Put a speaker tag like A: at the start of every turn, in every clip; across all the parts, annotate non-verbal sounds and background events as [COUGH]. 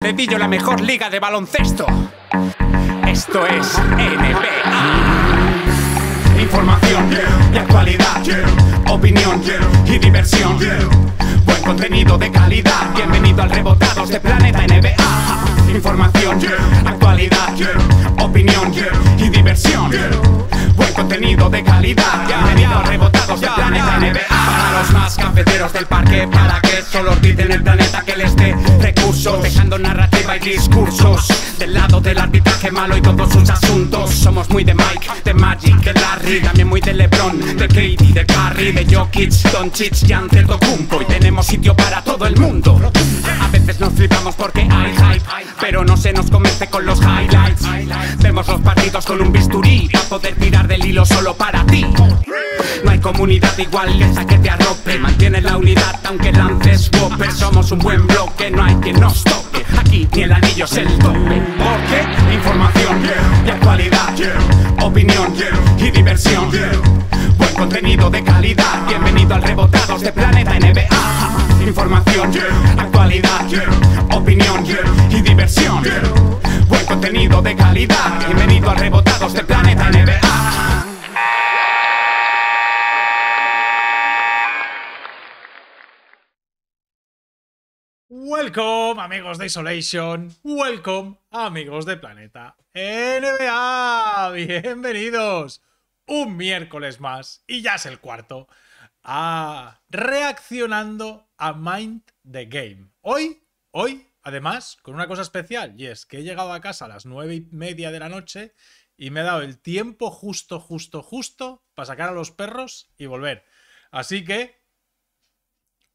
A: Dedillo, la mejor liga de baloncesto. Esto es NBA. Información y actualidad, opinión y diversión. Buen contenido de calidad. Bienvenido al Rebotados de Planeta NBA. Información, actualidad, opinión y diversión. Buen contenido de calidad. Bienvenido al Rebotados de Planeta NBA. Para los más cafeteros del parque, para Solo piden el planeta que les dé recursos Dejando narrativa y discursos Del lado del arbitraje malo y todos sus asuntos Somos muy de Mike, de Magic, de Larry También muy de LeBron, de Katie, de Curry De Jokic, Jan, y Kumpo Y tenemos sitio para todo el mundo A veces nos flipamos porque hay hype Pero no se nos comete con los highlights Vemos los partidos con un bisturí poder tirar del hilo solo para ti comunidad igual que esa que te arrope. Mantiene la unidad aunque lances whopper. Somos un buen bloque, no hay quien nos toque. Aquí ni el anillo es el tope. Porque información y actualidad, opinión y diversión. Buen contenido de calidad. Bienvenido al Rebotados de Planeta NBA. Información, actualidad, opinión y diversión. Buen contenido de calidad. Bienvenido al Rebotados de Planeta
B: Welcome, amigos de Isolation. Welcome, amigos de Planeta NBA. Bienvenidos un miércoles más, y ya es el cuarto, a reaccionando a Mind the Game. Hoy, hoy, además, con una cosa especial, y es que he llegado a casa a las nueve y media de la noche y me he dado el tiempo justo, justo, justo para sacar a los perros y volver. Así que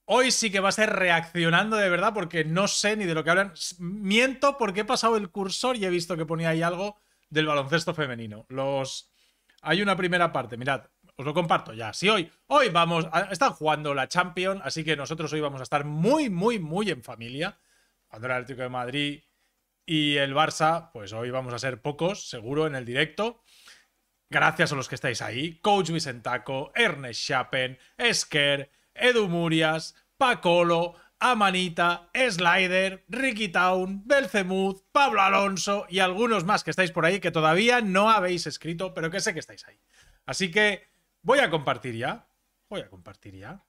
B: Hoy sí que va a ser reaccionando de verdad porque no sé ni de lo que hablan. Miento porque he pasado el cursor y he visto que ponía ahí algo del baloncesto femenino. Los hay una primera parte, mirad, os lo comparto ya. sí, hoy, hoy vamos, a, están jugando la Champions, así que nosotros hoy vamos a estar muy, muy, muy en familia. Andorra, el Atlético de Madrid y el Barça, pues hoy vamos a ser pocos, seguro, en el directo. Gracias a los que estáis ahí. Coach Vicentaco, Ernest Schappen, Esker, Edu Murias, Pacolo, Amanita, Slider, Ricky Town, Belcemuth, Pablo Alonso y algunos más que estáis por ahí que todavía no habéis escrito, pero que sé que estáis ahí. Así que voy a compartir ya. Voy a compartir ya.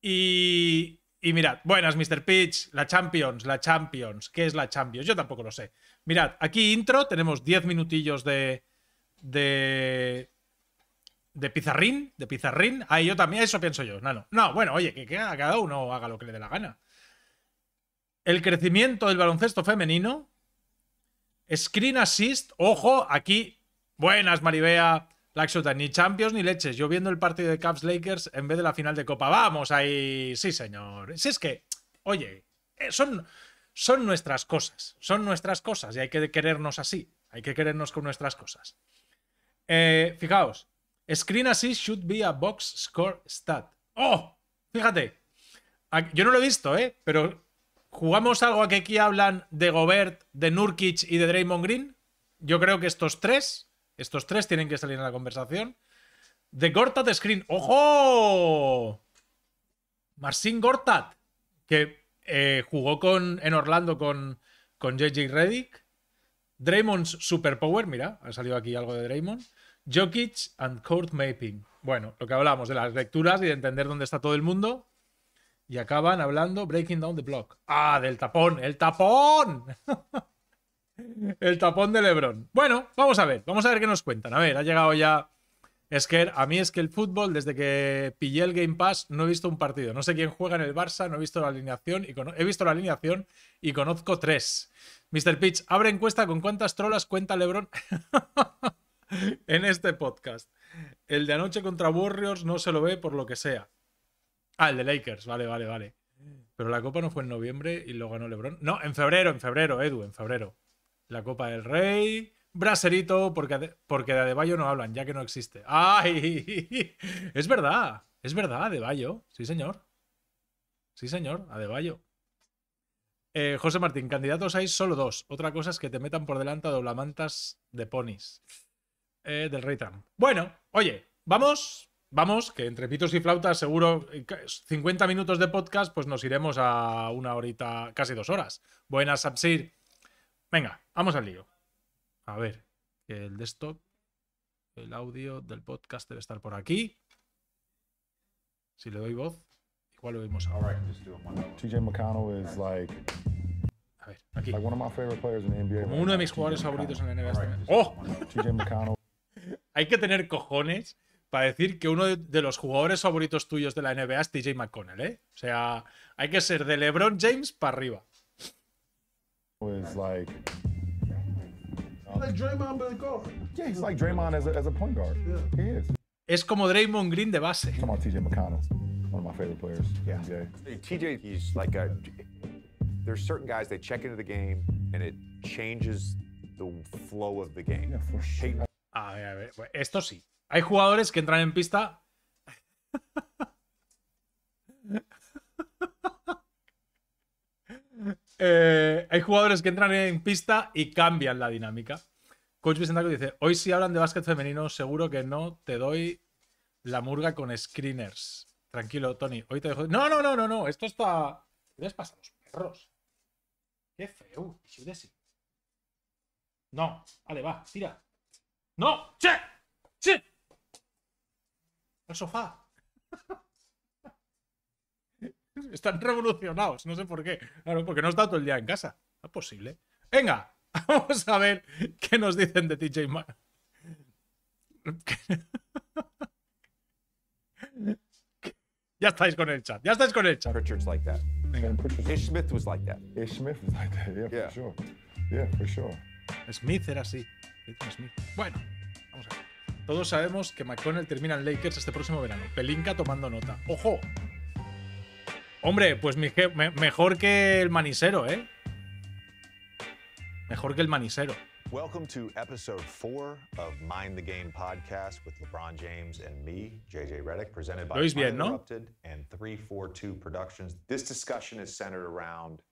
B: Y, y mirad, buenas, Mr. Pitch, la Champions, la Champions. ¿Qué es la Champions? Yo tampoco lo sé. Mirad, aquí intro, tenemos 10 minutillos de, de, de pizarrín, de pizarrín. Ahí yo también, eso pienso yo, no, No, no, bueno, oye, que, cada uno haga lo que le dé la gana. El crecimiento del baloncesto femenino. Screen assist. Ojo, aquí. Buenas, Maribea. Xota, ni Champions ni leches. Yo viendo el partido de Caps Lakers en vez de la final de Copa. Vamos ahí. Sí, señor. Si es que, oye, eh, son, son nuestras cosas. Son nuestras cosas y hay que querernos así. Hay que querernos con nuestras cosas. Eh, fijaos, Screen assist should be a box score stat. ¡Oh! Fíjate. Yo no lo he visto, ¿eh? Pero ¿jugamos algo a que aquí hablan de Gobert, de Nurkic y de Draymond Green? Yo creo que estos tres, estos tres tienen que salir en la conversación. De Gortat Screen. ¡Ojo! Marcin Gortat, que eh, jugó con, en Orlando con, con JJ Reddick. Draymond's Superpower, mira, ha salido aquí algo de Draymond. Jokic and Court Mapping. Bueno, lo que hablamos de las lecturas y de entender dónde está todo el mundo. Y acaban hablando Breaking Down the Block. Ah, del tapón, el tapón. [LAUGHS] el tapón de Lebron. Bueno, vamos a ver, vamos a ver qué nos cuentan. A ver, ha llegado ya que A mí es que el fútbol, desde que pillé el Game Pass, no he visto un partido. No sé quién juega en el Barça, no he visto la alineación y he visto la alineación y conozco tres. Mr. Pitch, abre encuesta con cuántas trolas cuenta Lebron. [LAUGHS] [LAUGHS] en este podcast. El de anoche contra Warriors no se lo ve por lo que sea. Ah, el de Lakers, vale, vale, vale. Pero la copa no fue en noviembre y lo ganó Lebron. No, en febrero, en febrero, Edu, en febrero. La Copa del Rey. Braserito, porque, porque de Adebayo no hablan, ya que no existe. ¡Ay! [LAUGHS] Es verdad, es verdad, Adebayo. Sí, señor. Sí, señor, Adebayo. Eh, José Martín, candidatos hay solo dos. Otra cosa es que te metan por delante a doblamantas de ponis. Eh, del Rey Bueno, oye, vamos, vamos, que entre pitos y flautas seguro 50 eh, minutos de podcast, pues nos iremos a una horita, casi dos horas. Buenas, Absir Venga, vamos al lío. A ver, el desktop, el audio del podcast debe estar por aquí. Si le doy voz,
C: igual lo oímos ahora. TJ McConnell is like a ver, aquí. uno de
B: mis jugadores favoritos en la
C: NBA. TJ oh
B: hay que tener cojones para decir que uno de, los jugadores favoritos tuyos de la NBA es TJ McConnell, ¿eh? O sea, hay que ser de LeBron James para arriba. like, like Draymond as a, point guard. Es como Draymond Green de base. Come on, TJ McConnell, one of my
D: favorite players. Yeah, TJ. TJ, he's like a. There's certain guys they check into the game and it changes the flow of the game. Yeah, for a ver, a
B: ver. Pues esto sí. Hay jugadores que entran en pista. [LAUGHS] Eh, hay jugadores que entran en pista y cambian la dinámica. Coach Vicentaco dice: Hoy si hablan de básquet femenino, seguro que no te doy la murga con screeners. Tranquilo, Tony. Hoy te dejo. No, no, no, no, no. Esto está. ¿Qué les pasa los perros? Qué feo. No. Vale, va, tira. ¡No! ¡Che! ¡Che! El sofá. [LAUGHS] Están revolucionados, no sé por qué. Claro, porque no está todo el día en casa. No es posible. Venga, [LAUGHS] vamos a ver qué nos dicen de TJ Maxx.
D: [LAUGHS] ya estáis con el chat, ya estáis con el chat. Pritchard's like that. Ish Smith was like that. Ish Smith was like that, yeah, yeah. for sure. Yeah, for sure. Smith era así. Bueno, vamos
B: a ver. Todos sabemos que McConnell termina en Lakers este próximo verano. Pelinka tomando nota. ¡Ojo! Hombre, pues mejor que el manisero, ¿eh? Mejor que el manisero.
D: Welcome to episode 4 of Mind the Game podcast with LeBron James and me, JJ Redick, presented by bien, and 342 Productions. This discussion is centered around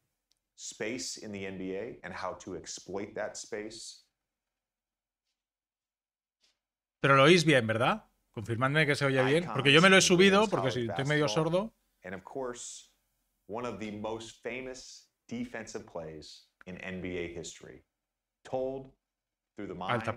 D: space in the NBA and how to exploit that space
B: pero lo oís bien, ¿verdad? Confirmadme que se oye bien, porque yo me lo he subido, porque si estoy medio sordo.
D: Al tapón.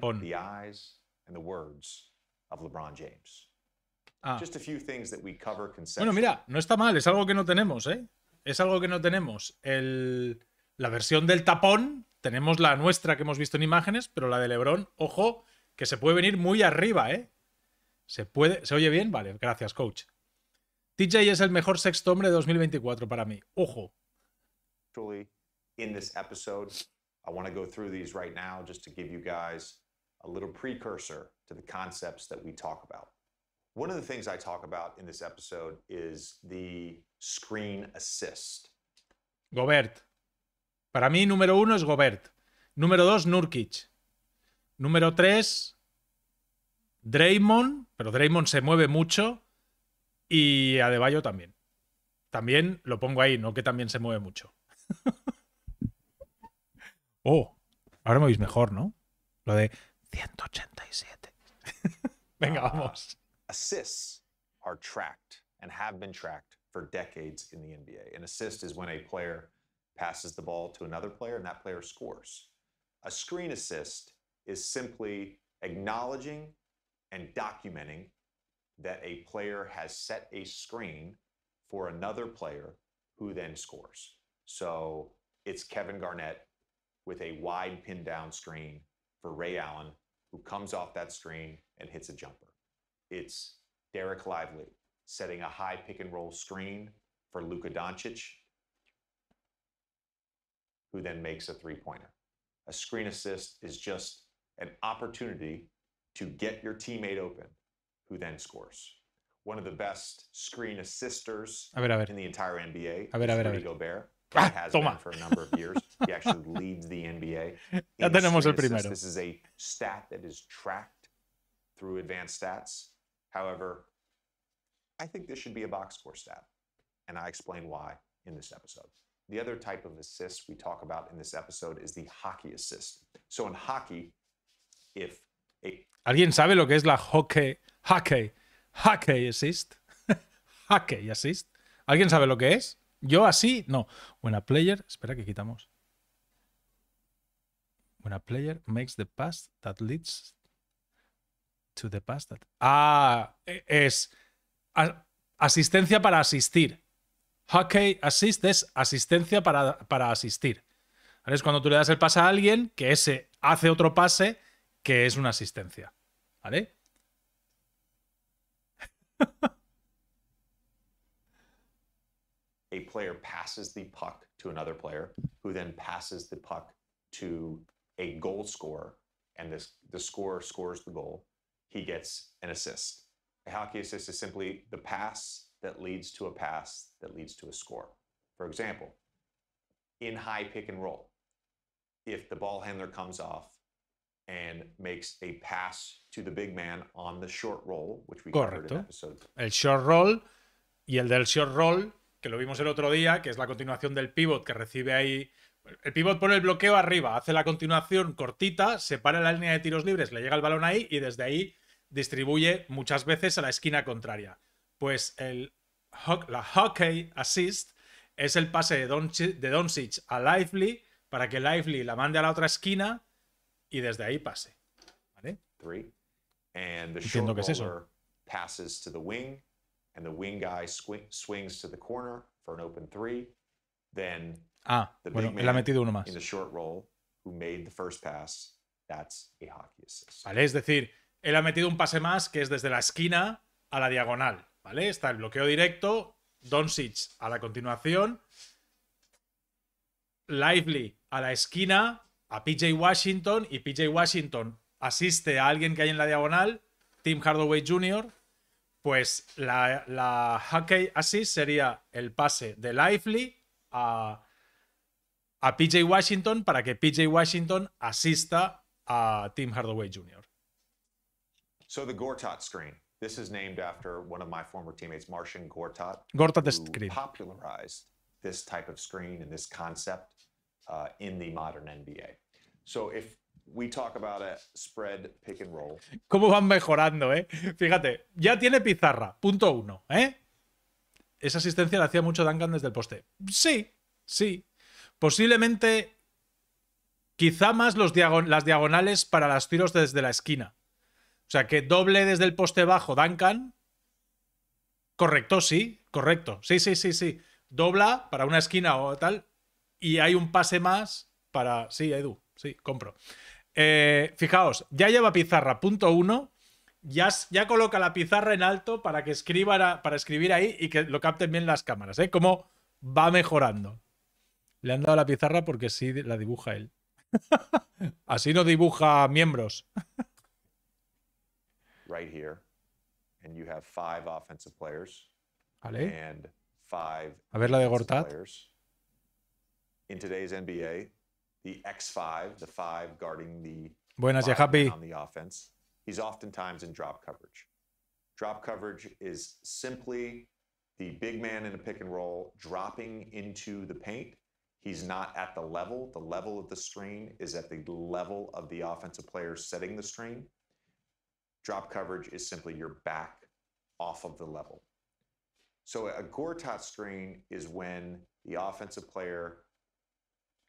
D: bueno,
B: mira, no está mal, es algo que no tenemos, ¿eh? Es algo que no tenemos. la versión del tapón, tenemos la nuestra que hemos visto en imágenes, pero la de Lebron, ojo, que se puede venir muy arriba, ¿eh? Se puede. ¿Se oye bien? Vale, gracias, coach. TJ es el mejor sexto hombre de 2024 para mí.
D: Ojo. In this episode, I want to go through these right now just to give you guys a little precursor to the concepts that we talk about. One of the things I talk about in this episode is the screen assist.
B: Gobert. Para mí, número uno es Gobert. Número dos, Nurkic. Número 3, Draymond, pero Draymond se mueve mucho y Adebayo también. También lo pongo ahí, no que también se mueve mucho. [LAUGHS] oh, ahora me veis mejor, ¿no? Lo de 187.
D: [LAUGHS] Venga, ah, vamos. assists are tracked and have been tracked for decades in the NBA. An assist is when a player passes the ball to another player and that player scores. A screen assist is simply acknowledging and documenting that a player has set a screen for another player who then scores. So it's Kevin Garnett with a wide pin down screen for Ray Allen, who comes off that screen and hits a jumper. It's Derek Lively setting a high pick and roll screen for Luka Doncic, who then makes a three pointer. A screen assist is just an opportunity to get your teammate open, who then scores. One of the best screen assisters a ver, a ver. in the entire NBA. A ver, a ver, a ver. Gobert. Ah, has toma. been for a number of years. He actually [LAUGHS] leads the NBA. Ya tenemos el primero. This is a stat that is tracked through advanced stats. However, I think this should be a box score stat, and I explain why in this episode. The other type of assist we talk about in this episode is the hockey assist. So in hockey,
B: ¿Alguien sabe lo que es la hockey, hockey, hockey assist? [LAUGHS] hockey assist. ¿Alguien sabe lo que es? Yo así, no. Buena player, espera que quitamos. Buena player makes the pass that leads to the pass that. Ah, e, es asistencia para asistir. Hockey assist es asistencia para, para asistir. Es cuando tú le das el pase a alguien que ese hace otro pase que es una asistencia. ¿Vale? [LAUGHS]
D: a player passes the puck to another player, who then passes the puck to a goal scorer, and this the scorer scores the goal. He gets an assist. A hockey assist is simply the pass that leads to a pass that leads to a score. For example, in high pick and roll, if the ball handler comes off and makes a pass to the big man on the short roll, which we Correcto.
B: El short roll y el del short roll, que lo vimos el otro día, que es la continuación del pivot que recibe ahí. El pivot pone el bloqueo arriba, hace la continuación cortita, separa la línea de tiros libres, le llega el balón ahí y desde ahí distribuye muchas veces a la esquina contraria. Pues el, la hockey assist es el pase de de Doncic a Lively para que Lively la mande a la otra esquina y desde ahí
D: pase. ¿Vale? And the Entiendo que es eso. passes to the wing, and the wing guy swing, swings to the corner for an open Then
B: ah, bueno, él ha metido uno más. In the
D: short roll, who made the first pass, that's a hockey Vale, es
B: decir, él ha metido un pase más que es desde la esquina a la diagonal. ¿Vale? Está el bloqueo directo, Doncic a la continuación, Lively a la esquina a PJ Washington y PJ Washington asiste a alguien que hay en la diagonal, Tim Hardaway Jr., pues la, la hockey sería el pase de Lively a, a PJ Washington para que PJ Washington asista a Tim Hardaway Jr.
D: So the Gortat screen. This is named after one of my former teammates, Martian Gortat. Gortat who popularized this type of screen and this concept. Uh, en NBA. So if we talk about spread pick and roll.
E: Cómo van
B: mejorando, ¿eh? Fíjate, ya tiene pizarra, punto uno, ¿eh? Esa asistencia la hacía mucho Duncan desde el poste. Sí, sí. Posiblemente, quizá más los las diagonales para los tiros desde la esquina. O sea, que doble desde el poste bajo Duncan. Correcto, sí, correcto. Sí, sí, sí, sí. Dobla para una esquina o tal y hay un pase más para... Sí, Edu, sí, compro. Eh, fijaos, ya lleva pizarra, punto uno. Ya, ya, coloca la pizarra en alto para que escriba, para escribir ahí y que lo capten bien las cámaras, ¿eh? Cómo va mejorando. Le han dado la pizarra porque sí la dibuja él. [LAUGHS] Así no dibuja miembros.
D: A ver la de Gortat. in today's NBA, the X5, the five guarding the Buenas, Happy. on the offense, he's oftentimes in drop coverage. Drop coverage is simply the big man in a pick and roll dropping into the paint. He's not at the level. The level of the screen is at the level of the offensive player setting the screen. Drop coverage is simply your back off of the level. So a Gortat screen is when the offensive player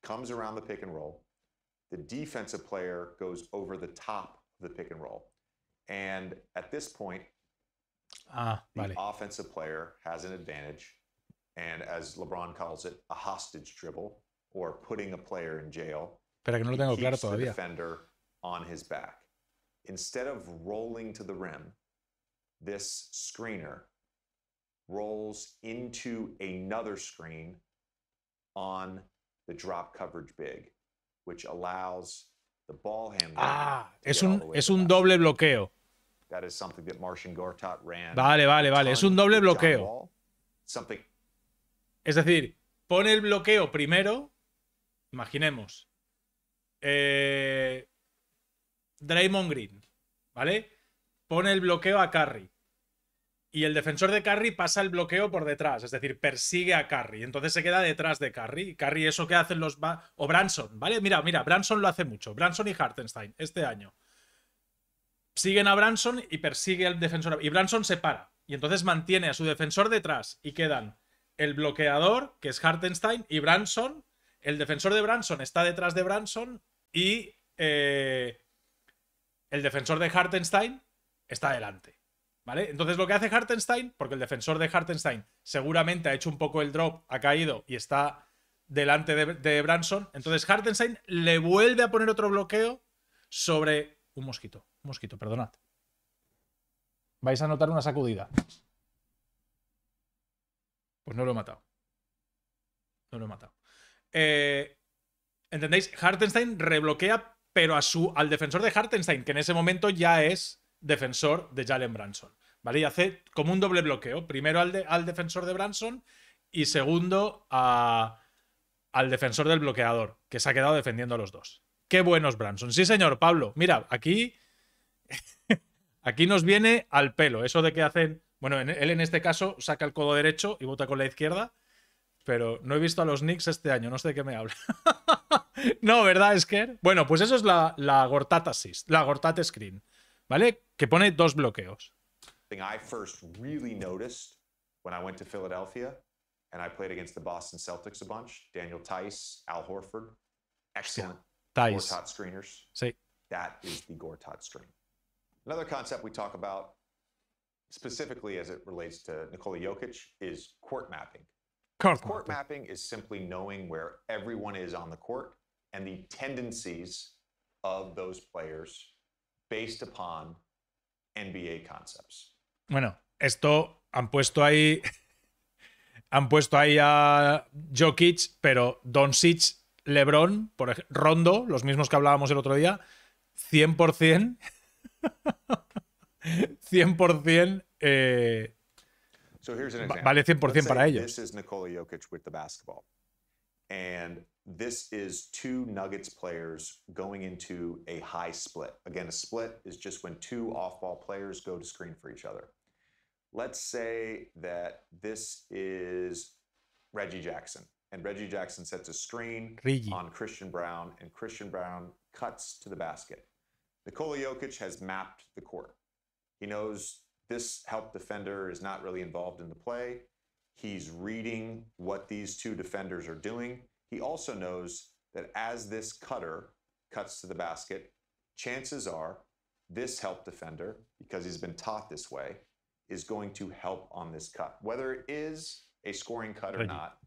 D: comes around the pick and roll. The defensive player goes over the top of the pick and roll. And at this point,
B: ah, the
D: offensive player has an advantage. And as LeBron calls it, a hostage dribble or putting a player in jail.
B: Pero que no lo tengo claro todavía. The
D: defender on his back. Instead of rolling to the rim, this screener rolls into another screen on drop coverage big, which allows Ah,
B: es un, es un doble bloqueo. Vale, vale, vale. Es un doble bloqueo. Es decir, pone el bloqueo primero. Imaginemos. Eh, Draymond Green, ¿vale? Pone el bloqueo a Curry y el defensor de Carry pasa el bloqueo por detrás, es decir, persigue a Carry. Entonces se queda detrás de Carry. Carry, eso que hacen los. O Branson, ¿vale? Mira, mira, Branson lo hace mucho. Branson y Hartenstein, este año. Siguen a Branson y persigue al defensor. Y Branson se para. Y entonces mantiene a su defensor detrás. Y quedan el bloqueador, que es Hartenstein, y Branson. El defensor de Branson está detrás de Branson. Y eh, el defensor de Hartenstein está adelante entonces lo que hace Hartenstein, porque el defensor de Hartenstein seguramente ha hecho un poco el drop, ha caído y está delante de, Branson, entonces Hartenstein le vuelve a poner otro bloqueo sobre un mosquito, un mosquito, perdonad. Vais a notar una sacudida. Pues no lo he matado. No lo he matado. Eh, ¿Entendéis? Hartenstein rebloquea, pero a su, al defensor de Hartenstein, que en ese momento ya es defensor de Jalen Branson. Y hace como un doble bloqueo. Primero al, defensor de Branson y segundo al defensor del bloqueador, que se ha quedado defendiendo a los dos. Qué buenos Branson. Sí, señor, Pablo. Mira, aquí, [LAUGHS] aquí nos viene al pelo eso de que hacen... Bueno, él en este caso saca el codo derecho y vota con la izquierda, pero no he visto a los Knicks este año, no sé de qué me habla. [LAUGHS] no, ¿verdad, Esker? Bueno, pues eso es la, la Gortat la Gortat Screen, ¿vale? Que pone dos bloqueos.
D: thing I first really noticed when I went to Philadelphia and I played against the Boston Celtics a bunch. Daniel Tice, Al Horford, excellent Tice. Gortat screeners. See, that is the Gortat screen. Another concept we talk about specifically as it relates to Nikola Jokic is court mapping. Court, court mapping is simply knowing where everyone is on the court and the tendencies of those players based upon NBA concepts.
B: Bueno, esto han puesto ahí. [LAUGHS] han puesto ahí a Jokic, pero Doncic, LeBron, por ejemplo, Rondo, los mismos que hablábamos el otro día, 100%. 100% eh, vale 100% para ellos. This
D: is Nicola Jokic with the basketball. And this is two Nuggets players going into a high split. Again, a split is just when two off-ball players go to screen for each other. Let's say that this is Reggie Jackson, and Reggie Jackson sets a screen on Christian Brown, and Christian Brown cuts to the basket. Nikola Jokic has mapped the court. He knows this help defender is not really involved in the play. He's reading what these two defenders are doing. He also knows that as this cutter cuts to the basket, chances are this help defender, because he's been taught this way, is going to help on this cut. Whether it is a scoring cut or not,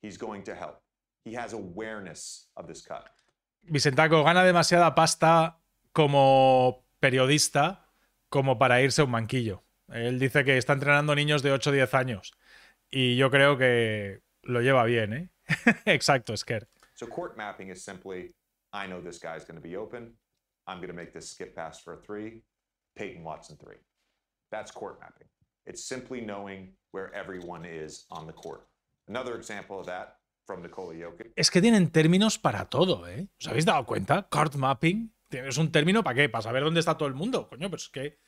D: he's going to help. He has awareness of this cut.
B: Vicentaco gana demasiada pasta como periodista como para irse a un banquillo. Él dice que está entrenando niños de 8 o 10 años. Y yo creo que lo lleva bien, ¿eh? [LAUGHS] Exacto, Sker.
D: So court mapping is simply, I know this guy's going to be open. I'm going to make this skip pass for a three. Peyton Watson three. That's court mapping. It's simply knowing where everyone is on the court. Another example of that from Nikola Jokic. Es
B: que tienen términos para todo, ¿eh? ¿Os habéis dado cuenta? Court mapping. ¿Es un término para qué? Para saber dónde está todo el mundo. Coño, pero es que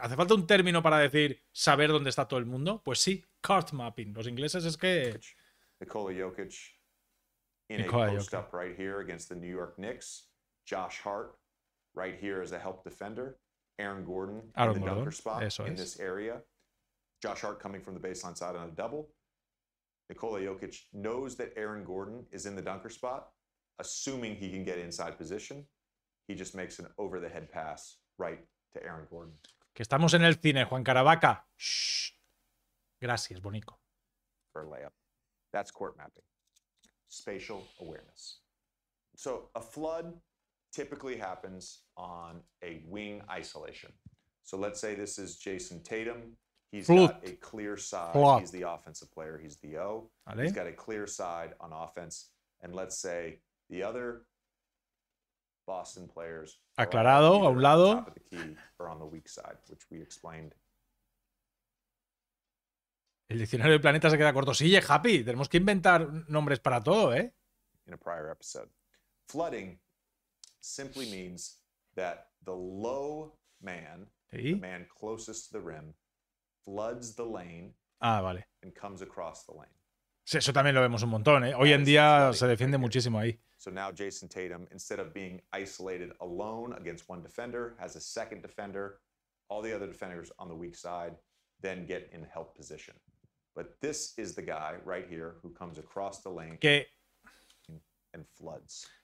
B: ¿Hace falta un término para decir saber dónde está todo el mundo? Pues sí, cart mapping. Los ingleses es
D: que. Nikola Jokic in a post up right here against the New York Knicks. Josh Hart right here as a help defender. Aaron Gordon out in the dunker spot in this area. Josh Hart coming from the baseline side on a double. Nikola Jokic knows that Aaron Gordon is in the dunker spot, assuming he can get inside position. He just makes an over the head pass right to Aaron Gordon.
B: Que estamos en el cine, Juan Caravaca. Shh. Gracias, Bonico.
D: For a layup. That's court mapping, spatial awareness. So a flood typically happens on a wing isolation. So let's say this is Jason Tatum. He's Fruit. got a clear side. Flop. He's the offensive player. He's the O. Ale? He's got a clear side on offense. And let's say the other Boston players. Aclarado, a un lado. Or on the weak side, which we explained
B: El diccionario del planeta se queda corto. Sí, Happy, tenemos que inventar nombres para todo, ¿eh?
D: In a prior episode. Flooding simply means that the low man, the man closest to the rim, floods the lane ah, vale. and comes across the lane.
B: Sí, eso también lo vemos un montón. ¿eh? Hoy en día se defiende muchísimo ahí.
D: So now Jason Tatum, instead of being isolated alone against one defender, has a second defender. All the other defenders on the weak side then get in help position. But this is the guy right here who comes across the lane. Que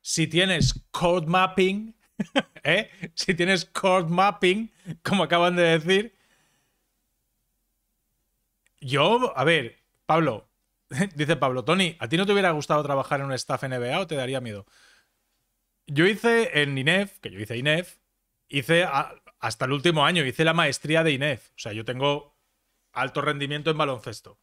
B: Si tienes code mapping, [LAUGHS] ¿eh? si tienes code mapping, como acaban de decir, yo, a ver, Pablo, [LAUGHS] dice Pablo, Tony, ¿a ti no te hubiera gustado trabajar en un staff NBA o te daría miedo? Yo hice en INEF, que yo hice INEF, hice hasta el último año, hice la maestría de INEF. O sea, yo tengo alto rendimiento en baloncesto.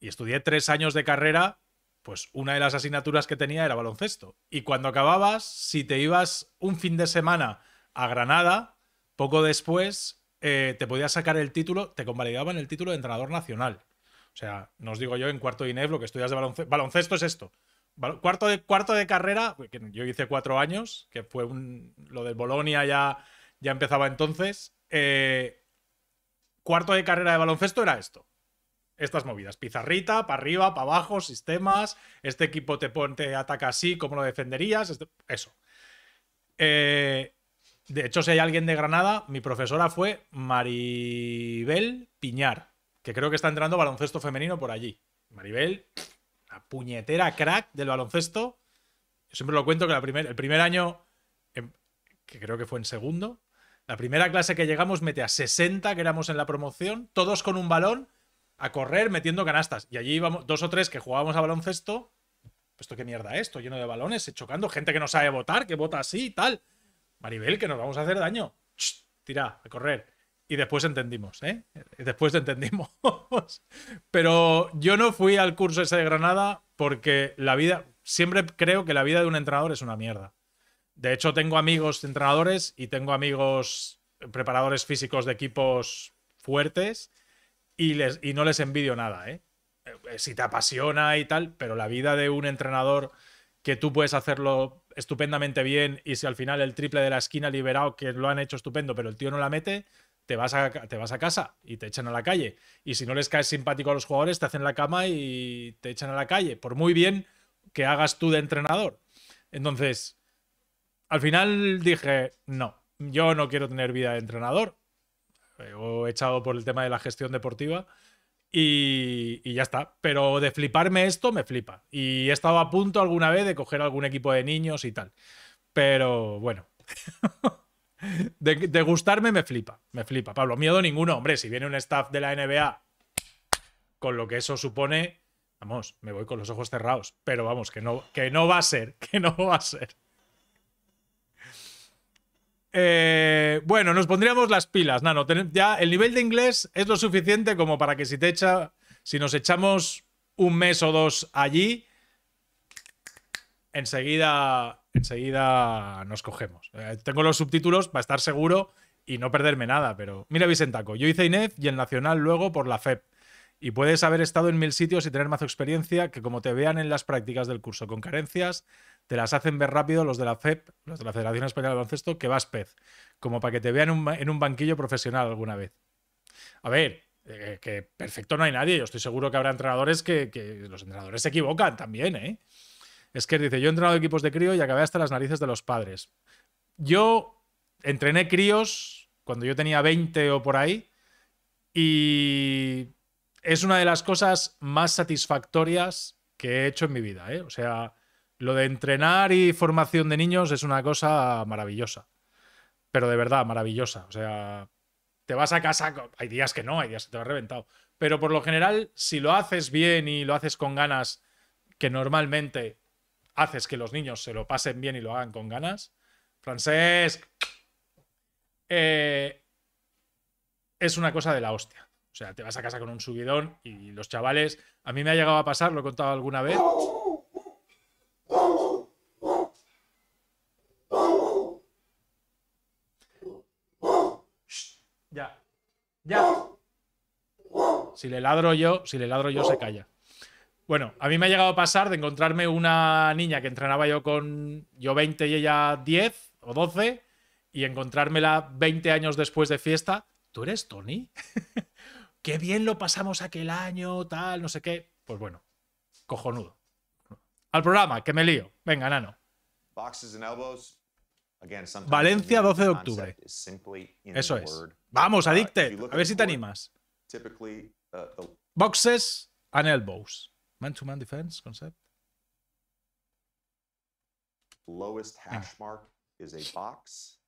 B: Y estudié tres años de carrera pues una de las asignaturas que tenía era baloncesto. Y cuando acababas, si te ibas un fin de semana a Granada, poco después eh, te podías sacar el título, te convalidaban el título de entrenador nacional. O sea, no os digo yo, en cuarto de INEF lo que estudias de baloncesto, es esto. Cuarto de, carrera, yo hice cuatro años, que fue lo del Bolonia ya, ya empezaba entonces. Eh, cuarto de carrera de baloncesto era esto estas movidas. Pizarrita, para arriba, para abajo, sistemas. Este equipo te, ataca así, ¿cómo lo defenderías? Este, eso. Eh, de hecho, si hay alguien de Granada, mi profesora fue Maribel Piñar, que creo que está entrando baloncesto femenino por allí. Maribel, la puñetera crack del baloncesto. Yo siempre lo cuento que el primer año, em, que creo que fue en segundo, la primera clase que llegamos mete a 60 que éramos en la promoción, todos con un balón a correr metiendo canastas. Y allí íbamos dos o tres que jugábamos a baloncesto. esto qué mierda es, esto lleno de balones, eh, chocando, gente que no sabe votar, que vota así y tal. Maribel, que nos vamos a hacer daño. tira, a correr. Y después entendimos, ¿eh? Después entendimos. [LAUGHS] Pero yo no fui al curso ese de Granada porque la vida, siempre creo que la vida de un entrenador es una mierda. De hecho, tengo amigos entrenadores y tengo amigos preparadores físicos de equipos fuertes y, les, y no les envidio nada, ¿eh? ¿eh? Si te apasiona y tal, pero la vida de un entrenador que tú puedes hacerlo estupendamente bien y si al final el triple de la esquina liberado, que lo han hecho estupendo, pero el tío no la mete, te vas te vas a casa y te echan a la calle. Y si no les caes simpático a los jugadores, te hacen la cama y te echan a la calle, por muy bien que hagas tú de entrenador. Entonces, al final dije, no, yo no quiero tener vida de entrenador. Eh, he echado por el tema de la gestión deportiva. Y, ya está. Pero de fliparme esto, me flipa. Y he estado a punto alguna vez de coger algún equipo de niños y tal. Pero bueno. [LAUGHS] de, gustarme, me flipa. Me flipa. Pablo, miedo ninguno. Hombre, si viene un staff de la NBA con lo que eso supone, vamos, me voy con los ojos cerrados. Pero vamos, que no, que no va a ser. [LAUGHS] Que no va a ser. Eh, bueno, nos pondríamos las pilas, Nano. Ya el nivel de inglés es lo suficiente como para que si te echa, si nos echamos un mes o dos allí, enseguida, enseguida nos cogemos. Eh, tengo los subtítulos para estar seguro y no perderme nada, pero mira Vicentaco, yo hice INEF y el Nacional luego por la FEP. Y puedes haber estado en mil sitios y tener más experiencia que como te vean en las prácticas del curso con carencias, te las hacen ver rápido los de la FEP, los de la Federación Española de Baloncesto, que vas pez, como para que te vean en un banquillo profesional alguna vez. A ver, eh, que perfecto no hay nadie, yo estoy seguro que habrá entrenadores que, los entrenadores se equivocan también, ¿eh? Es que dice, yo he entrenado equipos de crío y acabé hasta las narices de los padres. Yo entrené críos cuando yo tenía 20 o por ahí y es una de las cosas más satisfactorias que he hecho en mi vida. ¿eh? O sea, lo de entrenar y formación de niños es una cosa maravillosa. Pero de verdad, maravillosa. O sea, te vas a casa, hay días que no, hay días que te vas reventado. Pero por lo general, si lo haces bien y lo haces con ganas, que normalmente haces que los niños se lo pasen bien y lo hagan con ganas, Francesc, eh, es una cosa de la hostia. O sea, te vas a casa con un subidón y los chavales, a mí me ha llegado a pasar, lo he contado alguna vez, Ya. Ya. Si le ladro yo, si le ladro yo, se calla. Bueno, a mí me ha llegado a pasar de encontrarme una niña que entrenaba yo con yo 20 y ella 10 o 12 y encontrármela 20 años después de fiesta. ¿Tú eres Tony? [LAUGHS] qué bien lo pasamos aquel año, tal, no sé qué. Pues bueno, cojonudo. Al programa, que me lío. Venga, nano.
D: Boxes Valencia, 12 de octubre. Eso es.
B: Vamos, Addicted. A ver si te animas.
D: Uh,
B: boxes and elbows. Man-to-man -man defense concept.
D: Lowest ah. hash mark is a box.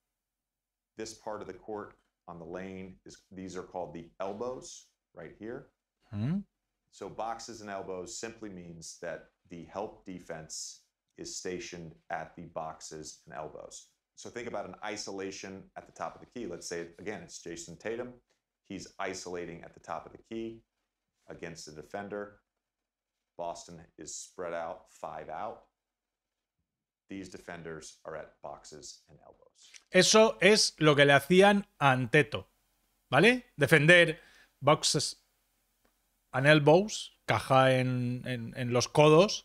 D: This part of the court on the lane is these are called the elbows right here. Hmm? So boxes and elbows simply means that the help defense is stationed at the boxes and elbows. So think about an isolation at the top of the key. Let's say, again, it's Jason Tatum. He's isolating at the top of the key against the defender. Boston is spread out, five out. These defenders are at boxes and elbows.
B: Eso es lo que le hacían a Anteto, ¿vale? Defender boxes and elbows, caja en, en, en los codos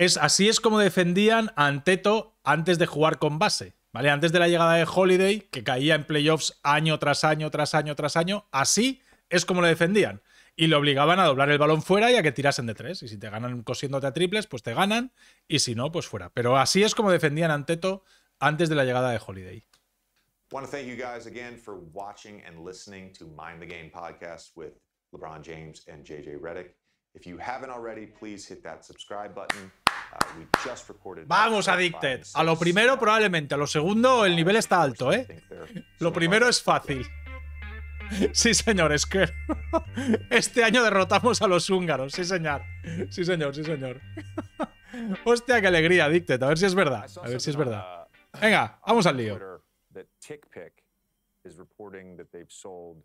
B: Es, así es como defendían a Anteto antes de jugar con base. ¿Vale? Antes de la llegada de Holiday, que caía en playoffs año tras año, tras año, tras año, así es como lo defendían. Y le obligaban a doblar el balón fuera y a que tirasen de tres. Y si te ganan cosiéndote a triples, pues te ganan. Y si no, pues fuera. Pero así es como defendían a Anteto antes de la llegada de Holiday.
D: watching listening Mind the Game podcast LeBron James JJ If you haven't already, please hit that subscribe button. Vamos, Addicted. A lo
B: primero probablemente, a lo segundo el nivel está alto, ¿eh? Lo primero es fácil. Sí, señor, es que [LAUGHS] este año derrotamos a los húngaros, sí, señor. Sí, señor, sí, señor. [LAUGHS] Hostia, qué alegría, Addicted. A ver si es verdad. A ver si es
D: verdad.
E: Venga, vamos al lío.
D: is reporting that they've sold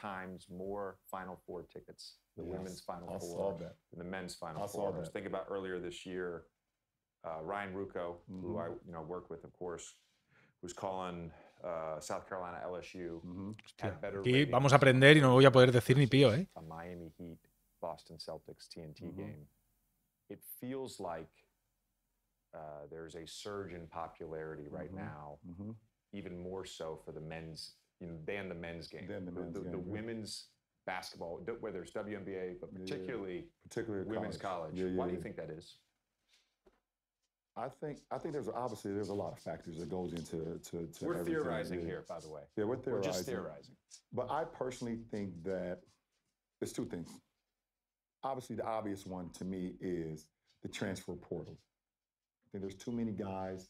D: times more Final Four tickets the yes. women's final I four, and the men's final I four. Just think about earlier this year, uh, Ryan Rucco, mm-hmm. who I you know work with, of course, was calling uh, South Carolina LSU. Mm-hmm. better Aquí vamos a aprender y no voy a poder decir ni pío, eh. A Miami Heat, Boston Celtics TNT mm-hmm. game. It feels like uh, there's a surge in popularity right mm-hmm. now, mm-hmm. even more so for the men's than the men's game. Than the, men's the, game, the, the women's basketball, whether it's WNBA, but particularly yeah, particularly women's college. college. Yeah, yeah, Why do you think that is? I think I think there's
C: obviously there's a lot of factors that goes into to, to we're theorizing here, by the way. Yeah, we're theorizing. We're just theorizing. But I personally think that there's two things. Obviously, the obvious one to me is the transfer portal. I think there's too many guys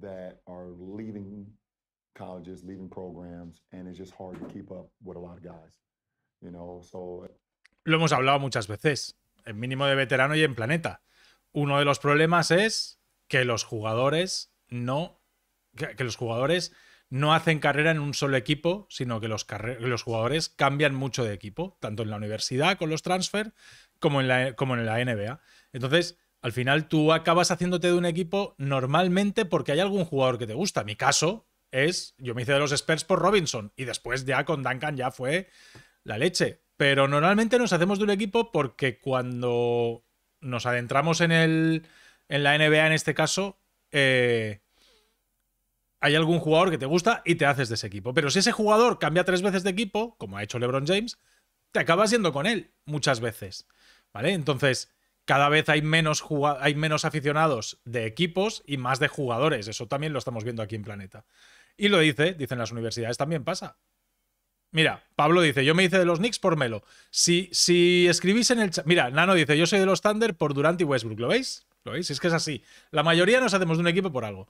C: that are leaving colleges, leaving programs, and it's just hard to keep up with a lot of guys. Lo
B: hemos hablado muchas veces, en mínimo de veterano y en planeta. Uno de los problemas es que los jugadores no. los jugadores no hacen carrera en un solo equipo, sino que los, los, jugadores cambian mucho de equipo, tanto en la universidad con los transfer como en, la, como en la NBA. Entonces, al final tú acabas haciéndote de un equipo normalmente porque hay algún jugador que te gusta. Mi caso es, yo me hice de los Spurs por Robinson y después ya con Duncan ya fue la leche. Pero normalmente nos hacemos de un equipo porque cuando nos adentramos en, el, en la NBA en este caso, eh, hay algún jugador que te gusta y te haces de ese equipo. Pero si ese jugador cambia tres veces de equipo, como ha hecho LeBron James, te acabas yendo con él muchas veces. ¿Vale? Entonces, cada vez hay menos, hay menos aficionados de equipos y más de jugadores. Eso también lo estamos viendo aquí en Planeta. Y lo dice, dicen las universidades, también pasa. Mira, Pablo dice, yo me hice de los Knicks por Melo. Si, si escribís en el chat... Mira, Nano dice, yo soy de los Thunder por Durant y Westbrook. ¿Lo veis? ¿Lo veis? Es que es así. La mayoría nos hacemos de un equipo por algo.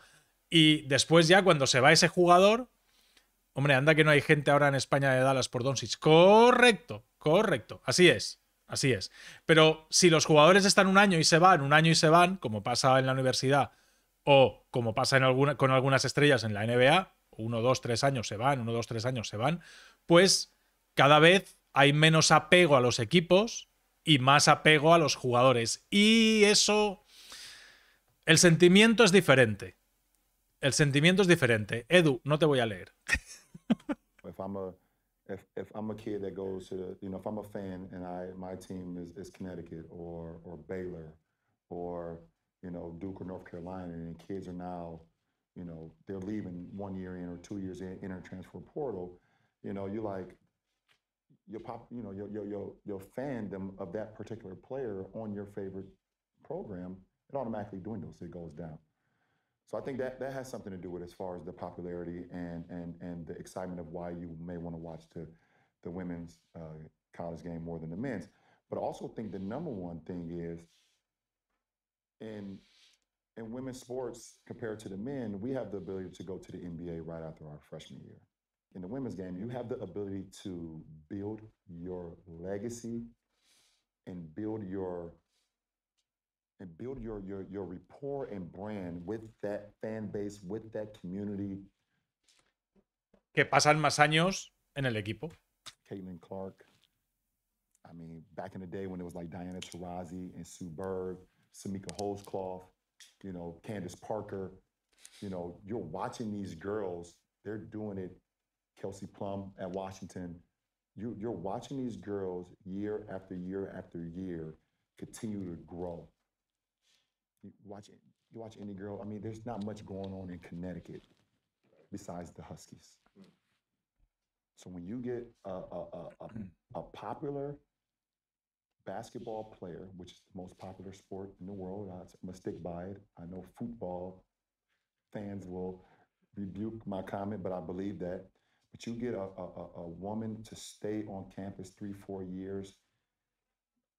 B: Y después ya cuando se va ese jugador... Hombre, anda que no hay gente ahora en España de Dallas por Doncic. Correcto, correcto. Así es, así es. Pero si los jugadores están un año y se van, un año y se van, como pasa en la universidad o como pasa con algunas estrellas en la NBA, uno, dos, tres años se van, uno, dos, tres años se van pues cada vez hay menos apego a los equipos y más apego a los jugadores. Y eso, el sentimiento es diferente. El sentimiento es diferente. Edu, no te voy a leer. [LAUGHS]
C: if I'm a, if, que va a kid that goes to the, you know, if I'm a fan and I, my team is, Connecticut or, or Baylor or, you know, Duke or North Carolina and kids are now, you know, they're leaving one year in or two years in, in a transfer portal, You know, you like your pop, you know, your your your, your fandom of that particular player on your favorite program, it automatically dwindles. It goes down. So I think that that has something to do with as far as the popularity and and and the excitement of why you may want to watch the the women's uh, college game more than the men's. But I also think the number one thing is in in women's sports compared to the men, we have the ability to go to the NBA right after our freshman year in the women's game, you have the ability to build your legacy and build your and build your your your rapport and brand with that fan base, with that community.
B: Que pasan más años en el equipo.
C: Caitlin Clark. I mean, back in the day when it was like Diana Taurasi and Sue Bird, Samika Holzcloth, you know, Candace Parker, you know, you're watching these girls, they're doing it Kelsey Plum at Washington. You, you're watching these girls year after year after year continue to grow. You watch you watch any girl. I mean, there's not much going on in Connecticut besides the Huskies. So when you get a, a, a, a popular basketball player, which is the most popular sport in the world, I'm gonna stick by it. I know football fans will rebuke my comment, but I believe that but you get a, a, a woman to stay on campus three, four years,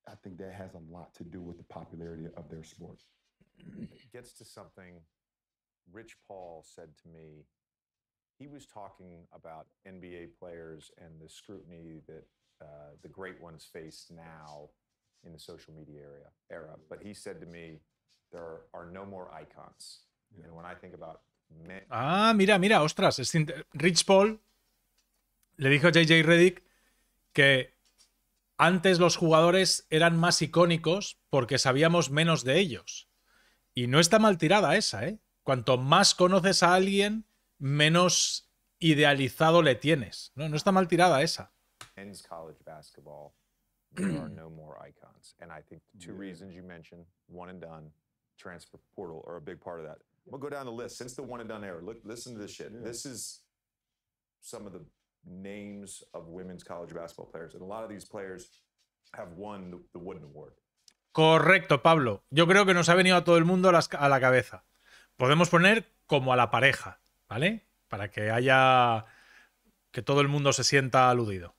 C: I think that has a lot to do with the popularity of their sport.
D: It gets to something Rich Paul said to me. He was talking about NBA players and the scrutiny that uh, the great ones face now in the social media area, era. But he said to me, there are, are no more icons. Yeah. And when I think about men...
B: Ah, mira, mira, ostras, Rich Paul le dijo JJ Reddick que antes los jugadores eran más icónicos porque sabíamos menos de ellos. Y no está mal tirada esa, ¿eh? Cuanto más conoces a alguien, menos idealizado le tienes. No, no está mal tirada esa.
D: transfer portal are a big part of that. We'll go down the list since the one and done era. Look, listen to this shit. This is some of the names of women's college basketball players. And a lot of these players have won the Wooden Award.
B: Correcto, Pablo. Yo creo que nos ha venido a todo el mundo a, las, a la cabeza. Podemos poner como a la pareja, ¿vale? Para que haya. que todo el mundo se sienta aludido.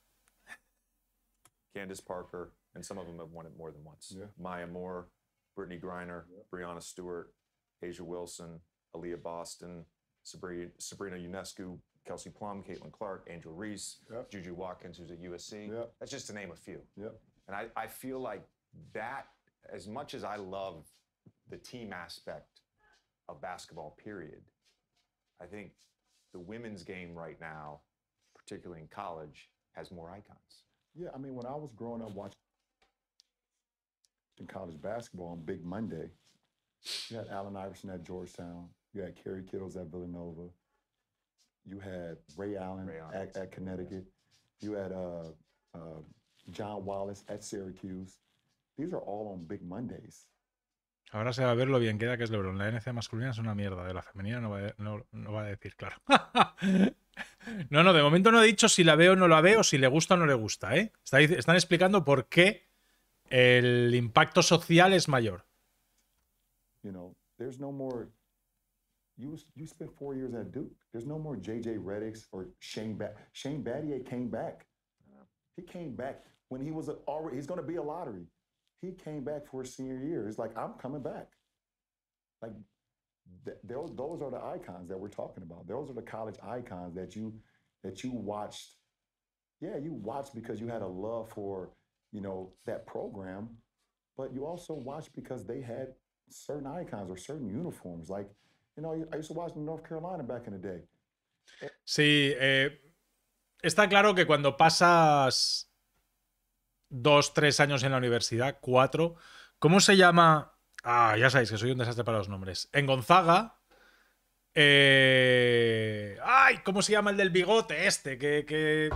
D: Candace Parker, and some of them have won it more than once. Yeah. Maya Moore, Brittany Griner, yeah. Brianna Stewart, Asia Wilson, Aaliyah Boston, Sabrina, Sabrina Unescu, Kelsey Plum, Caitlin Clark, Andrew Reese, yep. Juju Watkins, who's at USC. Yep. That's just to name a few. Yep. And I, I feel like that, as much as I love the team aspect of basketball, period, I think the women's game right now, particularly in college, has more icons.
C: Yeah, I mean, when I was growing up watching college basketball on Big Monday, you had Allen Iverson at Georgetown, you had Kerry Kittles at Villanova, You had Ray Allen, at, Connecticut. You had uh, uh, John Wallace at Syracuse. These are all on Big Mondays.
B: Ahora se va a ver lo bien queda que es LeBron. La NCAA masculina es una mierda. De la femenina no va a, decir, claro. [LAUGHS] no, no, de momento no he dicho si la veo o no la veo, si le gusta o no le gusta. ¿eh? están explicando por qué el impacto social es mayor.
C: You know, there's no more you was, you spent four years at Duke. There's no more J.J. Reddicks or Shane ba- Shane Battier came back. he came back when he was already. He's going to be a lottery. He came back for his senior year. He's like, I'm coming back. Like, th- those those are the icons that we're talking about. Those are the college icons that you that you watched. Yeah, you watched because you had a love for you know that program, but you also watched because they had certain icons or certain uniforms like
B: Sí, está claro que cuando pasas dos, tres años en la universidad, cuatro, ¿cómo se llama? Ah, ya sabéis que soy un desastre para los nombres. En Gonzaga. Eh, ¡Ay! ¿Cómo se llama el del bigote este? Que,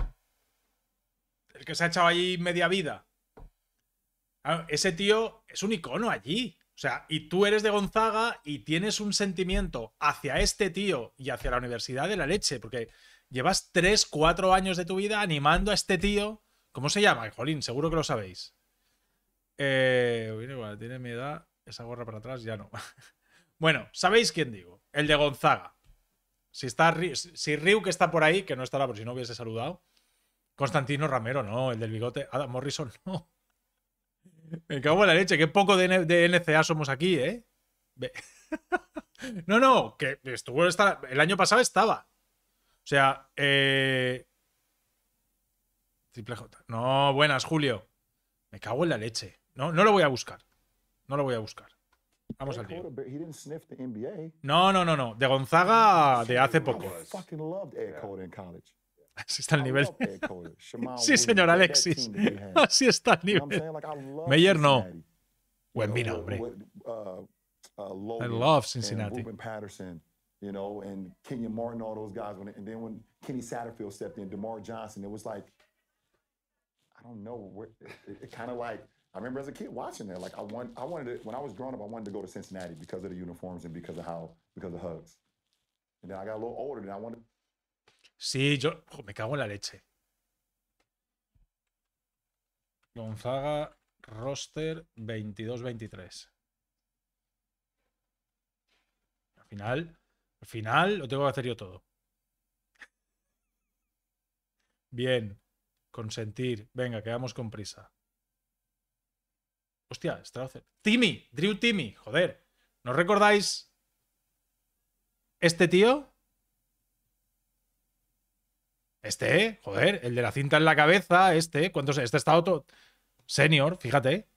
B: El que se ha echado allí media vida. Ah, ese tío es un icono allí. O sea, y tú eres de Gonzaga y tienes un sentimiento hacia este tío y hacia la universidad de la leche, porque llevas 3, 4 años de tu vida animando a este tío. ¿Cómo se llama? Jolín, seguro que lo sabéis. Eh, tiene mi edad. Esa gorra para atrás ya no. [LAUGHS] bueno, ¿sabéis quién digo? El de Gonzaga. Si, está, si Ryu, que está por ahí, que no estará por si no hubiese saludado. Constantino Ramero, no. El del bigote. Adam Morrison, [LAUGHS] no. Me cago en la leche, qué poco de, NCA somos aquí, ¿eh? [LAUGHS] no, no, que estuvo el año pasado estaba. O sea, eh... Triple J. No, buenas, Julio. Me cago en la leche. No, no lo voy a buscar. No lo voy a buscar. Vamos al tío. No, no, no, no. De Gonzaga de hace poco. Así [LAUGHS] está el nivel. [LAUGHS] sí, señor Alexis. Así [LAUGHS] está el nivel. Meyer no.
C: Wembina, hombre. Uh, uh, I love Cincinnati. you know, and Kenya Martin, all those guys. When, and then when Kenny Satterfield stepped in, DeMar Johnson, it was like, I don't know. Where, it, it kind of like, I remember as a kid watching that. Like, I want, I wanted to, when I was growing up, I wanted to go to Cincinnati because of the uniforms and because of how, because of hugs. And then I got a little older and I wanted,
B: Sí, yo me cago en la leche. Gonzaga, roster 22-23. Al final, al final lo tengo que hacer yo todo. Bien, consentir. Venga, quedamos con prisa. Hostia, strausser, Timmy, Drew Timmy, joder. ¿No recordáis este tío? Este, joder, el de la cinta en la cabeza, este, ¿cuántos? Este está otro senior, fíjate.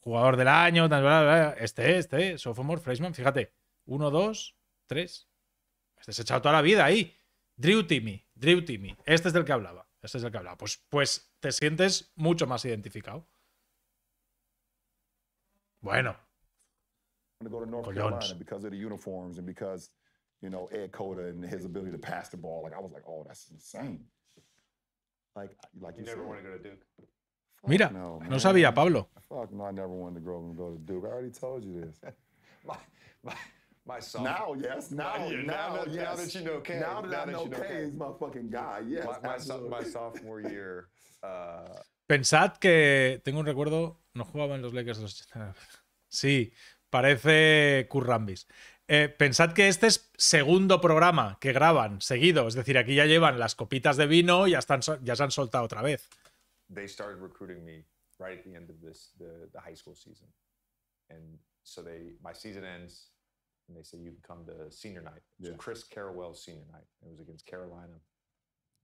B: Jugador del año, este, este, sophomore, freshman, fíjate. Uno, dos, tres. Este se ha echado toda la vida ahí. Drew Timmy, Drew Timmy. Este es del que hablaba. Este es del que hablaba. Pues, pues te sientes mucho más identificado. Bueno.
C: you know, Ed Cota and his ability to pass the ball. Like I was like, oh, that's insane. Like, like you, you never want to go to Duke. Fuck Mira, no, no sabía Pablo. Fuck no, I never wanted to grow up and go to Duke. I already told you this. [LAUGHS] my, my,
D: my son. Now, yes. Now, you now, now, that, yes. now that you know Kay. Now that, now I know, you know Kay, is
C: my fucking guy. Yes.
D: My, my, so, my sophomore [LAUGHS] year. Uh,
B: Pensad que tengo un recuerdo, no jugaban los Lakers los Sí, parece Currambis. Eh, pensad que este es segundo programa que graban seguido. Es decir, aquí ya llevan las copitas de vino y ya, están, ya se han soltado otra vez.
D: They started recruiting me right at the end of this, the, the high school season. And so they, my season ends and they say you can come to senior night. So Chris Carwell's senior night. It was against Carolina.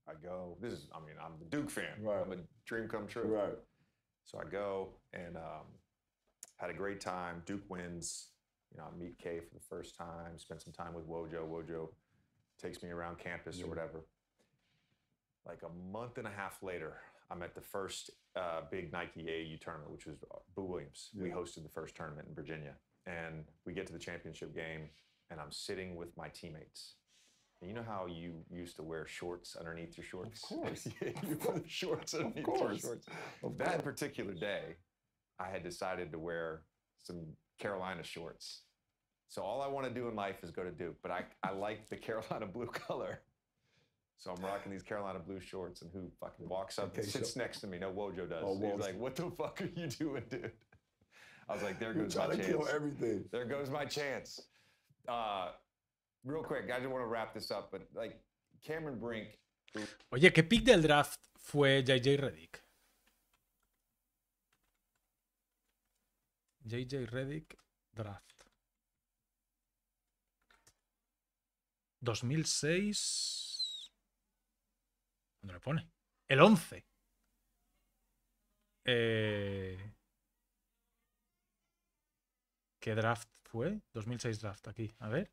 D: I go, this is, I mean, I'm the Duke fan. Right. I'm a dream come true. Right. So I go and um, had a great time. Duke wins. you know, I meet Kay for the first time, spend some time with Wojo. Wojo takes me around campus or whatever. Like a month and a half later, I'm at the first uh, big Nike AU tournament, which was Boo Williams. Yeah. We hosted the first tournament in Virginia. And we get to the championship game, and I'm sitting with my teammates. And you know how you used to wear shorts underneath your shorts? Of course. [LAUGHS] yeah, you wore shorts underneath of course. your shorts. Of that course. particular day, I had decided to wear some Carolina shorts so all I want to do in life is go to Duke, but I, I like the [LAUGHS] Carolina blue color. So I'm rocking these Carolina blue shorts, and who fucking walks up okay, and sits so, next to me? No, Wojo does. Oh, Wojo. He's like, "What the fuck are you doing, dude?" I was like, "There goes my to chance." Kill everything. There goes my chance. Uh, real quick, I just want to wrap this up, but like Cameron Brink.
E: Who... Oye,
B: ¿qué pick del draft fue JJ Redick? JJ Redick draft. 2006... ¿Dónde lo pone? El 11. Eh, ¿Qué draft fue? 2006 draft aquí. A ver,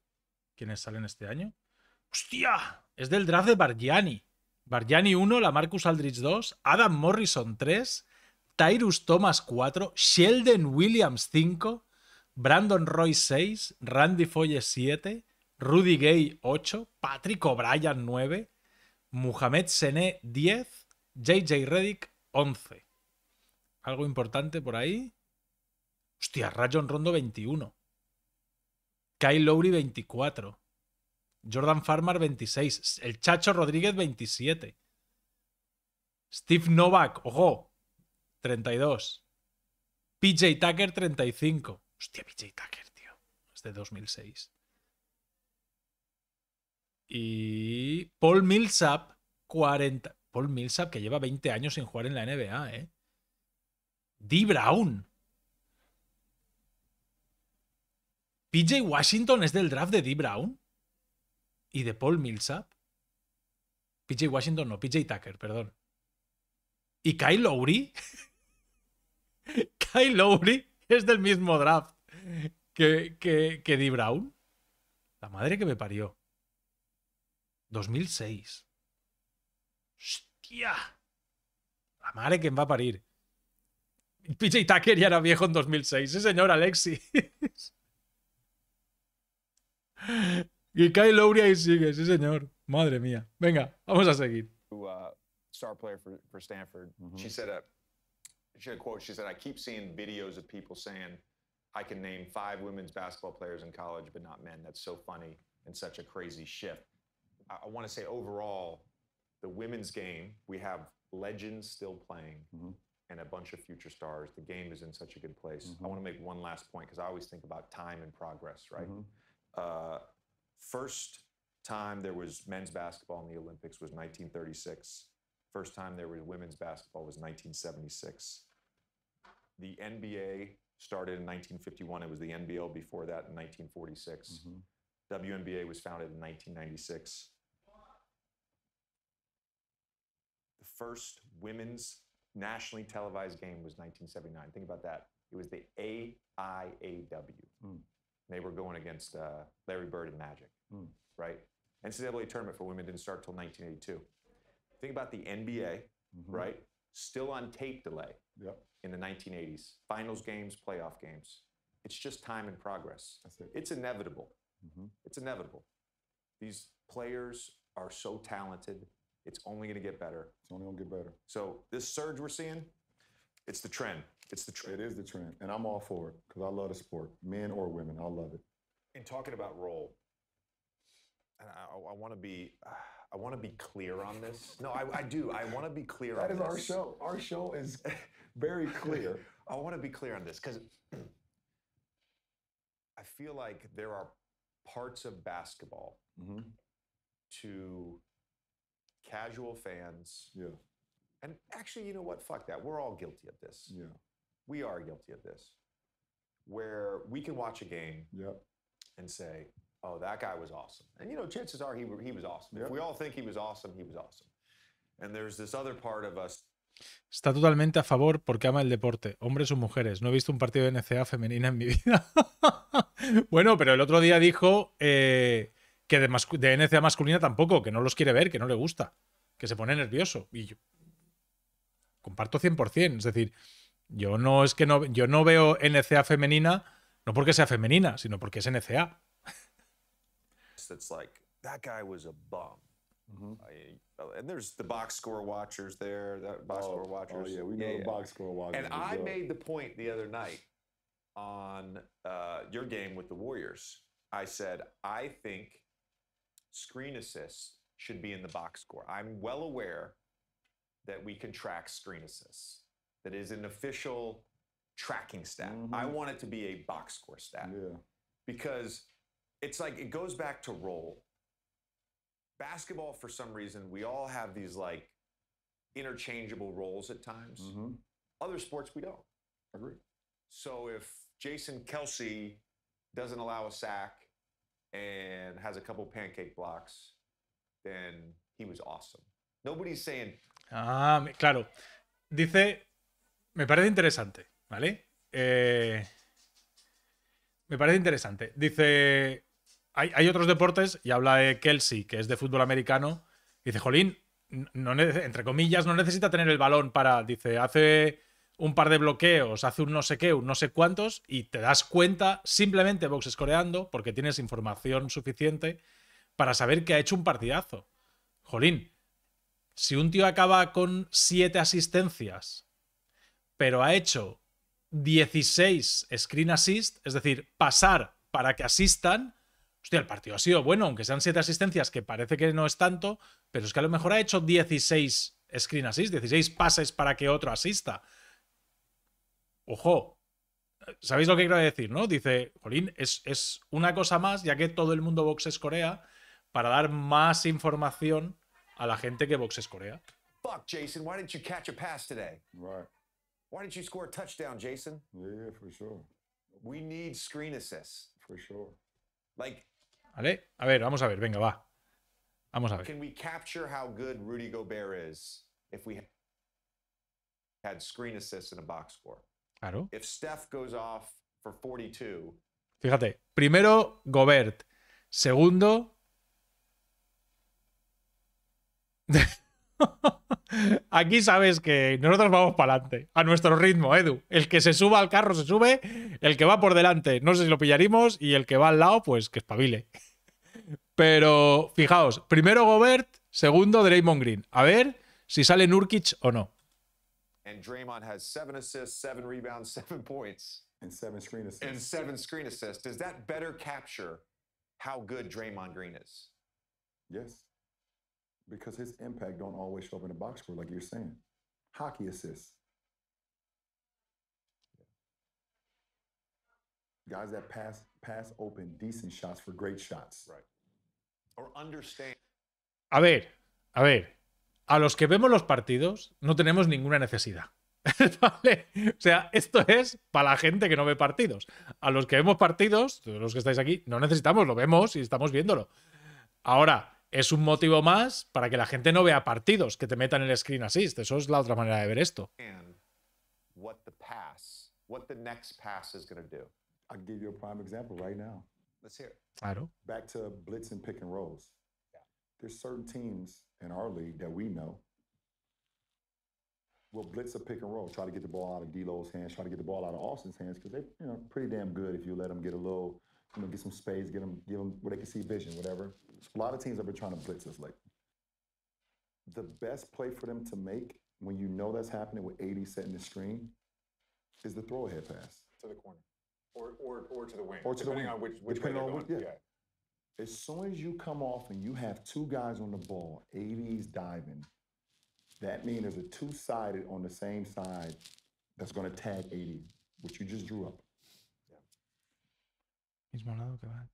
B: ¿quiénes salen este año? ¡Hostia! Es del draft de Bargiani. Bargiani 1, la Marcus Aldridge 2, Adam Morrison 3, Tyrus Thomas 4, Sheldon Williams 5, Brandon Roy 6, Randy Foye 7, Rudy Gay 8, Patrick O'Brien 9, Mohamed Sené 10, JJ Reddick 11. ¿Algo importante por ahí? Hostia, Rajon Rondo 21. Kyle Lowry 24. Jordan Farmer 26. El Chacho Rodríguez 27. Steve Novak, ojo, 32. PJ Tucker 35. Hostia, PJ Tucker, tío. Es de 2006. Y Paul Millsap, 40. Paul Millsap, que lleva 20 años sin jugar en la NBA, ¿eh? Dee Brown. PJ Washington es del draft de Dee Brown y de Paul Millsap. PJ Washington, no, PJ Tucker, perdón. ¿Y Kyle Lowry? [LAUGHS] Kyle Lowry es del mismo draft que, que, que Dee Brown. La madre que me parió. 2006.
E: ¡Hostia!
B: La madre que va a parir. PJ Tucker ya era viejo en 2006. Sí, señor Alexis. [LAUGHS] y Kyle Lowry ahí sigue, sí, señor. Madre mía. Venga, vamos a seguir.
D: Uh, star player for, for Stanford. Mm-hmm. She said a, uh, she had a quote. She said, I keep seeing videos of people saying, I can name five women's basketball players in college, but not men. That's so funny and such a crazy shift. I want to say overall, the women's game, we have legends still playing mm-hmm. and a bunch of future stars. The game is in such a good place. Mm-hmm. I want to make one last point because I always think about time and progress, right? Mm-hmm. Uh, first time there was men's basketball in the Olympics was 1936. First time there was women's basketball was 1976. The NBA started in 1951. It was the NBL before that in 1946. Mm-hmm. WNBA was founded in 1996 first women's nationally televised game was 1979. Think about that. It was the AIAW. Mm. They were going against uh, Larry Bird and Magic, mm. right? NCAA tournament for women didn't start till 1982. Think about the NBA, mm-hmm. right? Still on tape delay yep. in the 1980s. Finals games, playoff games. It's just time and progress. It. It's inevitable. Mm-hmm. It's inevitable. These players are so talented. It's only going to get better. It's only going to get better. So this surge we're seeing, it's the trend. It's the trend. It is
C: the trend, and I'm all for it because I love the sport, men or women. I love it.
D: And talking about role, and I, I want to be, I want to be clear on this. No, I, I do. I want to be clear. that on is this. our show. Our show is very clear. [LAUGHS] I want to be clear on this because [CLEARS THROAT] I feel like there are parts of basketball mm-hmm. to casual fans. Yeah. And actually, you know what? Fuck that. We're all guilty of this. Yeah. We are guilty of this. Where we can watch a game yep. and say, oh, that guy was awesome. And you know, chances are he, he was awesome. Yep. If we all think he was awesome, he was awesome. And there's this other part of us
B: Está totalmente a favor porque ama el deporte, hombres o mujeres. No he visto un partido de NCA femenina en mi vida. [LAUGHS] bueno, pero el otro día dijo eh, que de, de NCA masculina tampoco, que no los quiere ver, que no le gusta, que se pone nervioso. Y yo comparto 100%. Es decir, yo no, es que no, yo no veo NCA femenina, no porque sea femenina, sino porque es NCA.
D: It's like, that guy was a bum. Mm-hmm. and there's the box score watchers there, that box oh, score oh, watchers. Oh yeah, we know yeah, the yeah. box score watchers. And I well. made the point the other night on uh, your game with the Warriors. I said I think screen assists should be in the box score. I'm well aware that we can track screen assists; That is an official tracking stat. Mm -hmm. I want it to be a box score stat. Yeah. Because it's like it goes back to role. Basketball, for some reason, we all have these like interchangeable roles at times. Mm -hmm. Other sports, we don't. Agreed. So if Jason Kelsey doesn't allow a sack and has a couple pancake blocks, then he was awesome. Nobody's saying.
B: Ah, claro. Dice, me parece interesante, ¿vale? Eh, me parece interesante. Dice, hay, otros deportes y habla de Kelsey, que es de fútbol americano. Dice, Jolín, no, entre comillas, no necesita tener el balón para. Dice, hace un par de bloqueos, hace un no sé qué, un no sé cuántos, y te das cuenta simplemente box porque tienes información suficiente para saber que ha hecho un partidazo. Jolín, si un tío acaba con siete asistencias, pero ha hecho 16 screen assist, es decir, pasar para que asistan, hostia, el partido ha sido bueno, aunque sean siete asistencias, que parece que no es tanto, pero es que a lo mejor ha hecho 16 screen assist, 16 pases para que otro asista ojo, ¿sabéis lo que quiero decir, no? Dice, Jolín, es, es una cosa más, ya que todo el mundo boxes Corea, para dar más información a la gente que boxes Corea.
D: Fuck, Jason, why didn't you catch a pass today? Right. Why didn't you score a touchdown, Jason? Yeah, for sure. We need screen assists. For sure. Like.
B: Vale, a ver, vamos a ver, venga, va. Vamos a ver. Can
D: we capture how good Rudy Gobert is if we had screen assists in a box score? Claro.
B: Fíjate, primero Gobert, segundo... [LAUGHS] Aquí sabes que nosotros vamos para adelante, a nuestro ritmo, Edu. El que se suba al carro se sube, el que va por delante no sé si lo pillaremos y el que va al lado pues que espabile. Pero fijaos, primero Gobert, segundo Draymond Green. A ver si sale Nurkic o no.
D: and Draymond has seven assists, seven rebounds, [LAUGHS] seven points, and seven screen assists. And seven screen assists. Does that better capture how good Draymond Green is?
C: Yes, because his impact don't always show up in the box score, like you're saying. Hockey assists. Guys that pass pass open decent shots for great shots.
D: Right. Or understand.
B: A ver, a ver. a los que vemos los partidos no tenemos ninguna necesidad. [LAUGHS] O sea, esto es para la gente que no ve partidos. A los que vemos partidos, los que estáis aquí, no necesitamos, lo vemos y estamos viéndolo. Ahora, es un motivo más para que la gente no vea partidos, que te metan el screen assist. Eso es la otra manera de ver esto.
A: Claro.
D: Back
C: to blitz and pick and rolls. There's certain teams in our league that we know will blitz a pick and roll, try to get the ball out of D'Lo's hands, try to get the ball out of Austin's hands because they're you know pretty damn good if you let them get a little, you know, get some space, get them, give them where they can see vision, whatever. A lot of teams have been trying to blitz us lately. The best play for them to make when you know that's happening with 80 setting the screen is the throw ahead
D: pass to the corner. Or, or, or to the wing, or to depending the wing. on which, which depending way on which, yeah. yeah
C: as soon as you come off and you have two guys on the ball, 80s diving, that means there's a two-sided on the same side that's going to tag 80, which you
D: just drew up. Yeah.
B: Mismo lado, que va.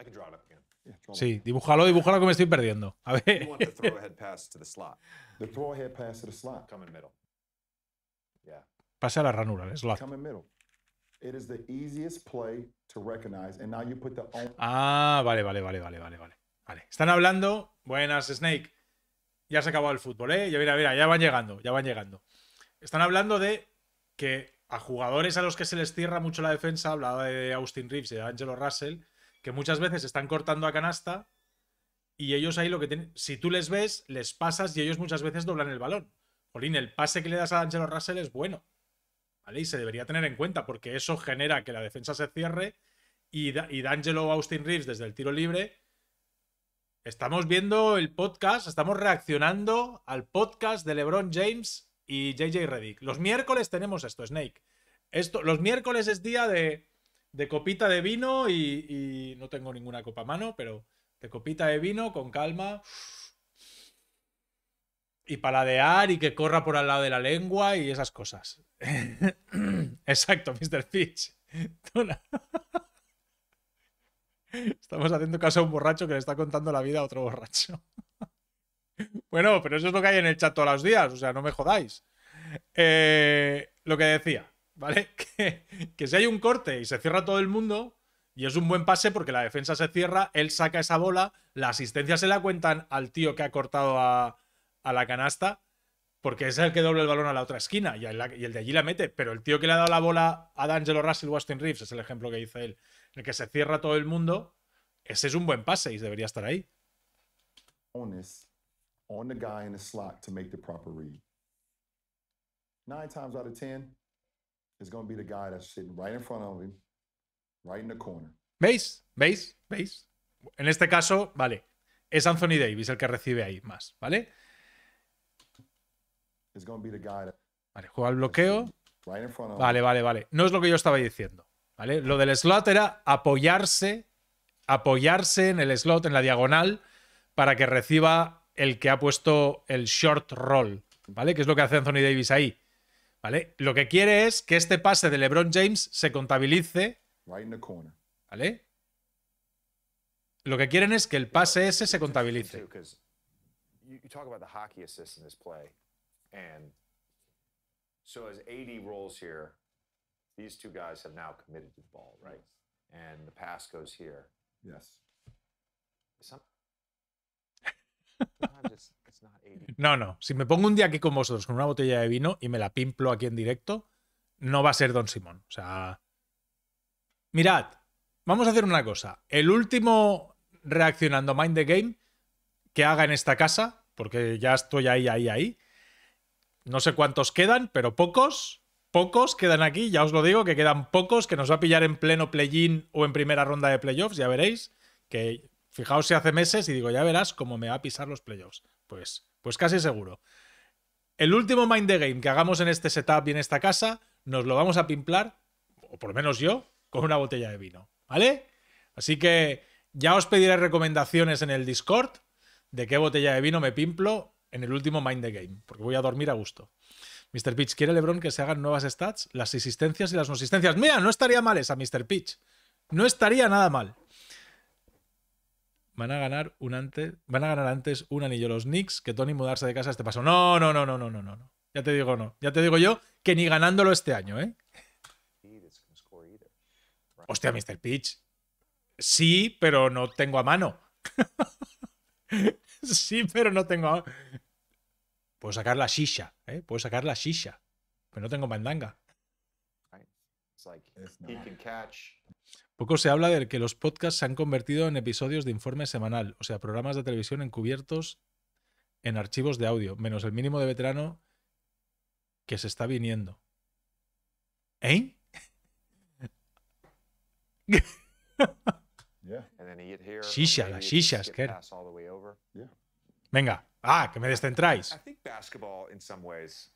D: I can draw it up again. Yeah, sí, dibújalo, dibújalo que me estoy perdiendo. A ver. You want the throw ahead pass to the slot. The throw ahead pass to the slot. Come in middle. Yeah.
B: Pase a la ranura, el slot. Come
C: in middle. It is the play to recognize. And now you put
B: Ah, vale, vale, vale, vale, vale, vale. Están hablando. Buenas, Snake. Ya se acabó el fútbol, ¿eh? Ya, mira, mira, ya van llegando, ya van llegando. Están hablando de que a jugadores a los que se les cierra mucho la defensa, hablaba de Austin Reeves y de Angelo Russell, que muchas veces están cortando a canasta y ellos ahí lo que tienen. Si tú les ves, les pasas y ellos muchas veces doblan el balón. Jolín, el pase que le das a Angelo Russell es bueno. Y se debería tener en cuenta porque eso genera que la defensa se cierre y, D'Angelo Austin Reeves desde el tiro libre. Estamos viendo el podcast, estamos reaccionando al podcast de LeBron James y JJ Reddick. Los miércoles tenemos esto, Snake. Esto, los miércoles es día de, copita de vino y, no tengo ninguna copa a mano, pero de copita de vino con calma y paladear y que corra por al lado de la lengua y esas cosas.
E: [LAUGHS]
B: Exacto, Mr. Fitch. [LAUGHS] Estamos haciendo caso a un borracho que le está contando la vida a otro borracho. [LAUGHS] bueno, pero eso es lo que hay en el chat todos los días, o sea, no me jodáis. Eh, lo que decía, ¿vale? Que, que si hay un corte y se cierra todo el mundo, y es un buen pase porque la defensa se cierra, él saca esa bola, la asistencia se la cuentan al tío que ha cortado a, a la canasta porque es el que doble el balón a la otra esquina y el, de allí la mete. Pero el tío que le ha dado la bola a D'Angelo Russell Washington Reeves, es el ejemplo que dice él, en el que se cierra todo el mundo, ese es un buen pase y debería estar ahí.
C: times out of be the guy that's sitting right in front of him, right in the corner. ¿Veis?
B: ¿Veis? ¿Veis? En este caso, vale, es Anthony Davis el que recibe ahí más, ¿vale?
C: Vale,
B: juega al bloqueo.
C: Vale,
B: vale, vale. No es lo que yo estaba diciendo. ¿vale? Lo del slot era apoyarse, apoyarse en el slot, en la diagonal, para que reciba el que ha puesto el short roll. ¿Vale? Que es lo que hace Anthony Davis ahí. ¿Vale? Lo que quiere es que este pase de LeBron James se contabilice.
C: ¿Vale?
B: Lo que quieren es que el pase ese se contabilice.
D: And so as 80 rolls here, these two guys have now committed to the ball, right? And the pass goes here. Yes. Some... [LAUGHS]
B: no, no. Si me pongo un día aquí con vosotros con una botella de vino y me la pimplo aquí en directo, no va a ser Don Simón. O sea. Mirad, vamos a hacer una cosa. El último reaccionando Mind the Game que haga en esta casa, porque ya estoy ahí, ahí, ahí no sé cuántos quedan, pero pocos, pocos quedan aquí. Ya os lo digo, que quedan pocos, que nos va a pillar en pleno play-in o en primera ronda de playoffs, ya veréis. Que fijaos si hace meses y digo, ya verás cómo me va a pisar los playoffs. Pues, pues casi seguro. El último Mind the Game que hagamos en este setup y en esta casa, nos lo vamos a pimplar, o por lo menos yo, con una botella de vino. ¿Vale? Así que ya os pediré recomendaciones en el Discord de qué botella de vino me pimplo en el último Mind the Game, porque voy a dormir a gusto. Mr. Pitch, ¿quiere LeBron que se hagan nuevas stats? Las existencias y las no existencias. Mira, no estaría mal esa, Mr. Pitch. No estaría nada mal. Van a ganar un antes, van a ganar antes un anillo los Knicks que Tony mudarse de casa este paso. No, no, no, no, no, no, no. Ya te digo no. Ya te digo yo que ni ganándolo este año, ¿eh? Hostia, Mr. Pitch. Sí, pero no tengo a mano. [LAUGHS] [LAUGHS] sí, pero no tengo. Puedo sacar la shisha, ¿eh? Puedo sacar la shisha. Pero no tengo mandanga. Poco se habla de que los podcasts se han convertido en episodios de informe semanal, o sea, programas de televisión encubiertos en archivos de audio, menos el mínimo de veterano que se está viniendo. ¿Eh?
D: [LAUGHS] Yeah. And then hit here. Shisha, shishas, ¿qué era? Yeah.
B: Venga. Ah, que me descentráis. I
D: think basketball in some ways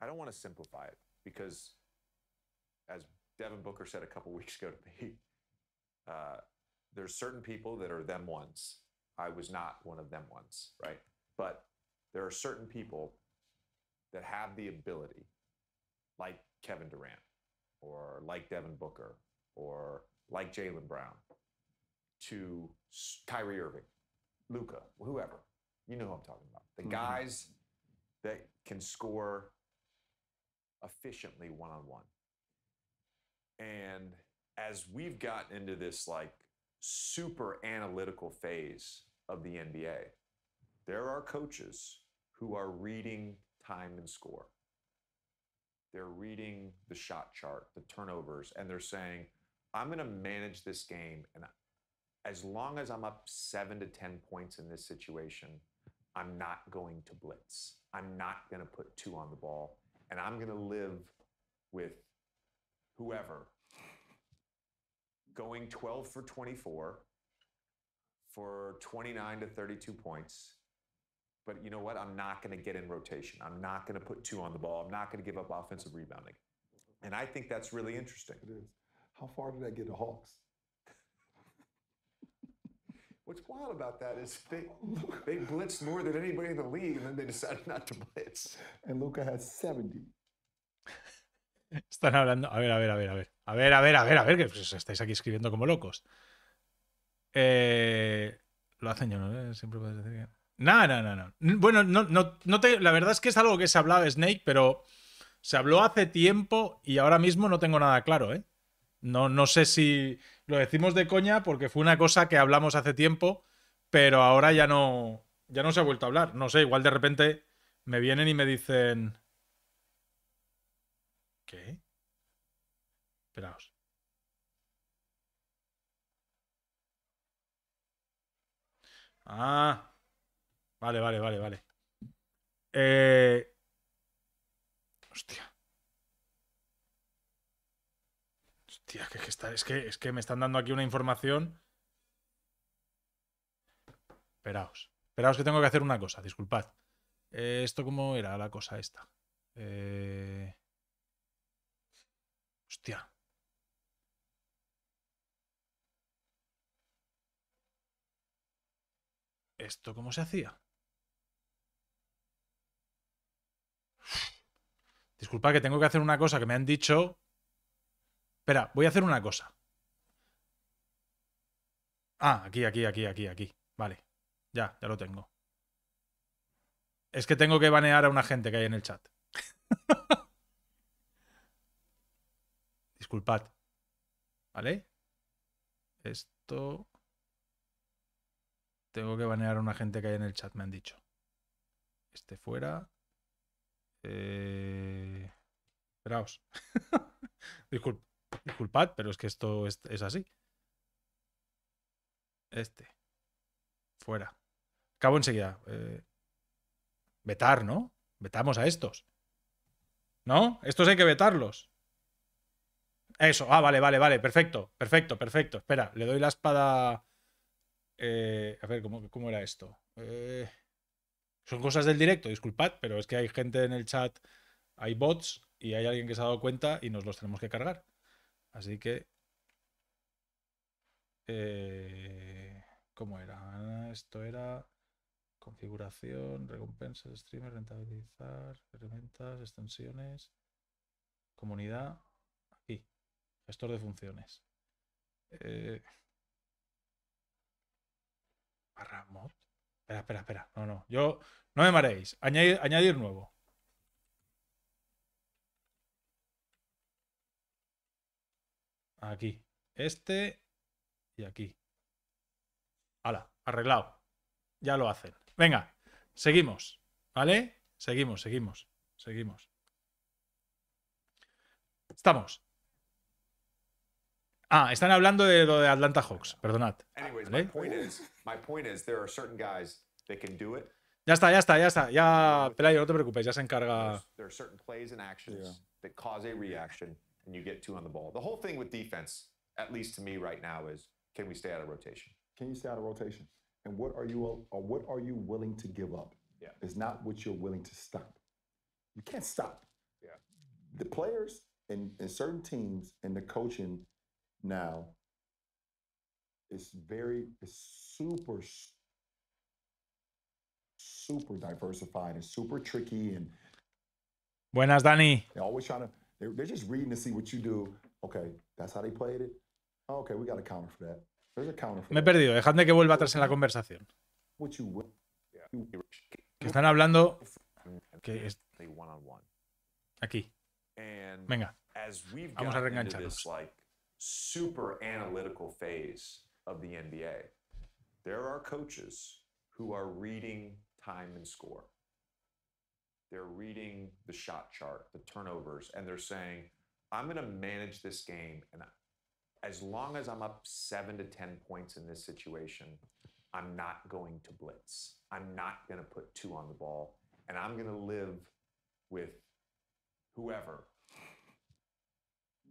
D: I don't want to simplify it because as Devin Booker said a couple [LAUGHS] weeks ago to me, uh, there's certain people that are them ones. I was not one of them ones, right? But there are certain people that have the ability, like Kevin Durant, or like Devin Booker, or like Jalen Brown to Kyrie Irving, Luca, whoever. You know who I'm talking about. The mm-hmm. guys that can score efficiently one on one. And as we've gotten into this like super analytical phase of the NBA, there are coaches who are reading time and score. They're reading the shot chart, the turnovers, and they're saying, I'm going to manage this game. And as long as I'm up seven to 10 points in this situation, I'm not going to blitz. I'm not going to put two on the ball. And I'm going to live with whoever going 12 for 24 for 29 to 32 points. But you know what? I'm not going to get in rotation. I'm not going to put two on the ball. I'm not going to give up offensive rebounding. And I think that's really interesting. It is.
C: how far did I get
D: to Hawks? [LAUGHS] What's wild about that is they they blitzed more than anybody in the league, and then they decided not to blitz.
C: And Luca has 70.
B: Están hablando. A ver, a ver, a ver, a ver. A ver, a ver, a ver, a ver, que estáis aquí escribiendo como locos. Eh, lo hacen yo, ¿no? Eh, siempre puedes decir que. No, no, no, no. Bueno, no, no, no te, la verdad es que es algo que se hablaba de Snake, pero se habló hace tiempo y ahora mismo no tengo nada claro, ¿eh? No, sé si lo decimos de coña porque fue una cosa que hablamos hace tiempo, pero ahora ya no, ya no se ha vuelto a hablar. No sé, igual de repente me vienen y me dicen... ¿Qué? Esperaos. Ah. Vale, vale, vale, vale. Eh... Hostia. Tía, que, está, es, que, es que me están dando aquí una información. Esperaos. Esperaos que tengo que hacer una cosa, disculpad. Eh, ¿Esto cómo era la cosa esta? Eh, hostia. ¿Esto cómo se hacía? Disculpad que tengo que hacer una cosa que me han dicho Espera, voy a hacer una cosa. Ah, aquí, aquí, aquí, aquí, aquí. Vale. Ya, ya lo tengo. Es que tengo que banear a una gente que hay en el chat. [LAUGHS] Disculpad. ¿Vale? Esto... Tengo que banear a una gente que hay en el chat, me han dicho. Este fuera.
D: Eh,
B: esperaos. [LAUGHS] Disculpa. Disculpad, pero es que esto es, así. Este. Fuera. Acabo enseguida. Eh, vetar, ¿no? Vetamos a estos. ¿No? Estos hay que vetarlos. Eso. Ah, vale, vale, vale. Perfecto, perfecto, perfecto. Espera, le doy la espada... Eh, a ver, ¿cómo, era esto? Eh, son cosas del directo, disculpad, pero es que hay gente en el chat, hay bots y hay alguien que se ha dado cuenta y nos los tenemos que cargar. Así que... Eh, ¿Cómo era? Ah, esto era configuración, recompensas, streamer, rentabilizar, herramientas, extensiones, comunidad, y gestor de funciones. Eh, barra mod. Espera, espera, espera. No, no. Yo, no me mareéis. añadir nuevo. Aquí. Este y aquí. Hala, arreglado. Ya lo hacen. Venga, seguimos. ¿Vale? Seguimos, seguimos, seguimos. Estamos. Ah, están hablando de lo de Atlanta Hawks, perdonad. Ya está, ya está, ya está. Ya, Pelayo, no te preocupes, ya se encarga.
D: and you get two on the ball. The whole thing with defense, at least to me right now, is can we stay out of rotation?
C: Can you stay out of rotation? And what are you or what are you willing to give up? Yeah. Is not what you're willing to stop. You can't stop. Yeah. The players and certain teams and the coaching now is very super super diversified and super tricky and
B: Buenas, Dani.
C: They're always trying to they're, they're just reading to see what you do. Okay, that's how they played it. Oh, okay, we got a counter for that.
D: There's a counter for Me
B: he perdido. Dejadme que vuelva atrás en la conversación.
D: What you will. Que
B: están hablando. Que es... Aquí. Venga. Vamos a reengancharlos.
D: super analytical phase of the NBA. There are coaches who are reading time and score. They're reading the shot chart, the turnovers, and they're saying, I'm going to manage this game. And as long as I'm up seven to 10 points in this situation, I'm not going to blitz. I'm not going to put two on the ball. And I'm going to live with whoever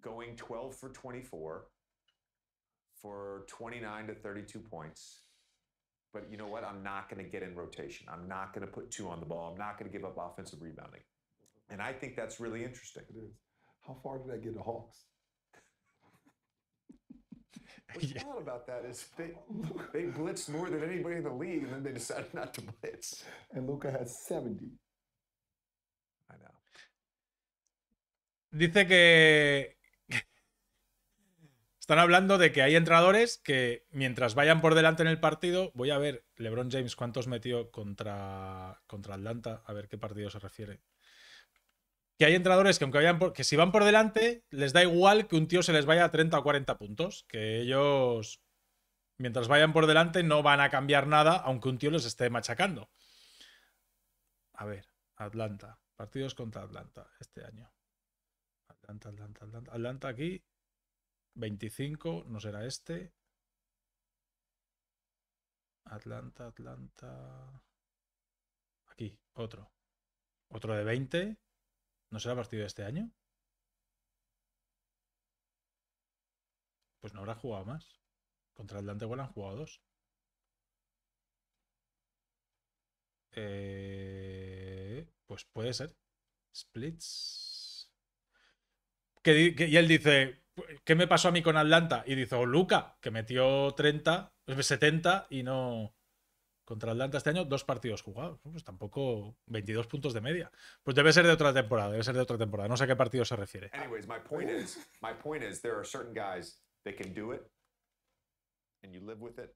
D: going 12 for 24 for 29 to 32 points but you know what? I'm not going to get in rotation. I'm not going to put two on the ball. I'm not going to give up offensive rebounding. And I think that's really interesting. It is. How far did I get the Hawks? [LAUGHS] What's yeah. odd about that is they they blitzed more than anybody in the league, and then they decided not to blitz.
C: And Luca had 70. I know.
B: Dice que Están hablando de que hay entrenadores que mientras vayan por delante en el partido, voy a ver LeBron James cuántos metió contra, contra Atlanta, a ver qué partido se refiere. Que hay entrenadores que aunque vayan que si van por delante, les da igual que un tío se les vaya a 30 o 40 puntos, que ellos mientras vayan por delante no van a cambiar nada aunque un tío les esté machacando. A ver, Atlanta, partidos contra Atlanta este año. Atlanta, Atlanta, Atlanta. Atlanta aquí 25, no será este. Atlanta, Atlanta. Aquí, otro. Otro de 20. ¿No será partido de este año? Pues no habrá jugado más. Contra Atlanta igual han jugado dos. Eh, pues puede ser. Splits. y él dice, ¿Qué me pasó a mí con Atlanta? Y dice, oh, Luca, que metió 30, 70 eh, y no. Contra Atlanta este año, dos partidos jugados. Pues tampoco 22 puntos de media. Pues debe ser de otra temporada, debe ser de otra temporada. No sé a qué partido se refiere.
D: Anyways, my point is, my point is there are certain guys that can do it and you live with it.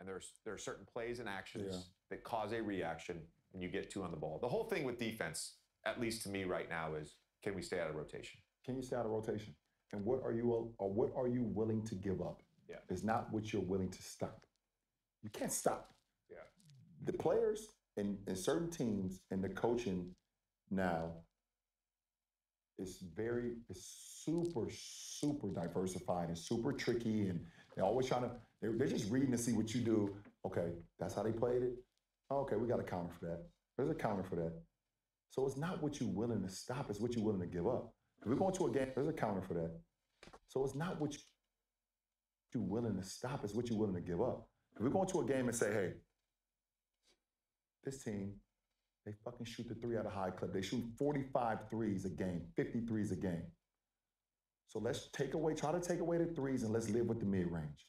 D: And there's there are certain plays and actions yeah. that cause a reaction and you get two on the ball. The whole thing with defense, at least to me right now, is can we stay out of rotation?
C: Can you stay out of rotation? and what are you or what are you willing to give up yeah. is not what you're willing to stop. You can't stop. Yeah. The players and, and certain teams and the coaching now is very it's super super diversified and super tricky and they're always trying to they're, they're just reading to see what you do okay that's how they played it okay we got a counter for that there's a counter for that so it's not what you're willing to stop it's what you're willing to give up if we go into a game, there's a counter for that. So it's not what you're willing to stop, it's what you're willing to give up. If we go into a game and say, hey, this team, they fucking shoot the three out of high clip. They shoot 45 threes a game, 50 threes a game. So let's take away, try to take away the threes and let's live with the mid range.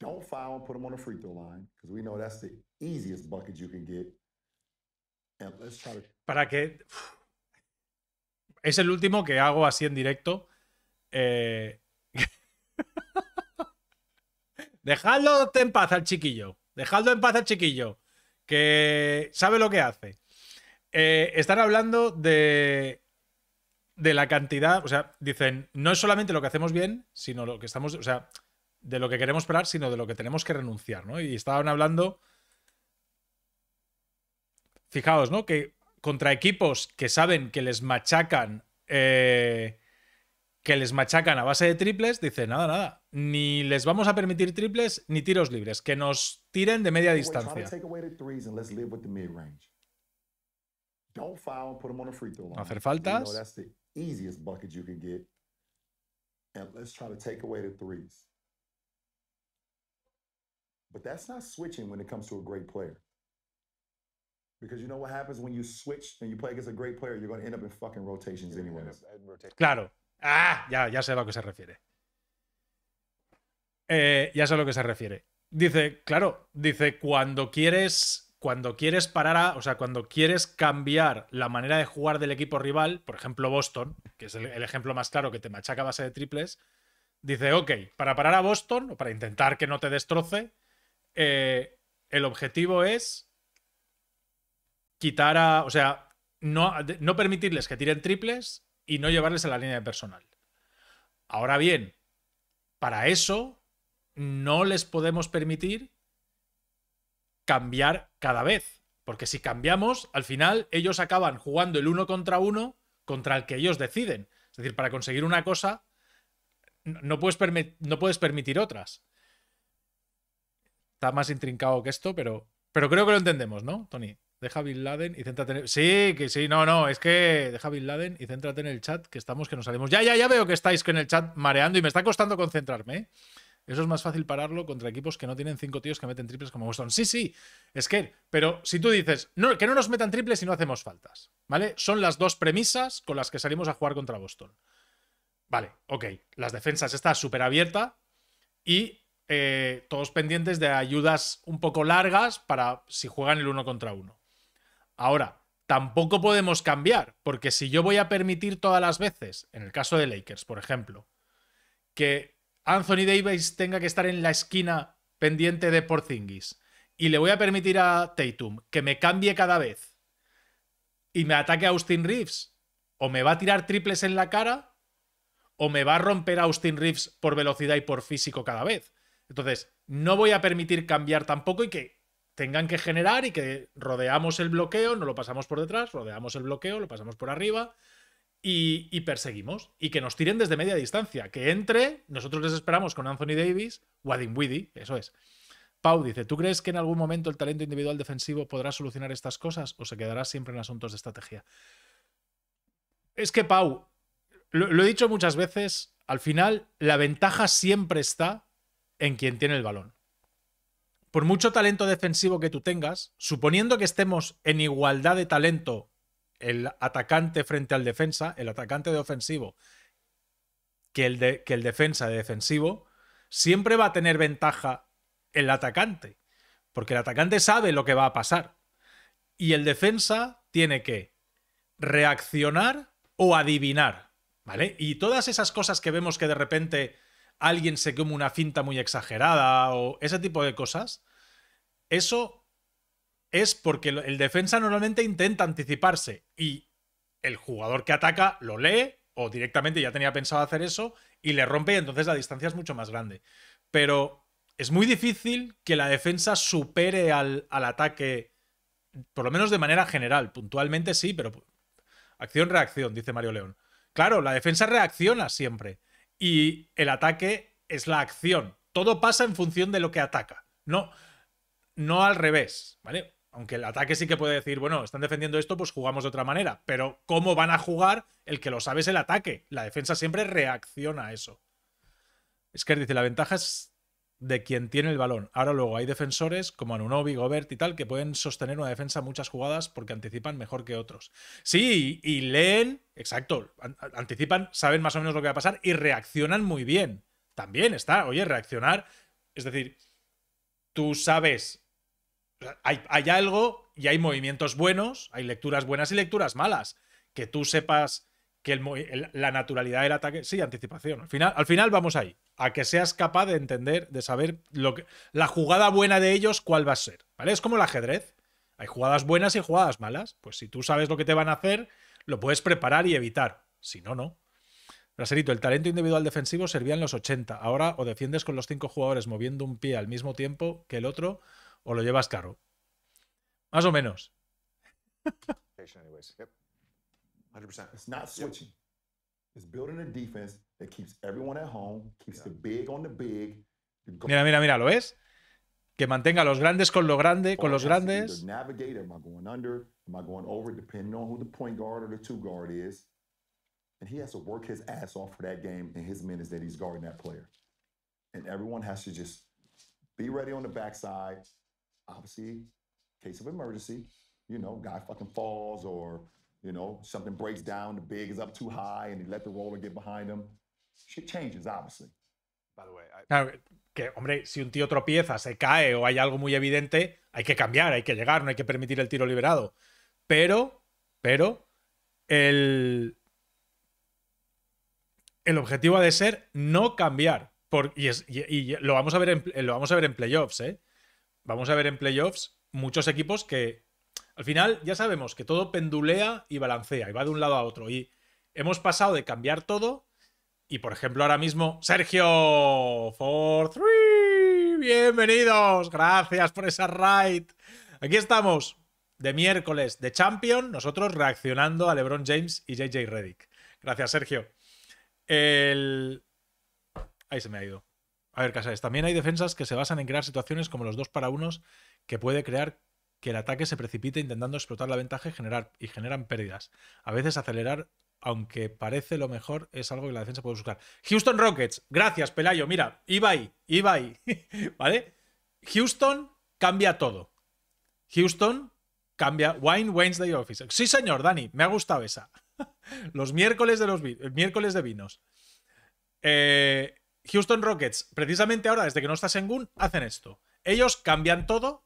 C: Don't foul and put them on the free throw line because we know that's the easiest bucket you can get. And let's try to.
B: Para que Es el último que hago así en directo. Eh, [LAUGHS] dejadlo en paz al chiquillo. Dejadlo en paz al chiquillo. Que sabe lo que hace. Eh, están hablando de. De la cantidad. O sea, dicen, no es solamente lo que hacemos bien, sino lo que estamos. O sea, de lo que queremos esperar, sino de lo que tenemos que renunciar, ¿no? Y estaban hablando. Fijaos, ¿no? Que contra equipos que saben que les machacan. Eh, que les machacan a base de triples, dice nada, nada. Ni les vamos a permitir triples ni tiros libres. Que nos tiren de media distancia. No
C: em hacer faltas. But that's not Because you know what happens when you switch and you play against a great player, you're going to end Claro.
B: Ah, ya, ya sé a lo que se refiere. Eh, ya sé a lo que se refiere. Dice, claro, dice, cuando quieres, cuando quieres parar a, o sea, cuando quieres cambiar la manera de jugar del equipo rival, por ejemplo Boston, que es el, ejemplo más claro que te machaca a base de triples, dice, ok, para parar a Boston, o para intentar que no te destroce, eh, el objetivo es quitar a. O sea, no, no permitirles que tiren triples y no llevarles a la línea de personal. Ahora bien, para eso no les podemos permitir cambiar cada vez. Porque si cambiamos, al final ellos acaban jugando el uno contra uno contra el que ellos deciden. Es decir, para conseguir una cosa, no puedes, no puedes permitir otras. Está más intrincado que esto, pero, pero creo que lo entendemos, ¿no, Tony? Deja Bin Laden y céntrate en el... Sí, que sí, no, no, es que deja Bin Laden y céntrate en el chat, que estamos que nos salimos. Ya, ya, ya veo que estáis en el chat mareando y me está costando concentrarme. ¿eh? Eso es más fácil pararlo contra equipos que no tienen cinco tíos que meten triples como Boston. Sí, sí, es que, pero si tú dices, no, que no nos metan triples y no hacemos faltas, ¿vale? Son las dos premisas con las que salimos a jugar contra Boston. Vale, ok, las defensas está súper abierta y eh, todos pendientes de ayudas un poco largas para si juegan el uno contra uno. Ahora, tampoco podemos cambiar, porque si yo voy a permitir todas las veces, en el caso de Lakers, por ejemplo, que Anthony Davis tenga que estar en la esquina pendiente de Porzingis y le voy a permitir a Tatum que me cambie cada vez y me ataque a Austin Reeves, o me va a tirar triples en la cara o me va a romper a Austin Reeves por velocidad y por físico cada vez. Entonces, no voy a permitir cambiar tampoco y que tengan que generar y que rodeamos el bloqueo, no lo pasamos por detrás, rodeamos el bloqueo, lo pasamos por arriba y, perseguimos. Y que nos tiren desde media distancia. Que entre, nosotros les esperamos con Anthony Davis, Wadim Widdy, eso es. Pau dice, ¿tú crees que en algún momento el talento individual defensivo podrá solucionar estas cosas o se quedará siempre en asuntos de estrategia? Es que, Pau, lo he dicho muchas veces, al final la ventaja siempre está en quien tiene el balón por mucho talento defensivo que tú tengas, suponiendo que estemos en igualdad de talento el atacante frente al defensa, el atacante de ofensivo, que el, defensa de defensivo, siempre va a tener ventaja el atacante, porque el atacante sabe lo que va a pasar. Y el defensa tiene que reaccionar o adivinar, ¿vale? Y todas esas cosas que vemos que de repente alguien se come una finta muy exagerada o ese tipo de cosas, eso es porque el defensa normalmente intenta anticiparse y el jugador que ataca lo lee o directamente ya tenía pensado hacer eso y le rompe y entonces la distancia es mucho más grande. Pero es muy difícil que la defensa supere al, al ataque, por lo menos de manera general. Puntualmente sí, pero acción-reacción, dice Mario León. Claro, la defensa reacciona siempre y el ataque es la acción. Todo pasa en función de lo que ataca. No, no al revés, ¿vale? Aunque el ataque sí que puede decir, bueno, están defendiendo esto, pues jugamos de otra manera. Pero cómo van a jugar, el que lo sabe es el ataque. La defensa siempre reacciona a eso. Es que dice, la ventaja es de quien tiene el balón. Ahora luego hay defensores como Anunobi, Gobert y tal que pueden sostener una defensa muchas jugadas porque anticipan mejor que otros. Sí, y, leen, exacto, anticipan, saben más o menos lo que va a pasar y reaccionan muy bien. También está, oye, reaccionar, es decir, tú sabes, hay, algo y hay movimientos buenos, hay lecturas buenas y lecturas malas. Que tú sepas que la naturalidad del ataque, sí, anticipación. Al final, al final vamos ahí a que seas capaz de entender, de saber lo que, la jugada buena de ellos, cuál va a ser. ¿Vale? Es como el ajedrez. Hay jugadas buenas y jugadas malas. Pues si tú sabes lo que te van a hacer, lo puedes preparar y evitar. Si no, no. Braserito, el talento individual defensivo servía en los 80. Ahora o defiendes con los cinco jugadores moviendo un pie al mismo tiempo que el otro o lo llevas caro. Más o menos.
C: [LAUGHS] It's building a defense that keeps everyone at home, keeps the big on the big.
B: mira, mira, mira, ¿lo ves? Que mantenga a los grandes con lo grande, con oh, los grandes.
C: Navigator, am I going under? Am I going over? Depending on who the point guard or the two guard is. And he has to work his ass off for that game and his minutes that he's guarding that player. And everyone has to just be ready on the backside. Obviously, case of emergency, you know, guy fucking falls or
B: que, hombre, si un tío tropieza, se cae o hay algo muy evidente, hay que cambiar, hay que llegar, no hay que permitir el tiro liberado. Pero, pero, el, el objetivo ha de ser no cambiar. Por, y, es, lo, vamos a ver en, lo vamos a ver en playoffs, ¿eh? Vamos a ver en playoffs muchos equipos que al final ya sabemos que todo pendulea y balancea y va de un lado a otro. Y hemos pasado de cambiar todo y, por ejemplo, ahora mismo, Sergio for three, bienvenidos, gracias por esa ride. Aquí estamos, de miércoles de Champion, nosotros reaccionando a LeBron James y JJ Reddick. Gracias, Sergio. El... Ahí se me ha ido. A ver, Casares, también hay defensas que se basan en crear situaciones como los dos para unos que puede crear que el ataque se precipite intentando explotar la ventaja y, generar, y generan pérdidas. A veces acelerar, aunque parece lo mejor, es algo que la defensa puede buscar. Houston Rockets, gracias, Pelayo. Mira, iba ahí, iba ahí. [LAUGHS] ¿Vale? Houston cambia todo. Houston cambia Wine Wednesday Office. Sí, señor, Dani, me ha gustado esa. [LAUGHS] los miércoles de los miércoles de vinos. Eh, Houston Rockets, precisamente ahora, desde que no estás en Gun, hacen esto. Ellos cambian todo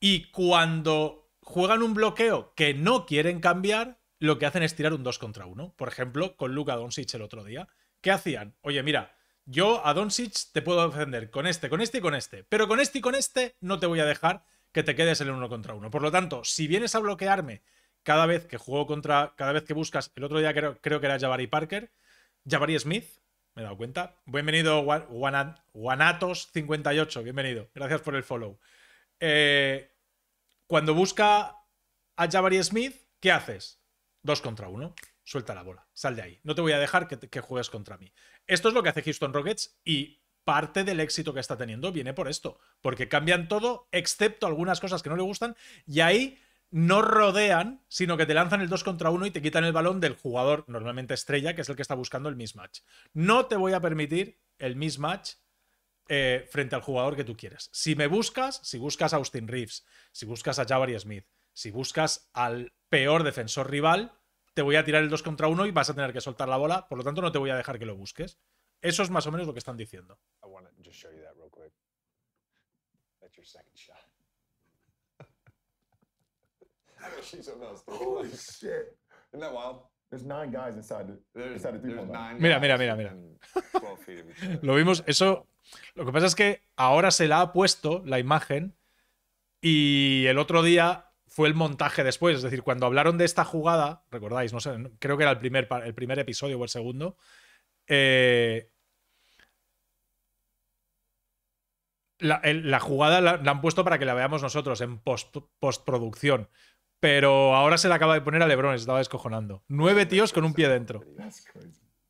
B: y cuando juegan un bloqueo que no quieren cambiar, lo que hacen es tirar un 2 contra 1. Por ejemplo, con Luka Doncic el otro día. ¿Qué hacían? Oye, mira, yo a Doncic te puedo defender con este, con este y con este. Pero con este y con este no te voy a dejar que te quedes en el 1 contra 1. Por lo tanto, si vienes a bloquearme cada vez que juego contra, cada vez que buscas, el otro día creo, que era Jabari Parker, Jabari Smith, me he dado cuenta. Bienvenido, juanatos 58 bienvenido. Gracias por el follow. Eh, cuando busca a Jabari Smith, ¿qué haces? Dos contra uno. Suelta la bola, sal de ahí. No te voy a dejar que, que juegues contra mí. Esto es lo que hace Houston Rockets y parte del éxito que está teniendo viene por esto, porque cambian todo, excepto algunas cosas que no le gustan, y ahí no rodean, sino que te lanzan el 2 contra 1 y te quitan el balón del jugador normalmente estrella, que es el que está buscando el mismatch. No te voy a permitir el mismatch eh, frente al jugador que tú quieres. Si me buscas, si buscas a Austin Reeves, si buscas a Jabari Smith, si buscas al peor defensor rival, te voy a tirar el 2 contra 1 y vas a tener que soltar la bola, por lo tanto no te voy a dejar que lo busques. Eso es más o menos lo que están diciendo.
C: There's nine guys inside mira,
B: mira, mira, mira. Lo vimos, eso. Lo que pasa es que ahora se la ha puesto la imagen y el otro día fue el montaje después. Es decir, cuando hablaron de esta jugada, recordáis, no sé, creo que era el primer, el primer episodio o el segundo. Eh, la, jugada la, han puesto para que la veamos nosotros en postproducción. Pero ahora se le acaba de poner a LeBron, se estaba descojonando. Nueve tíos con un pie dentro.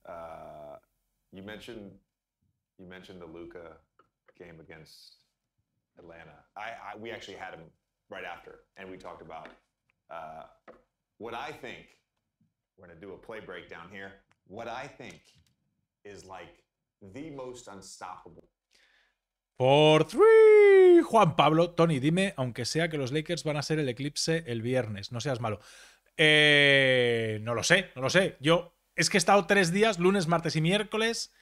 D: Uh, you mentioned you mentioned the Luca game against Atlanta. I, I, we actually had him right after, and we talked about uh, what I think. We're gonna do a play breakdown here. What I think is like the most unstoppable
B: Por… three. Juan Pablo, Tony, dime, aunque sea que los Lakers van a ser el eclipse el viernes, no seas malo. Eh, no lo sé, no lo sé. Yo es que he estado tres días, lunes, martes y miércoles,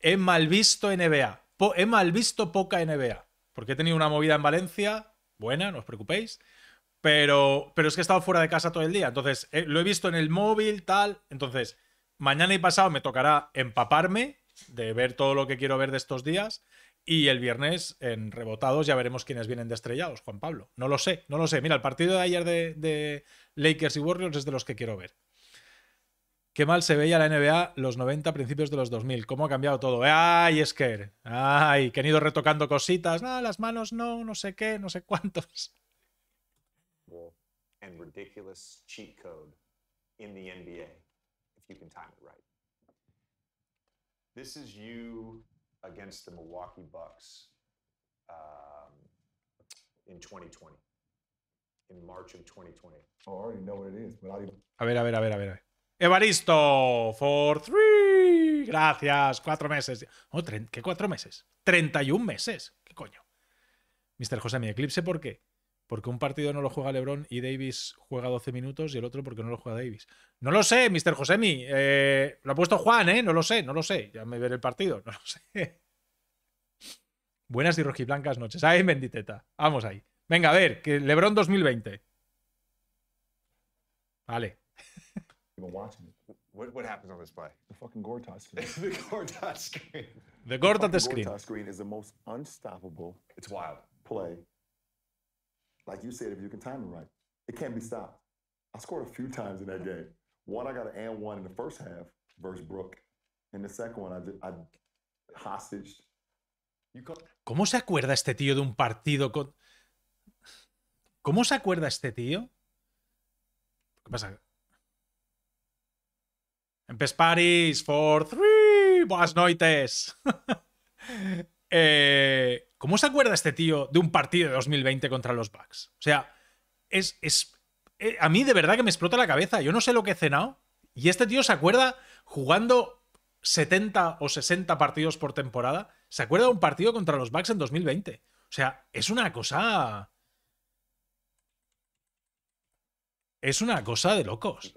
B: he mal visto NBA. he mal visto poca NBA. Porque he tenido una movida en Valencia, buena, no os preocupéis. Pero, pero es que he estado fuera de casa todo el día. Entonces, eh, lo he visto en el móvil, tal. Entonces, mañana y pasado me tocará empaparme de ver todo lo que quiero ver de estos días. Y el viernes, en rebotados, ya veremos quiénes vienen de estrellados, Juan Pablo. No lo sé, no lo sé. Mira, el partido de ayer de, Lakers y Warriors es de los que quiero ver. Qué mal se veía la NBA los 90, principios de los 2000. ¿Cómo ha cambiado todo? ¡Ay, Esker! ¡Ay! Que han ido retocando cositas. No, las manos no, no sé qué, no sé cuántos.
D: NBA, This against the Milwaukee Bucks um, in 2020. In March of 2020. I already know what it is, but I'll
B: A ver, a ver, a ver, a ver. Evaristo, for three. Gracias, cuatro meses. Oh, ¿Qué cuatro meses? 31 meses. ¿Qué coño? Mr. José, mi eclipse, ¿por qué? porque un partido no lo juega LeBron y Davis juega 12 minutos y el otro porque no lo juega Davis. No lo sé, Mr. Josemi. Eh, lo ha puesto Juan, ¿eh? No lo sé, no lo sé. Ya me veré el partido, [LAUGHS] no lo sé. Buenas y rojiblancas noches. Ahí, benditeta. Vamos ahí. Venga, a ver, LeBron 2020. Vale.
D: What, what happens on this play? The fucking Gortat [LAUGHS] screen. the Gortat screen.
B: The Gortat
C: screen is It's wild. Play Like you said, if you can time it right, it can't be stopped. I scored a few times in that game. One, I got an and one in the first half versus Brook. And the second one, I, just, I hostage.
B: ¿Cómo se acuerda este tío de un partido con... ¿Cómo se acuerda este tío? ¿Qué pasa? Paris for three. Buenas noites. [LAUGHS] eh, ¿Cómo se acuerda este tío de un partido de 2020 contra los Bucks? O sea, es, eh, a mí de verdad que me explota la cabeza. Yo no sé lo que he cenado. Y este tío se acuerda jugando 70 o 60 partidos por temporada. Se acuerda de un partido contra los Bucks en 2020. O sea, es una cosa. Es una cosa de locos.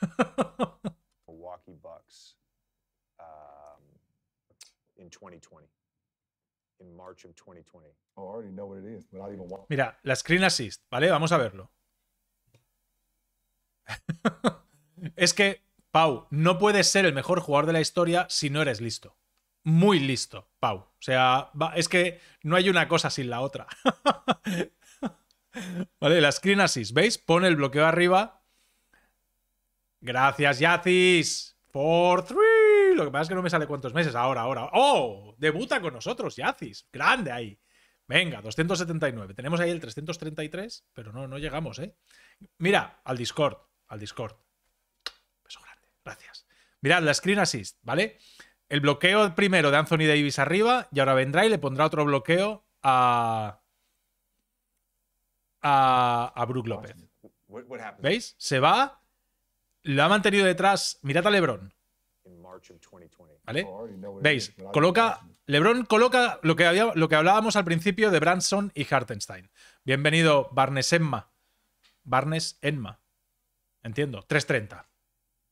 D: [LAUGHS] Milwaukee Bucks 2020. Um, 2020.
B: Mira, la screen assist, ¿vale? Vamos a verlo. [LAUGHS] es que, Pau, no puedes ser el mejor jugador de la historia si no eres listo. Muy listo, Pau. O sea, es que no hay una cosa sin la otra. [LAUGHS] vale, la screen assist, ¿veis? Pone el bloqueo arriba Gracias, Yacis. For three. Lo que pasa es que no me sale cuántos meses. Ahora, ahora. ¡Oh! Debuta con nosotros, Yacis. Grande ahí. Venga, 279. Tenemos ahí el 333, pero no, no llegamos, ¿eh? Mira, al Discord. Al Discord. Beso grande. Gracias. Mirad, la screen assist, ¿vale? El bloqueo primero de Anthony Davis arriba y ahora vendrá y le pondrá otro bloqueo a. a, a Brook López. ¿Veis? Se va, lo ha mantenido detrás. Mirad a LeBron. ¿Vale?
D: Oh, ¿Veis? Coloca,
B: LeBron coloca lo que, había, lo que hablábamos al principio de Branson y Hartenstein. Bienvenido, Barnes Enma. Barnes Enma. Entiendo. 330.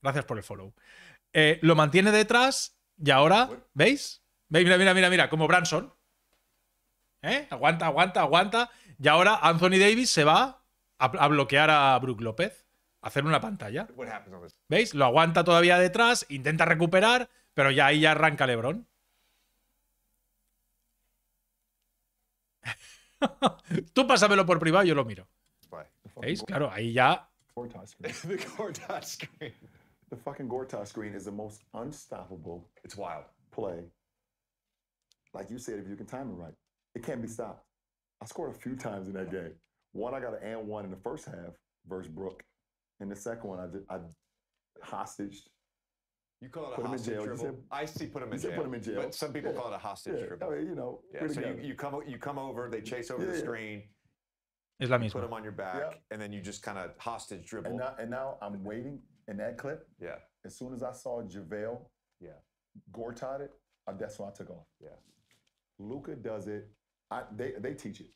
B: Gracias por el follow. Eh, lo mantiene detrás y ahora, ¿veis? ¿Veis? Mira, mira, mira, mira, como Branson. ¿Eh? Aguanta, aguanta, aguanta. Y ahora Anthony Davis se va a, a bloquear a Brook López hacer una pantalla. Pues, ¿Veis? Lo aguanta todavía detrás, intenta recuperar, pero ya ahí ya arranca Lebron. [LAUGHS] Tú pásamelo por privado, yo lo miro. ¿Veis? Claro, ahí ya.
C: [LAUGHS] The fucking Gortat screen is the most unstoppable. It's wild. Play. Like you said, if you can time it right, it can't be stopped. I scored a few times in that game. One, I got an and one in the first half versus Brooke. And the second one, I just, I hostaged.
D: You call it put a hostage him in jail. Said, I see put him in jail. Put him in jail. But some people yeah. call it a hostage yeah. dribble. I mean, you know. Yeah. So you, you, come you come over, they chase over the screen.
B: It's la Put him on
D: your back, and then you just kind of hostage dribble. And now, and now I'm waiting in that clip. Yeah. As soon as I saw
C: JaVale yeah. Gore it, uh, that's when I took off. Yeah. Luca does it. I, they, they teach it.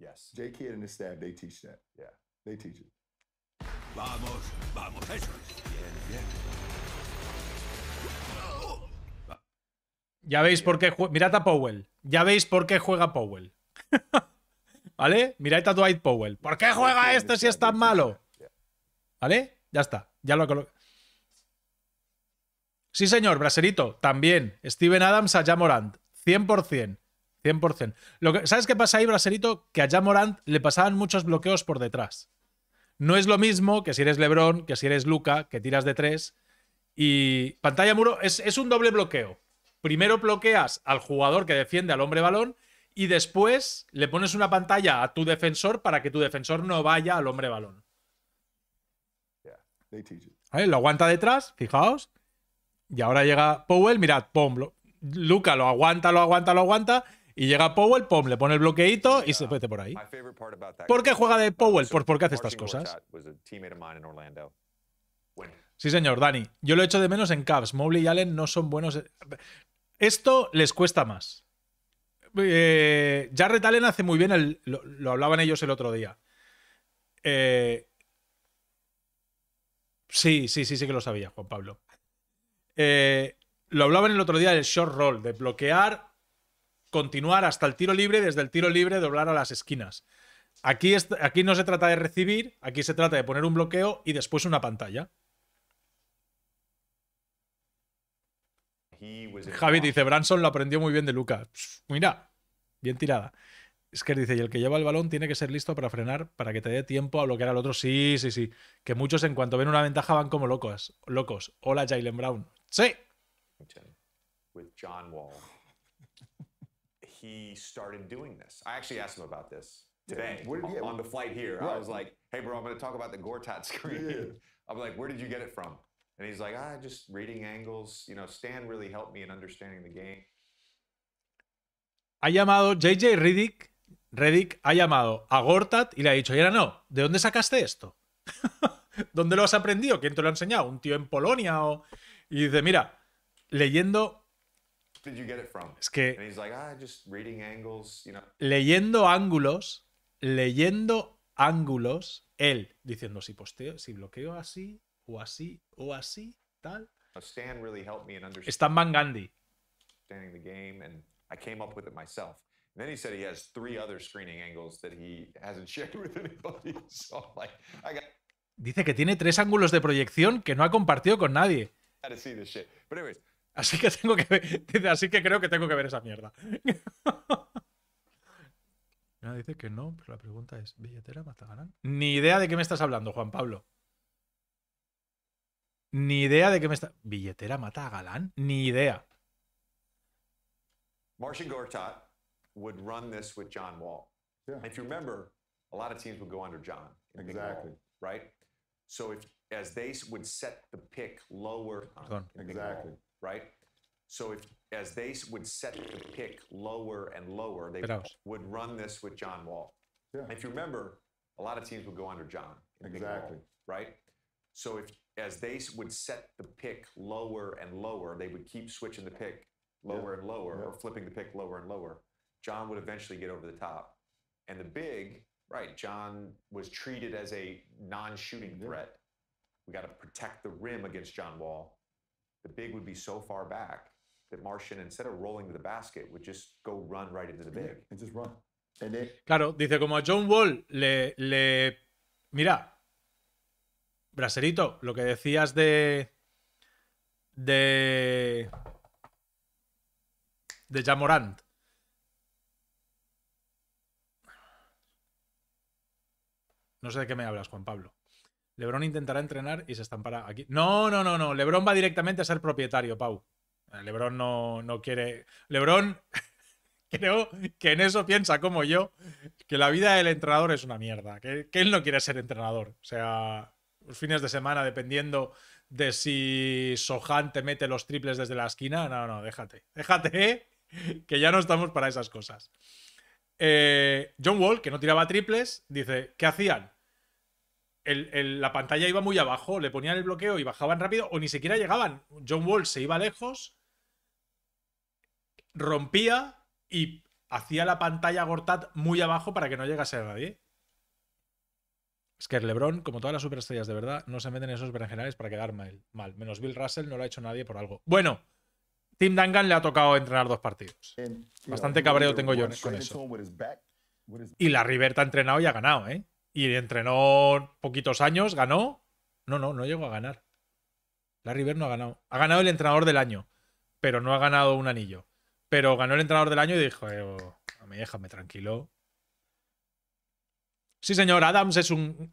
C: Yes. J Kid and his staff, they teach that. Yeah. They teach it. Vamos, vamos, eso Bien, bien.
B: Ya veis por qué juega. Mirad a Powell. Ya veis por qué juega Powell. [LAUGHS] ¿Vale? Mirad a Dwight Powell. ¿Por qué juega este si es tan malo? ¿Vale? Ya está. Ya lo Sí, señor, Braserito. También. Steven Adams a Jamorant. 100%. 100%. ¿Sabes qué pasa ahí, Braserito? Que a Jamorant le pasaban muchos bloqueos por detrás. No es lo mismo que si eres Lebron, que si eres Luca, que tiras de tres. Y pantalla muro es, un doble bloqueo. Primero bloqueas al jugador que defiende al hombre balón y después le pones una pantalla a tu defensor para que tu defensor no vaya al hombre balón. Lo aguanta detrás, fijaos. Y ahora llega Powell, mirad, pum, Luca lo aguanta, lo aguanta, lo aguanta. Y llega Powell, pom, le pone el bloqueito y se mete por ahí. ¿Por qué juega de Powell? ¿Por porque hace estas cosas. Sí, señor, Dani. Yo lo he hecho de menos en Cavs. Mobley y Allen no son buenos. Esto les cuesta más. Eh, Jarrett Allen hace muy bien, el, lo, hablaban ellos el otro día. Eh, sí, sí, sí, sí que lo sabía, Juan Pablo. Eh, lo hablaban el otro día del short roll, de bloquear continuar hasta el tiro libre, desde el tiro libre doblar a las esquinas. Aquí, aquí no se trata de recibir, aquí se trata de poner un bloqueo y después una pantalla. Javi dice, Branson lo aprendió muy bien de Luca. mira, bien tirada. Es que dice, y el que lleva el balón tiene que ser listo para frenar, para que te dé tiempo a bloquear al otro. Sí, sí, sí. Que muchos en cuanto ven una ventaja van como locos. locos. Hola, Jalen Brown. Sí.
D: John Wall he started doing this. I actually asked him about this today yeah, where, yeah, on the flight here. Right. I was like, hey, bro, I'm going to talk about the Gortat [LAUGHS] screen. Yeah. I'm like, where did you get it from? And he's like, ah, just reading angles. You know, Stan really helped me in understanding the game.
B: Ha llamado JJ Riddick. Reddick ha llamado a Gortat y le ha dicho, y era no, ¿de dónde sacaste esto? [LAUGHS] ¿Dónde lo has aprendido? ¿Quién te lo ha enseñado? ¿Un tío en Polonia? O... Y dice, mira, leyendo
D: es que ah,
B: leyendo ángulos, leyendo ángulos, él diciendo si posteo, pues, si bloqueo así, o así,
D: o así, tal. Stan Van game, And I came up with it myself. then he said he has three other screening angles that he hasn't [LAUGHS] shared with anybody. So like, I got.
B: Dice que tiene tres ángulos de proyección que no ha compartido con nadie.
D: Got to see this shit. But anyways,
B: Así que tengo que ver, [LAUGHS] así que creo que tengo que ver esa mierda. [LAUGHS] No, dice que no, pero la pregunta es, ¿billetera Galán? Ni idea de qué me estás hablando, Juan Pablo. Ni idea de qué me está. ¿Billetera mata a Galán? Ni idea.
D: Martian Gortat would run this with John Wall. Yeah. If you remember, a lot of teams would go under John. Exactly. right? So if as they would set the pick lower exactly. right? So if as they would set the pick lower and lower, they would run this with John Wall. Yeah. If you remember, a lot of teams would go under John. Exactly. Wall, right. So if as they would set the pick lower and lower, they would keep switching the pick lower yeah. and lower, yeah. or flipping the pick lower and lower. John would eventually get over the top, and the big right. John was treated as a non-shooting threat. We got to protect the rim against John Wall the big would be so far back that Martian, instead of rolling to the basket, would just go run right into the big. And just run. And then,
B: Claro, dice como a John Wall le, le... Mira, Braserito, lo que decías de... De... De Jamorant. No sé de qué me hablas, Juan Pablo. Lebron intentará entrenar y se estampará aquí. No, no, no, no. Lebron va directamente a ser propietario, Pau. Eh, Lebron no, no quiere. Lebron [LAUGHS] creo que en eso piensa como yo, que la vida del entrenador es una mierda, que, él no quiere ser entrenador. O sea, los fines de semana, dependiendo de si Sohan te mete los triples desde la esquina, no, no, déjate, déjate, [LAUGHS] que ya no estamos para esas cosas. Eh, John Wall, que no tiraba triples, dice, ¿qué hacían? la pantalla iba muy abajo, le ponían el bloqueo y bajaban rápido o ni siquiera llegaban. John Wall se iba lejos, rompía y hacía la pantalla Gortat muy abajo para que no llegase a nadie. Es que LeBron, como todas las superestrellas de verdad, no se meten en esos berenjenales para quedar mal, Menos Bill Russell, no lo ha hecho nadie por algo. Bueno, Tim Duncan le ha tocado entrenar dos partidos. Bastante cabreo tengo yo con eso. Y la River ha entrenado y ha ganado, ¿eh? y entrenó poquitos años, ganó. No, no, no llegó a ganar. Larry River no ha ganado. Ha ganado el entrenador del año, pero no ha ganado un anillo. Pero ganó el entrenador del año y dijo, eh, oh, me déjame tranquilo. Sí, señor, Adams es un...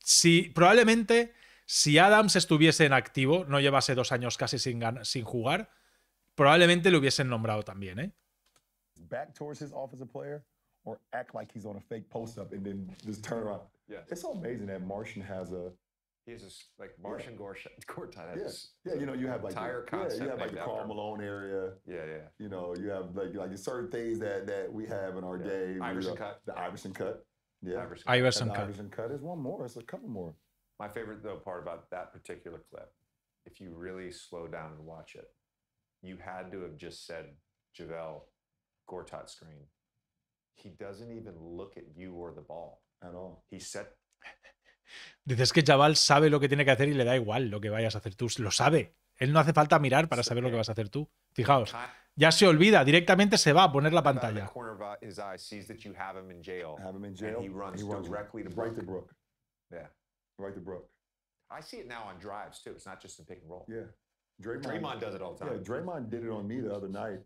B: Si, probablemente, si Adams estuviese en activo, no llevase dos años casi sin, sin jugar, probablemente lo hubiesen nombrado también, ¿eh?
C: Back towards his player. or act like he's on a fake post up and then just turn around. Yeah, it's so amazing that Martian has a. He's just like Martian yeah. Gortat. Yes. Yeah. yeah, you know, you have like entire the, concept. Yeah, you have like the Carl Malone area. Yeah, yeah. You know, you have like like certain things that that we have in our yeah. day. Iverson cut. The Iverson cut. Yeah. Iverson, Iverson cut. Iverson cut. There's one more. It's a
D: couple more. My favorite though part about that particular clip, if you really slow down and watch it, you had to have just said Javel Gortat screen He doesn't even look at you or the ball at all. He set...
B: [LAUGHS] Dices que chaval sabe lo que tiene que hacer y le da igual lo que vayas a hacer tú. Lo sabe. Él no hace falta mirar para saber lo que vas a hacer tú. Fijaos, ya se olvida, directamente se va a poner la pantalla.
D: I see it now on drives too. It's not just in pick and roll. Yeah. Draymond, Draymond does it all the time. Yeah,
C: Draymond did it on me the other night,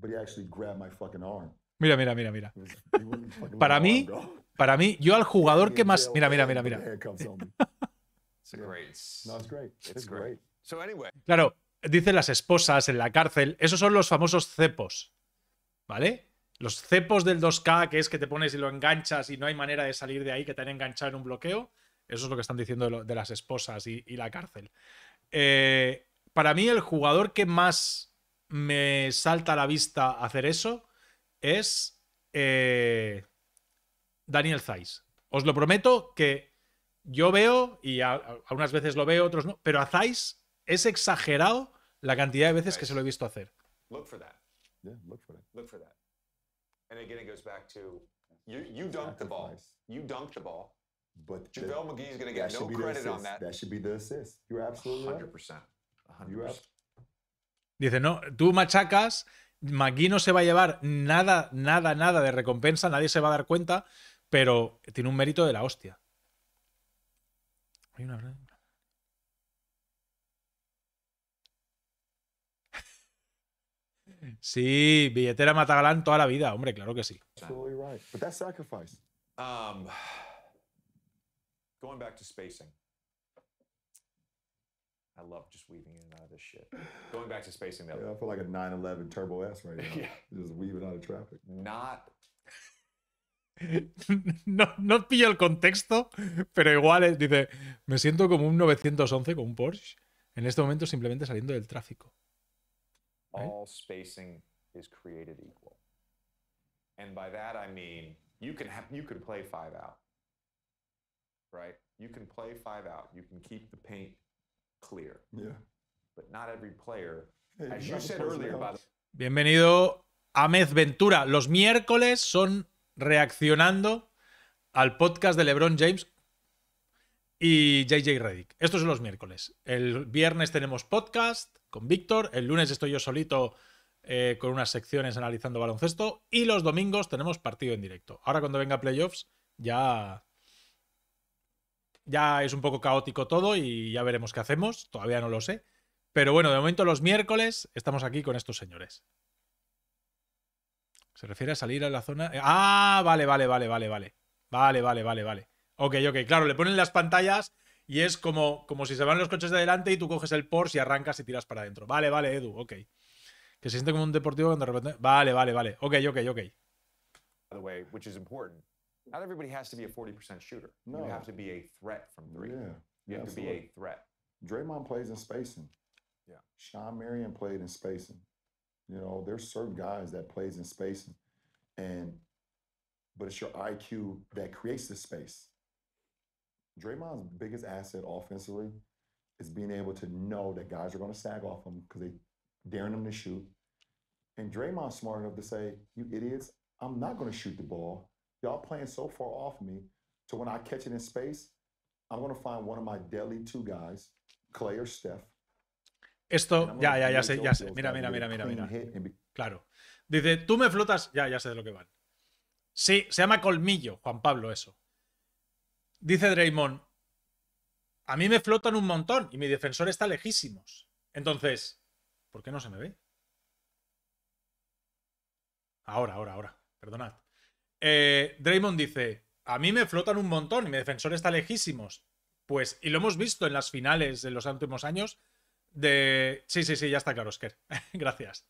C: but he actually grabbed my fucking arm.
B: Mira, mira, mira, mira. Pues,
C: [LAUGHS] para mí,
B: para mí, yo al jugador que más. Mira, mira, mira, mira. Claro, dicen las esposas en la cárcel. Esos son los famosos cepos. ¿Vale? Los cepos del 2K, que es que te pones y lo enganchas y no hay manera de salir de ahí, que te han enganchado en un bloqueo. Eso es lo que están diciendo de, las esposas y, la cárcel. Eh, para mí, el jugador que más me salta a la vista hacer eso es eh, Daniel Zeiss. Os lo prometo que yo veo, y a, unas veces lo veo, otros no, pero a Zeiss es exagerado la cantidad de veces que se lo he visto hacer.
D: Look for that. Yeah, look for that. Look for that. And again, it goes back to you, you dunked the ball. You dunked the ball. But Javel McGee is going to get no credit on that. That should be the assist. You're absolutely 100%. 100%.
B: Dice, no, tú machacas McGee no se va a llevar nada, nada, nada de recompensa, nadie se va a dar cuenta, pero tiene un mérito de la hostia. Sí, billetera Matagalán toda la vida, hombre, claro que sí.
D: [SIGHS] I love just weaving in and out of this shit. Going back to spacing though. Yeah, I feel like a 911 turbo S right now. [LAUGHS] yeah. Just weaving out of traffic. Not
E: [LAUGHS]
B: No, no pillo el contexto, pero igual es, dice, me siento como un 911 con un Porsche en este momento simplemente saliendo del tráfico.
D: Right? ¿Eh? All spacing is created equal. And by that I mean you can have, you can play five out. Right? You can play five out. You can keep the paint
B: Bienvenido a Mez Ventura. Los miércoles son reaccionando al podcast de LeBron James y JJ Reddick. Estos son los miércoles. El viernes tenemos podcast con Víctor. El lunes estoy yo solito eh, con unas secciones analizando baloncesto. Y los domingos tenemos partido en directo. Ahora cuando venga playoffs ya ya es un poco caótico todo y ya veremos qué hacemos, todavía no lo sé. Pero bueno, de momento los miércoles estamos aquí con estos señores. Se refiere a salir a la zona... Eh, ah, vale, vale, vale, vale, vale. Vale, vale, vale, vale. Ok, ok, claro, le ponen las pantallas y es como, como si se van los coches de adelante y tú coges el Porsche y arrancas y tiras para adentro. Vale, vale, Edu, ok. Que se siente como un deportivo cuando de repente... Vale, vale, vale. Ok, ok, ok.
D: Not everybody has to be a 40% shooter. No. You have to be a threat from three. Yeah. You have absolutely. to be a threat.
C: Draymond plays in spacing. Yeah. Sean Marion played in spacing. You know, there's certain guys that plays in spacing. And but it's your IQ that creates the space. Draymond's biggest asset offensively is being able to know that guys are going to sag off him because they daring them to shoot. And Draymond's smart enough to say, "You idiots, I'm not going to shoot the ball. Y'all playing so far off me to when I catch it in space, I'm gonna find one of my deadly two guys, Clay or Steph.
B: Esto, ya, ya, ya sé, ya sé. Mira, mira, mira, mira, mira. Claro. Dice, tú me flotas, ya, ya sé de lo que van. Sí, se llama colmillo, Juan Pablo, eso. Dice Draymond, a mí me flotan un montón y mi defensor está lejísimos. Entonces, ¿por qué no se me ve? Ahora, ahora, ahora. Perdonad. Eh, Draymond dice, a mí me flotan un montón y mi defensor está lejísimos. Pues, y lo hemos visto en las finales de los últimos años, de... Sí, sí, sí, ya está claro, Oscar. [LAUGHS] Gracias.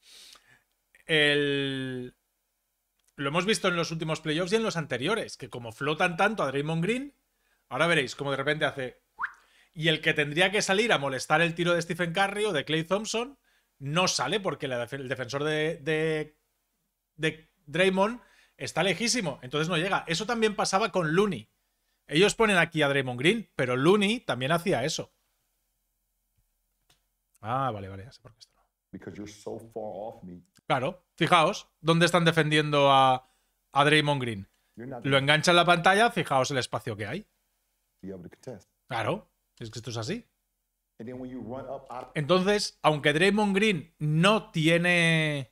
B: Lo hemos visto en los últimos playoffs y en los anteriores, que como flotan tanto a Draymond Green, ahora veréis como de repente hace... Y el que tendría que salir a molestar el tiro de Stephen Curry o de Clay Thompson, no sale porque el defensor de, de Draymond está lejísimo, entonces no llega. Eso también pasaba con Looney. Ellos ponen aquí a Draymond Green, pero Looney también hacía eso. Ah, vale, vale, ya sé por qué esto
C: no.
B: Claro, fijaos, ¿dónde están defendiendo a, Draymond Green? Lo enganchan en la pantalla, fijaos el espacio que hay. Claro, es que esto es así. Entonces, aunque Draymond Green no tiene.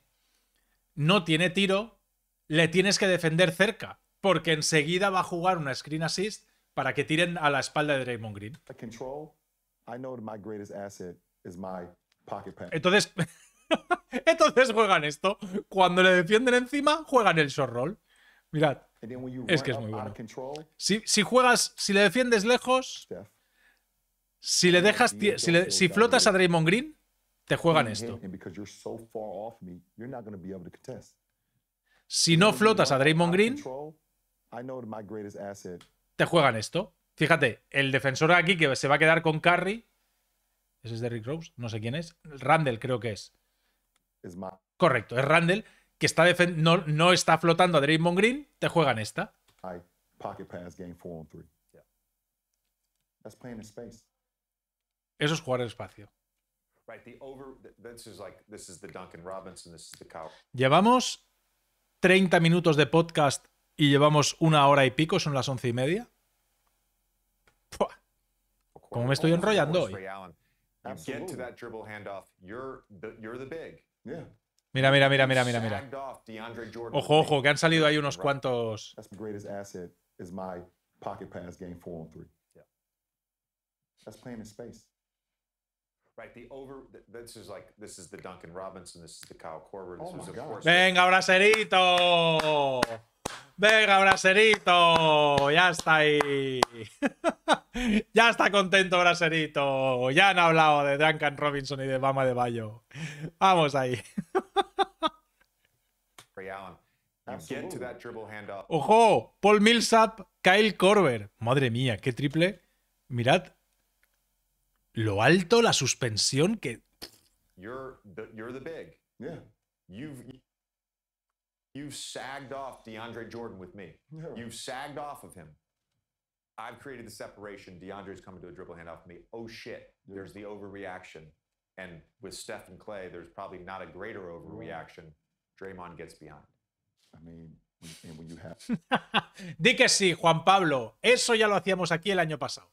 B: No tiene tiro, le tienes que defender cerca, porque enseguida va a jugar una screen assist para que tiren a la espalda de Draymond Green. Entonces, [LAUGHS] entonces juegan esto. Cuando le defienden encima, juegan el short roll. Mirad, es que es muy bueno. Si, si juegas, si le defiendes lejos, si le dejas, si,
C: si flotas a Draymond Green, te juegan esto. Si no flotas a Draymond Green,
B: te juegan esto. Fíjate, el defensor aquí que se va a quedar con Curry. Ese es Derrick Rose, no sé quién es. Randall creo que es. Correcto, es Randall, que está no, no está flotando a Draymond Green, te juegan esta. Eso es jugar el espacio. Llevamos 30 minutos de podcast y llevamos una hora y pico, son las once y media. Como ¿Cómo me estoy enrollando hoy? Mira, mira, mira, mira, mira,
C: mira.
D: Ojo, ojo, que han salido ahí unos
C: cuantos.
D: That's playing in space.
B: Venga, braserito. Venga, braserito. Ya está ahí. [LAUGHS] ya está contento, braserito. Ya han hablado de Duncan Robinson y de Bama de Bayo. Vamos ahí. [LAUGHS]
D: Ojo,
B: Paul Millsap, Kyle Corber. Madre mía, qué triple. Mirad lo alto, la suspensión que...
D: You're the, you're big. Yeah. You've, you've sagged off DeAndre Jordan with me. You've sagged off of him. I've created the separation. DeAndre's coming to a dribble handoff off me. Oh shit, there's the overreaction. And with Steph Clay, there's probably not a greater overreaction. Draymond gets behind. I mean, you have...
B: [LAUGHS] Di que sí, Juan Pablo. Eso ya lo hacíamos aquí el año pasado.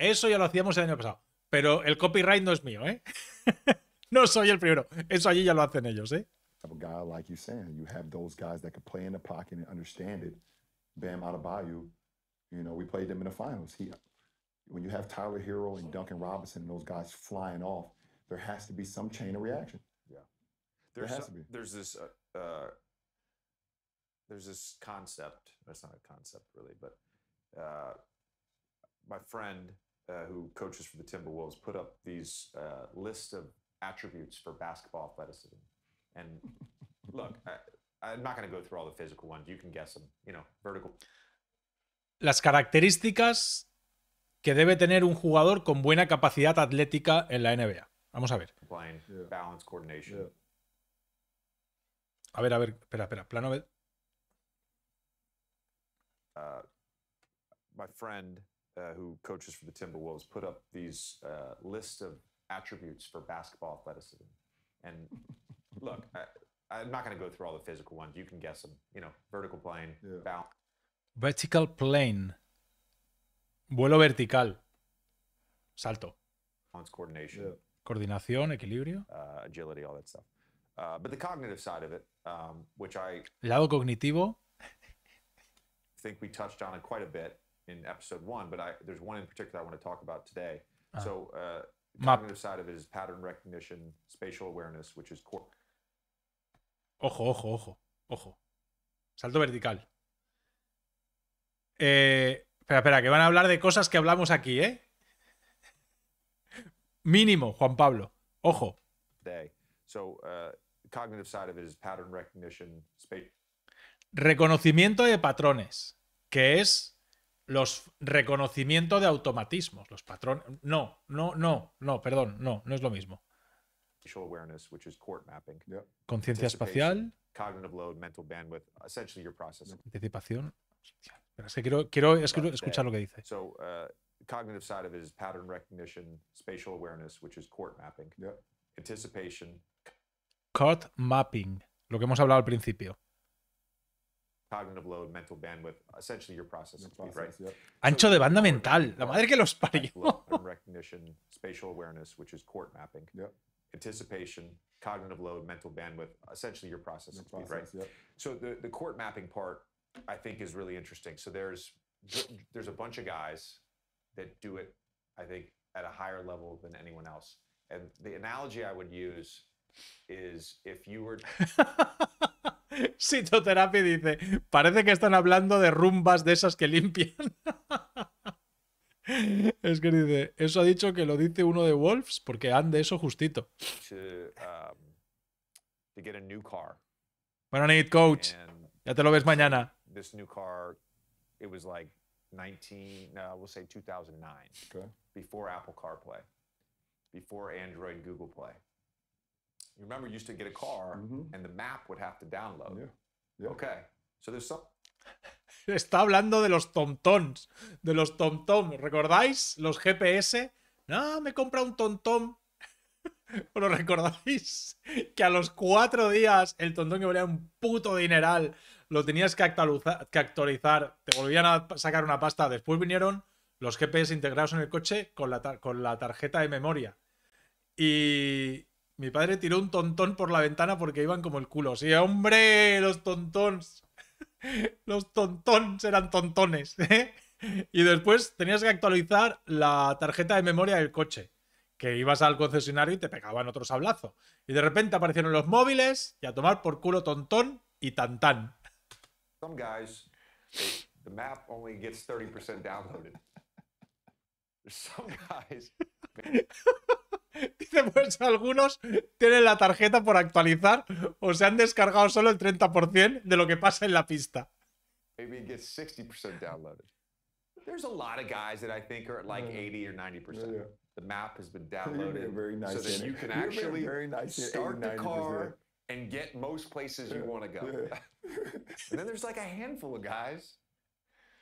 B: Eso ya lo hacíamos el año pasado. Pero el copyright no es mío, ¿eh? [LAUGHS] no soy el primero.
C: Eso allí ya lo hacen ellos, ¿eh? a guy like you saying, you have those guys that can play in the pocket and understand it. Bam out of Bayou. you know, we played them in the finals. He, when you have Tyler Hero and Duncan Robinson and those guys flying off, there has to be some chain of reaction. Yeah, there there's has some, to
D: be. There's this. Uh, uh, there's this concept. That's not a concept really, but uh, my friend uh, who coaches for the Timberwolves, put up these uh, list of attributes for basketball athleticism. And [LAUGHS] look, I, am not going to go through all the physical ones. You can guess them. You know, vertical.
B: Las características que debe tener un jugador con buena capacidad atlética en la NBA. Vamos a ver.
D: Blind, yeah. balance, coordination. Yeah.
B: A ver, a ver, espera, espera, plano.
D: Uh, my friend uh, who coaches for the Timberwolves, put up these uh, list of attributes for basketball athleticism. And [LAUGHS] look, I, am not going to go through all the physical ones. You can guess them. You know, vertical plane, yeah. balance.
B: Vertical plane. Vuelo vertical. Salto. Balance coordination. Yeah. Coordinación, equilibrio.
D: Uh, agility, all that stuff. Uh, but the cognitive side of it, um, which I.
B: Lado cognitivo.
D: think we touched on it quite a bit. in episode one, but I, there's one in particular I want to talk about today. Uh-huh. So, uh, cognitive side of it is pattern recognition, spatial awareness, which is core.
B: Ojo, ojo, ojo, ojo.
D: Salto vertical.
B: Eh, espera, espera, que van a hablar de cosas que hablamos aquí, ¿eh? Mínimo, Juan Pablo. Ojo.
D: Today. So, uh, cognitive side of it is pattern recognition,
B: Reconocimiento de patrones, que es los reconocimiento de automatismos, los patrones. No, no, no, no,
D: perdón, no, no es lo mismo. Conciencia espacial. cognitive load, mental
B: Anticipación. Pero es que quiero, quiero escuchar lo que dice.
D: Uh, cognitive side of it is pattern recognition, spatial awareness, which is court mapping, anticipation.
B: Court mapping, lo que hemos hablado al principio.
D: cognitive load, mental bandwidth, essentially your processing speed, right? Yep. Ancho
B: de banda mental, la madre que los parió.
D: recognition, spatial awareness, which is court mapping, yep. anticipation, cognitive load, mental bandwidth, essentially your processing speed, process, right? Yep. So the, the court mapping part, I think, is really interesting. So there's there's a bunch of guys that do it, I think, at a higher level than anyone else. And the analogy I would use is if you were [LAUGHS]
B: Sitoterapia dice, parece que están hablando de rumbas de esas que limpian. es que dice, eso ha dicho que lo dice uno de Wolves porque han de eso justito.
D: To, um, to new car.
B: Bueno, need coach, ya te lo ves mañana.
D: This new car, it was like 19, no, we'll say 2009, okay. before Apple CarPlay, before Android, Google Play remember, you used to get a car mm-hmm. and the map would have to download.
B: [LAUGHS] Está hablando de los tomtoms, de los tomtom. ¿Recordáis los GPS? No, me compra un tomtom. ¿O lo recordáis? Que a los cuatro días el tontón que valía un puto dineral lo tenías que actualizar, te volvían a sacar una pasta. Después vinieron los GPS integrados en el coche con la, con la tarjeta de memoria. Y, mi padre tiró un tontón por la ventana porque iban como el culo. Sí, hombre, los tontones, [LAUGHS] Los tontones eran tontones. [LAUGHS] ¿eh? Y después tenías que actualizar la tarjeta de memoria del coche. Que ibas al concesionario y te pegaban otro sablazo. Y de repente aparecieron los móviles y a tomar por culo tontón y tantán.
D: Some guys, the map only gets 30% downloaded. [LAUGHS] Some guys.
B: [LAUGHS] Dice, pues algunos tienen la tarjeta por actualizar o se han descargado solo el 30% de lo que pasa en la pista.
D: Maybe muchos 60% downloaded. There's a lot of guys that I think are like 80 or 90%. Yeah. The map has been [LAUGHS] downloaded very nice so that you can actually very nice start the car and get most places you want to go. [LAUGHS] and then there's like a handful of guys.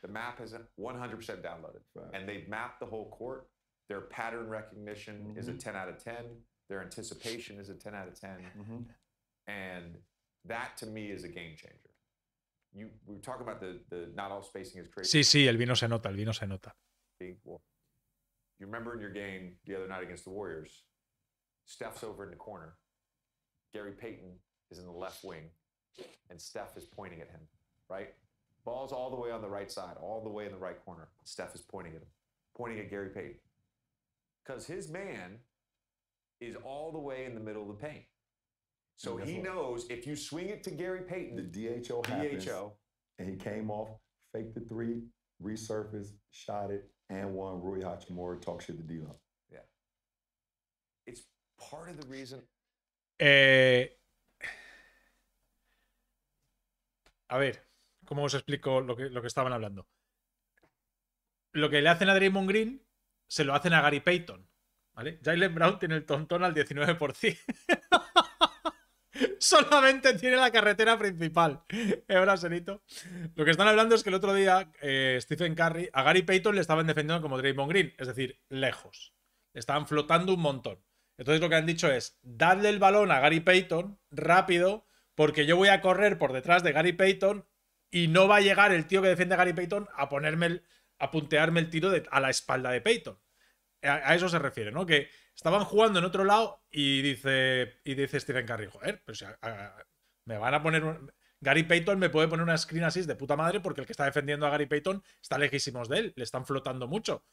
D: The map 100% downloaded, and they've mapped the whole court. Their pattern recognition mm -hmm. is a mm-hmm. 10 out of 10. Their anticipation is a 10 out of 10. Mm -hmm. And that to me is a game changer. You, we were talking about the, the not all spacing is crazy. Sí, sí,
B: el vino se nota, el vino se nota.
D: You remember in your game the other night against the Warriors, Steph's over in the corner. Gary Payton is in the left wing, and Steph is pointing at him, right? Ball's all the way on the right side, all the way in the right corner. Steph is pointing at him, pointing at Gary Payton because his man is all the way in the middle of the paint. So he what? knows if you swing
C: it to Gary Payton, the DHO happens, DHO, and he came off, faked the three, resurfaced, shot it, and won. Rui Hachimura talks shit to d
D: Yeah, it's part of the reason.
C: Eh,
B: a ver, cómo os explico lo que, lo que estaban hablando. Lo que le hacen a Draymond Green se lo hacen a Gary Payton. ¿Vale? Jalen Brown tiene el tontón al 19%. [LAUGHS] Solamente tiene la carretera principal. [LAUGHS] ¿Eh, Brasenito? Lo que están hablando es que el otro día eh, Stephen Curry, a Gary Payton le estaban defendiendo como Draymond Green, es decir, lejos. Le estaban flotando un montón. Entonces lo que han dicho es, dadle el balón a Gary Payton rápido, porque yo voy a correr por detrás de Gary Payton y no va a llegar el tío que defiende a Gary Payton a ponerme el, a puntearme el tiro a la espalda de Peyton. A, eso se refiere, ¿no? Que estaban jugando en otro lado y dice, y dice Stephen Curry, joder, pero me van a poner... Gary Payton me puede poner una screen así de puta madre porque el que está defendiendo a Gary Payton está lejísimos de él, le están flotando mucho.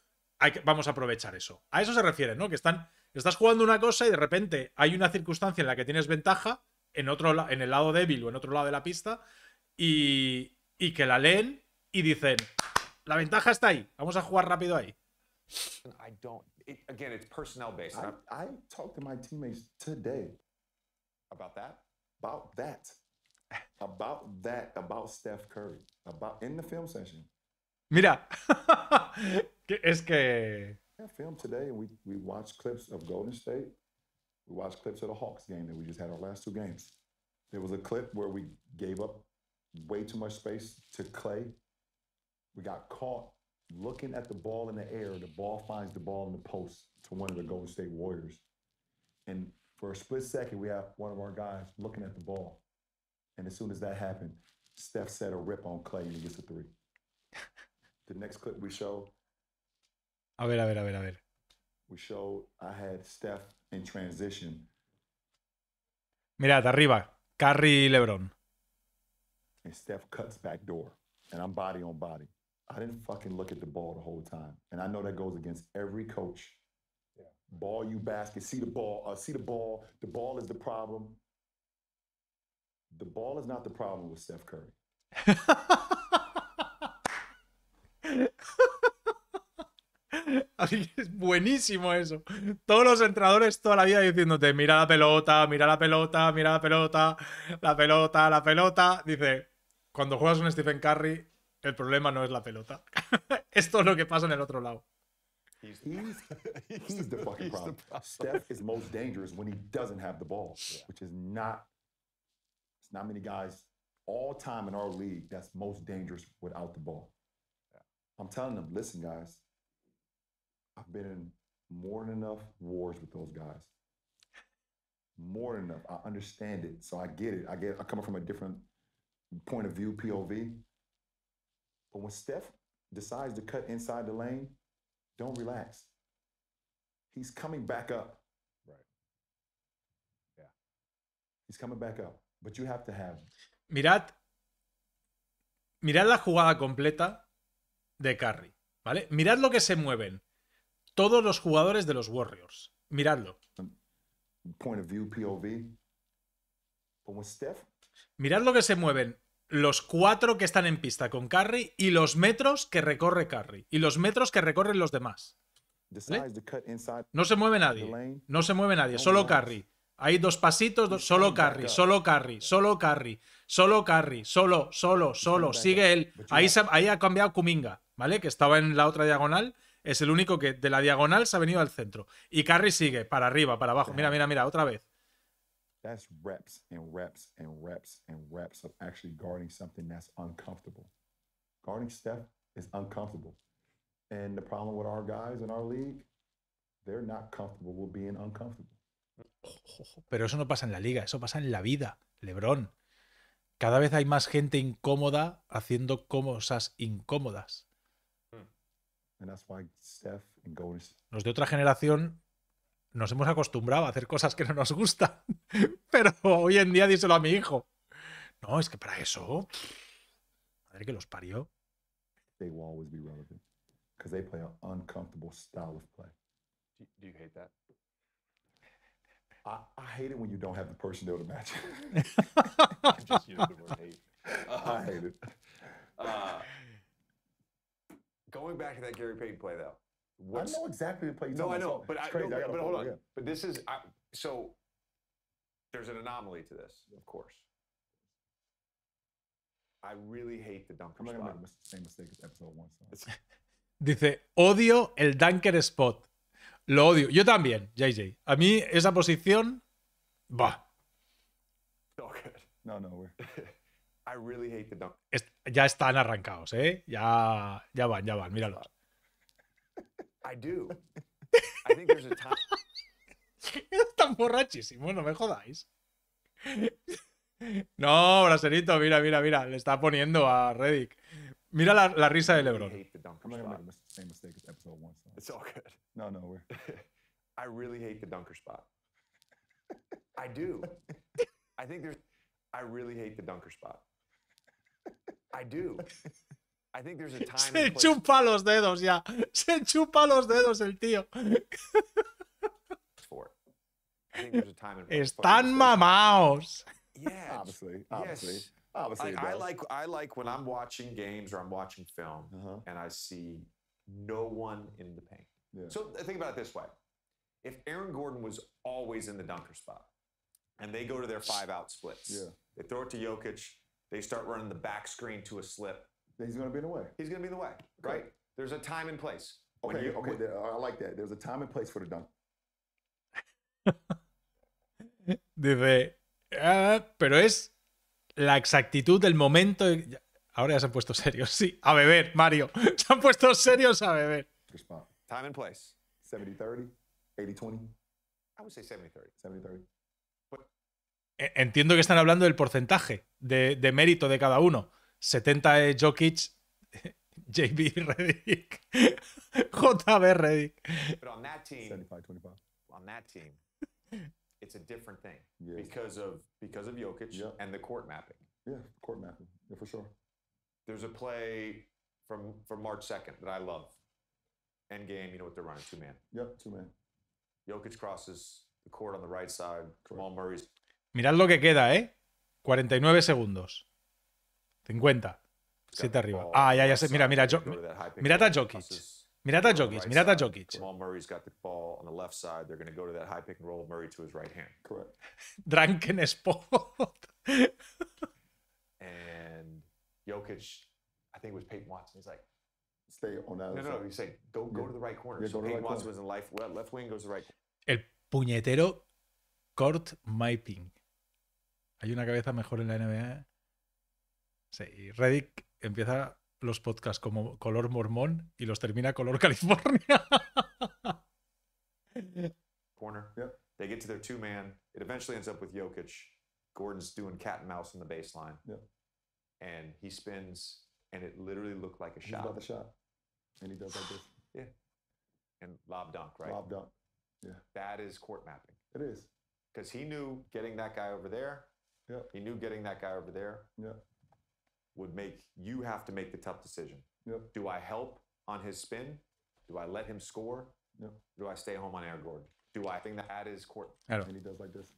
B: vamos a aprovechar eso. A eso se refiere, ¿no? Que están, estás jugando una cosa y de repente hay una circunstancia en la que tienes ventaja en, otro, en el lado débil o en otro lado de la pista y, y que la leen y dicen, la ventaja está ahí. Vamos a jugar rápido ahí.
D: I don't. It, again, it's personnel based. I, I talked to my teammates today about that. About that.
C: About that. About Steph Curry. About in the film session.
B: Mira, [LAUGHS] es que.
C: Yeah, film today. We we watched clips of Golden State. We watched clips of the Hawks game that we just had our last two games. There was a clip where we gave up way too much space to Clay We got caught looking at the ball in the air. The ball finds the ball in the post to one of the Golden State Warriors. And for a split second, we have one of our guys looking at the ball. And as soon as that happened, Steph set a rip on Clay and he gets a three. the next clip we show.
B: A ver, a ver, a ver, a ver.
C: We show I had Steph in transition.
B: Mirad, arriba. Curry LeBron.
C: And Steph cuts back door. And I'm body on body. I didn't fucking look at the ball the whole time. And I know that goes against every coach. Yeah. Ball you basket, see the ball, uh, see the ball. The ball is the problem. The ball is not the problem with Steph Curry. [LAUGHS] es buenísimo eso. Todos los
B: entrenadores toda la vida diciéndote, mira la pelota, mira la pelota, mira la pelota, la pelota, la pelota. Dice, cuando juegas un Stephen Curry, El problema no es la pelota. Esto [LAUGHS] es lo que pasa en el otro lado.
D: He's, [LAUGHS] [LAUGHS] he's the fucking problem.
C: Steph is most dangerous when he doesn't have the ball, which is not. It's not many guys all time in our league that's most dangerous without the ball. I'm telling them, listen, guys, I've been in more than enough wars with those guys. More than enough. I understand it, so I get it. I get. I come from a different point of view, POV. But when Steph decides to cut inside the lane, don't relax. He's coming back up. Right. Yeah. He's coming back up. But you have to have.
B: Mirad. Mirad la jugada completa de Curry. ¿Vale? Mirad lo que se mueven. Todos los jugadores de los Warriors. Miradlo.
C: Um, point of view, POV. But when Steph...
B: Mirad lo que se mueven los cuatro que están en pista con Carry y los metros que recorre Carry y los metros que recorren los demás. ¿Eh? No se mueve nadie, no se mueve nadie, solo Carry. Hay dos pasitos, solo carry, solo carry, solo carry, solo carry, solo, solo, solo, sigue él. Ahí, ha cambiado Kuminga, ¿vale? Que estaba en la otra diagonal, es el único que de la diagonal se ha venido al centro. Y carry sigue, para arriba, para abajo. Mira, mira, mira, otra vez.
C: That's reps and reps and reps and reps of actually guarding something that's uncomfortable. Guarding Steph is uncomfortable. And the problem with our guys in our league, they're not comfortable with being uncomfortable. [LAUGHS]
B: Pero eso no pasa en la liga, eso pasa en la vida, Lebron. Cada vez hay más gente incómoda haciendo cosas incómodas.
C: And hmm. and that's why Steph
B: Los de otra generación nos hemos acostumbrado a hacer cosas que no nos gustan. [LAUGHS] Pero hoy en día díselo a mi hijo.
C: No, es que para eso. Madre que los parió. They will always be relevant. Because they play an uncomfortable style of play. Do you hate that? I, I hate it when you don't have the personnel to match it. [LAUGHS]
D: Just use the word hate. Uh, [LAUGHS] I hate it. Uh, going back to that Gary Payton play, though.
C: What's, I know exactly the play. No, I know, but I, no, I but hold on. Again.
D: But this is I, so. There's an anomaly to this, of course. I really hate the dunker I'm spot. Make the same mistake as episode one, so.
B: [LAUGHS] Dice odio el dunker spot. Lo odio. Yo también, JJ. A mí esa posición, va.
C: No, no, no we're...
D: [LAUGHS] I really hate the dunk.
B: ya están arrancados, ¿eh? Ya, ya van, ya van, míralos.
D: I do. I think there's a time.
B: [LAUGHS] Están borrachísimos, no me jodáis. No, braserito, mira, mira, mira. Le está poniendo a Reddick. Mira la, la risa de Lebron.
C: I'm the It's all good. No, no, we're.
D: [LAUGHS] I really hate the dunker spot. [LAUGHS] I do. I think there's. I really hate the dunker spot. I do. I think there's [LAUGHS] Se chupa
B: los dedos ya. Se chupa los dedos el tío.
D: Están
B: mamaos.
D: Yeah, obviously, obviously. Yes. Obviously, like, I like I like when I'm watching games or I'm watching film uh -huh. and I see no one in the paint. Yeah. So think about it this way: if Aaron Gordon was always in the dunker spot, and they go to their five out splits, yeah. they throw it to Jokic, they start running the back screen to a slip, He's going to be in the way. He's going to be in the way, okay. right? There's a time and place. Okay, you,
C: I like that. There's a time and place for the dunk.
B: [LAUGHS] Dice, ah, pero es la exactitud del momento. Ahora ya se han puesto serios, sí, a beber, Mario. [LAUGHS] Se han puesto serios a beber.
D: Time and place. 70-30, 80-20. I would say 70-30. 70-30.
B: E, entiendo que están hablando del porcentaje de, de mérito de cada uno. 70 es Jokic, [LAUGHS] JB Redick, [LAUGHS] JB Redick. But on
D: that team, 75, 25. on that team, [LAUGHS] it's a different thing because of because of Jokic yeah. and the court mapping. Yeah, court mapping, yeah, for sure. There's a play from from March 2nd that I love. End game, you know what they're running, two man. Yep, two man. Jokic crosses the court on the right side. Correct. Kamal Murray's.
B: Mirad lo que queda, ¿eh? 49 segundos. 50. 7 arriba. Oh, ah, ya, ya sé. Mira, mira, jo mirad a Jokic. Mirad a Jokic, mirad a Jokic.
D: Drunken spot. and Jokic, I think it was Peyton Watson. He's like, stay on that. No, no, no. He's saying, go, go to the right corner. so Peyton Watson was in left, left wing, goes to the right.
E: El
B: puñetero Kurt Maiping. Hay una cabeza mejor en la NBA. Sí, Reddick empieza los podcasts como color mormón
D: y los termina color [LAUGHS] California. Corner. Yep. They get to their two man. It eventually ends up with Jokic. Gordon's doing cat and mouse in the baseline. Yeah. And he spins, and it literally looked like a shot. About the shot. And he does like this. yeah. And lob dunk, right? Lob dunk. Yeah. That is court mapping. It is. Because he knew getting that guy over there. Yeah. He knew getting that guy over there. Yeah. would make you have to make the tough decision. Do I help on his spin? Do I let him score? Yep. Do I stay home on Air Gordon? Do I think that is court? Claro.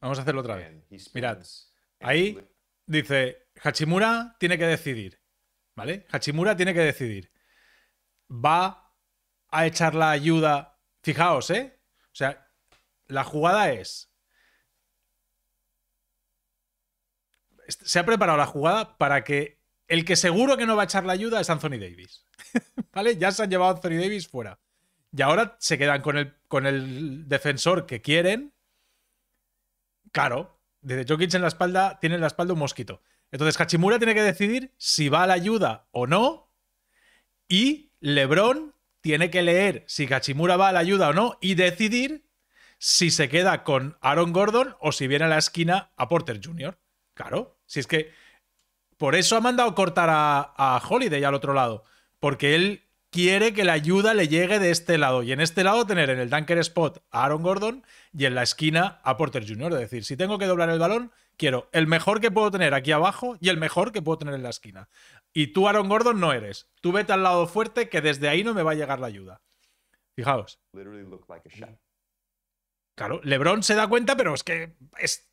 D: Vamos a hacerlo
B: otra vez. Mirad, ahí dice Hachimura tiene que decidir, ¿vale? Hachimura tiene que decidir. Va a echar la ayuda. Fijaos, ¿eh? O sea, la jugada es se ha preparado la jugada para que el que seguro que no va a echar la ayuda es Anthony Davis. [LAUGHS] ¿Vale? Ya se han llevado a Anthony Davis fuera. Y ahora se quedan con el, con el defensor que quieren. Claro, desde Jokic en la espalda, tiene en la espalda un mosquito. Entonces Kachimura tiene que decidir si va a la ayuda o no. Y LeBron tiene que leer si Kachimura va a la ayuda o no y decidir si se queda con Aaron Gordon o si viene a la esquina a Porter Jr. Claro, si es que por eso ha mandado cortar a, Holiday al otro lado. Porque él quiere que la ayuda le llegue de este lado. Y en este lado tener en el dunker spot a Aaron Gordon y en la esquina a Porter Jr. Es decir, si tengo que doblar el balón, quiero el mejor que puedo tener aquí abajo y el mejor que puedo tener en la esquina. Y tú, Aaron Gordon, no eres. Tú vete al lado fuerte que desde ahí no me va a llegar la ayuda. Fijaos. Claro, Lebron se da cuenta, pero es que es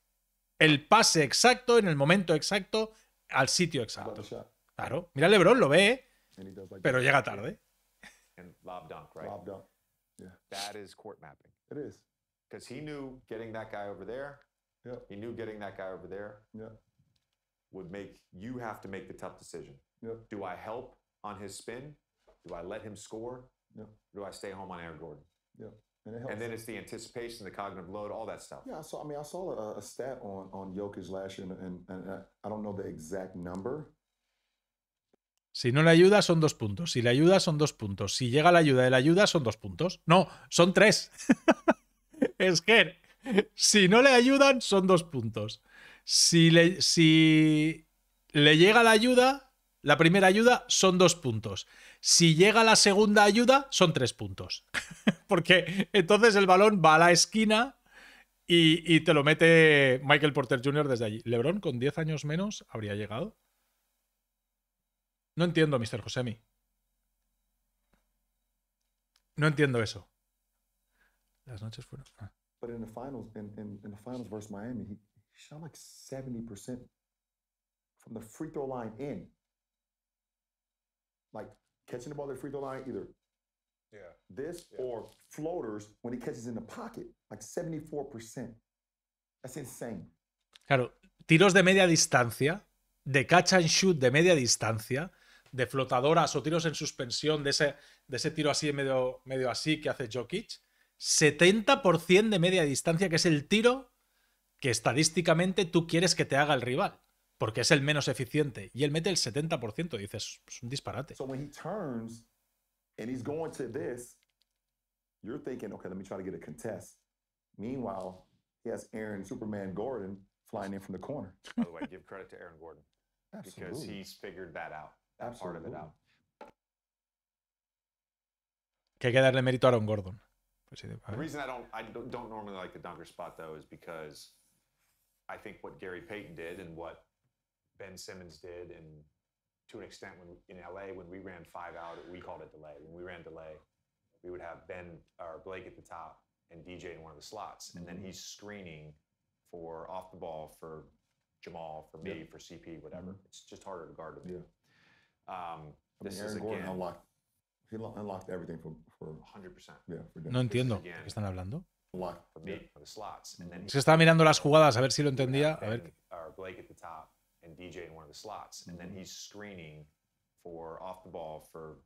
B: el pase exacto en el momento exacto Al sitio exacto. Claro. Mira, LeBron lo ve, ¿eh?
D: pero llega tarde. Because he knew getting that guy over there, yeah. he knew getting that guy over there yeah. would make you have to make the tough decision. Yeah. Do I help on his spin? Do I let him score? Do I stay home on Aaron Gordon? Y and es la anticipación, anticipation, the cognitive load, all that stuff.
C: Yeah, so I mean, I saw a, stat on on Jokic last year, and, and uh, I, don't know the
B: Si no le ayuda, son dos puntos. Si le ayuda, son dos puntos. Si llega la ayuda de la ayuda, son dos puntos. No, son tres. [LAUGHS] es que si no le ayudan, son dos puntos. Si le, si le llega la ayuda, la primera ayuda son dos puntos. Si llega la segunda ayuda, son tres puntos. [LAUGHS] Porque entonces el balón va a la esquina y, te lo mete Michael Porter Jr. desde allí. Lebron, con 10 años menos, habría llegado. No entiendo, Mr. Josemi. No entiendo eso. Las noches fueron.
C: Pero ah. en the finals, versus Miami, he, he like 70% free throw
B: Claro, tiros de media distancia, de catch and shoot de media distancia, de flotadoras o tiros en suspensión, de ese, de ese tiro así, medio, medio así que hace Jokic. 70% de media distancia, que es el tiro que estadísticamente tú quieres que te haga el rival porque es el menos eficiente, y él mete el 70%, dices, es un disparate. So when he
C: turns and he's going to this, you're thinking, okay, let me try to get a contest. Meanwhile, he has Aaron Superman Gordon flying in from the corner. By the way, give credit to Aaron Gordon [LAUGHS] Absolutely. because he's
D: figured that out, that Absolutely. part of it out.
B: Que hay que darle mérito a Aaron Gordon. Pues sí, the reason
D: I don't I don't normally like the dunker spot though is because I think what Gary Payton did and what Ben Simmons did, and to an extent, when in LA, when we ran five out, we called it delay. When we ran delay, we would have Ben or Blake at the top and DJ in one of the slots, mm-hmm. and then mm-hmm. he's screening for off the ball for Jamal, for me, yeah. for CP, whatever. Mm-hmm. It's just harder to guard him. Yeah. Um, this I mean, Aaron is Gordon again, unlocked. He unlocked everything for for 100%. Yeah, for no entiendo again, qué están hablando. Me, yeah. the slots, and then. Es que estaba mirando
B: las jugadas a ver si lo entendía. Ben, ver.
D: Blake at the top and DJ in one of the slots, mm-hmm. and then mm-hmm. he's screening for off the ball for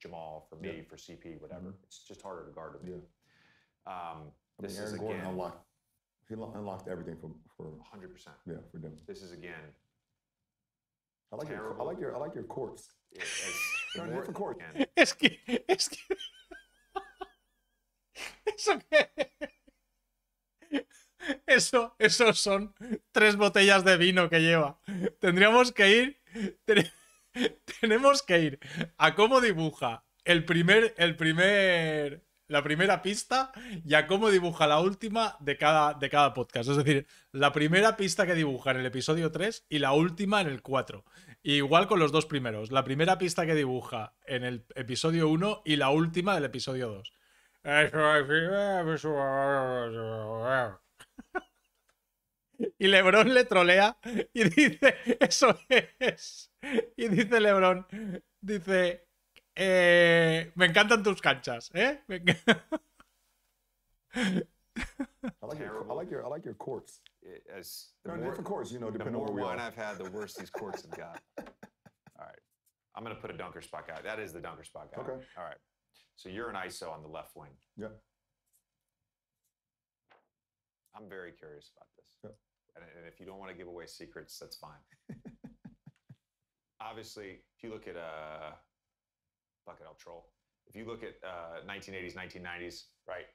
D: Jamal, for me, for CP, whatever. Mm-hmm. It's just harder to guard him. Yeah. Um, this I mean, Aaron is Gordon again, unlocked. He unlocked everything for for 100. percent Yeah, for them. This is again. I like your I like your I like your courts. It, it's, [LAUGHS] different courts. [LAUGHS]
E: It's, it's, [LAUGHS] it's okay.
B: Eso, son tres botellas de vino que lleva. Tendríamos que ir. tenemos que ir a cómo dibuja el primer, el primer, la primera pista y a cómo dibuja la última de cada, de cada podcast. Es decir, la primera pista que dibuja en el episodio 3 y la última en el 4. igual con los dos primeros. La primera pista que dibuja en el episodio 1 y la última del episodio 2. Y Lebron le trolea y dice, eso es. Y dice Lebron, dice, eh, me encantan tus canchas, ¿eh? Me I
D: like, your, I like your I like your courts. As the more, different courts, you know, depending on where we wine I've had, the worse these courts have got. [LAUGHS] All right, I'm gonna put a dunker spot guy. That is the dunker spot guy. Okay. All right. So you're an ISO on the left wing. Yeah. I'm very curious about this. Yeah. And if you don't want to give away secrets, that's fine. Obviously, if you look at uh, fuck I'll troll. If you look at uh, 1980s, 1990s, right,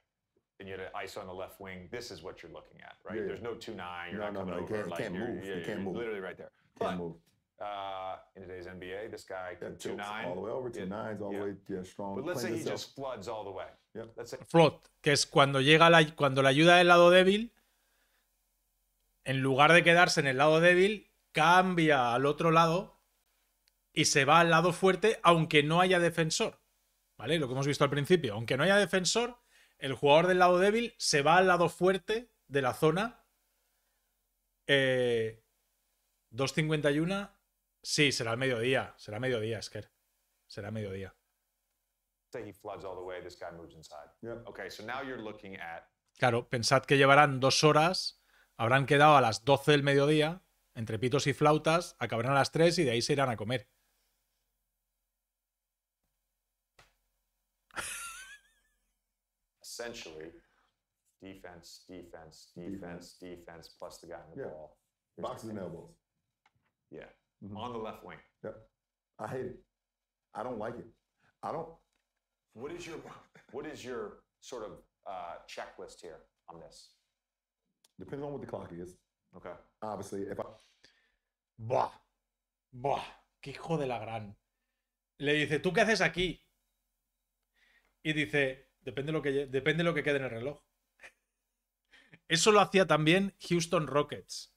D: and you had an ISO on the left wing, this is what you're looking at, right? Yeah, There's no two nine. You're no, not no, coming no, over. You can't, like, can't move. Yeah, you can't move. Literally right there. Can't but, move. Uh, in today's NBA, this guy yeah, two nine all the way over two nines all the way yeah strong. But let's say he just floods all the way. Yep. Let's say Flood,
B: que es cuando llega la cuando la ayuda del lado débil en lugar de quedarse en el lado débil, cambia al otro lado y se va al lado fuerte, aunque no haya defensor. ¿Vale? Lo que hemos visto al principio. Aunque no haya defensor, el jugador del lado débil se va al lado fuerte de la zona. 2.51. Eh, sí, será el mediodía. Será mediodía, Esker. Será mediodía. Claro, pensad que llevarán dos horas habrán quedado a las 12 del mediodía, entre pitos y flautas, acabarán a las 3 y de ahí se irán a comer.
D: Essentially, defense, defense, defense, defense, plus the guy in the yeah. ball. Here's Boxes and elbows. Yeah. Mm -hmm. On the left wing. Yep. I hate it. I don't like it. I don't. What is your what is your sort of uh, checklist here on this?
C: Depends on what the clock is. Okay. Obviously, if Buah. Buah. hijo de la gran. Le dice, ¿tú qué haces aquí?
B: Y dice, depende lo que, depende lo que quede en el reloj. Eso lo hacía también Houston Rockets.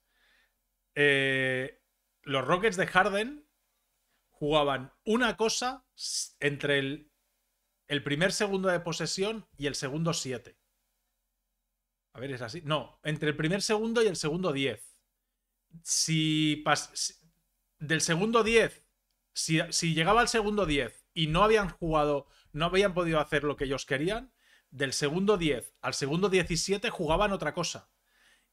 B: Eh, los Rockets de Harden jugaban una cosa entre el, el primer segundo de posesión y el segundo siete. A ver, es así. No, entre el primer segundo y el segundo 10. Si, del segundo 10, si, llegaba al segundo 10 y no habían jugado, no habían podido hacer lo que ellos querían, del segundo 10 al segundo 17 jugaban otra cosa.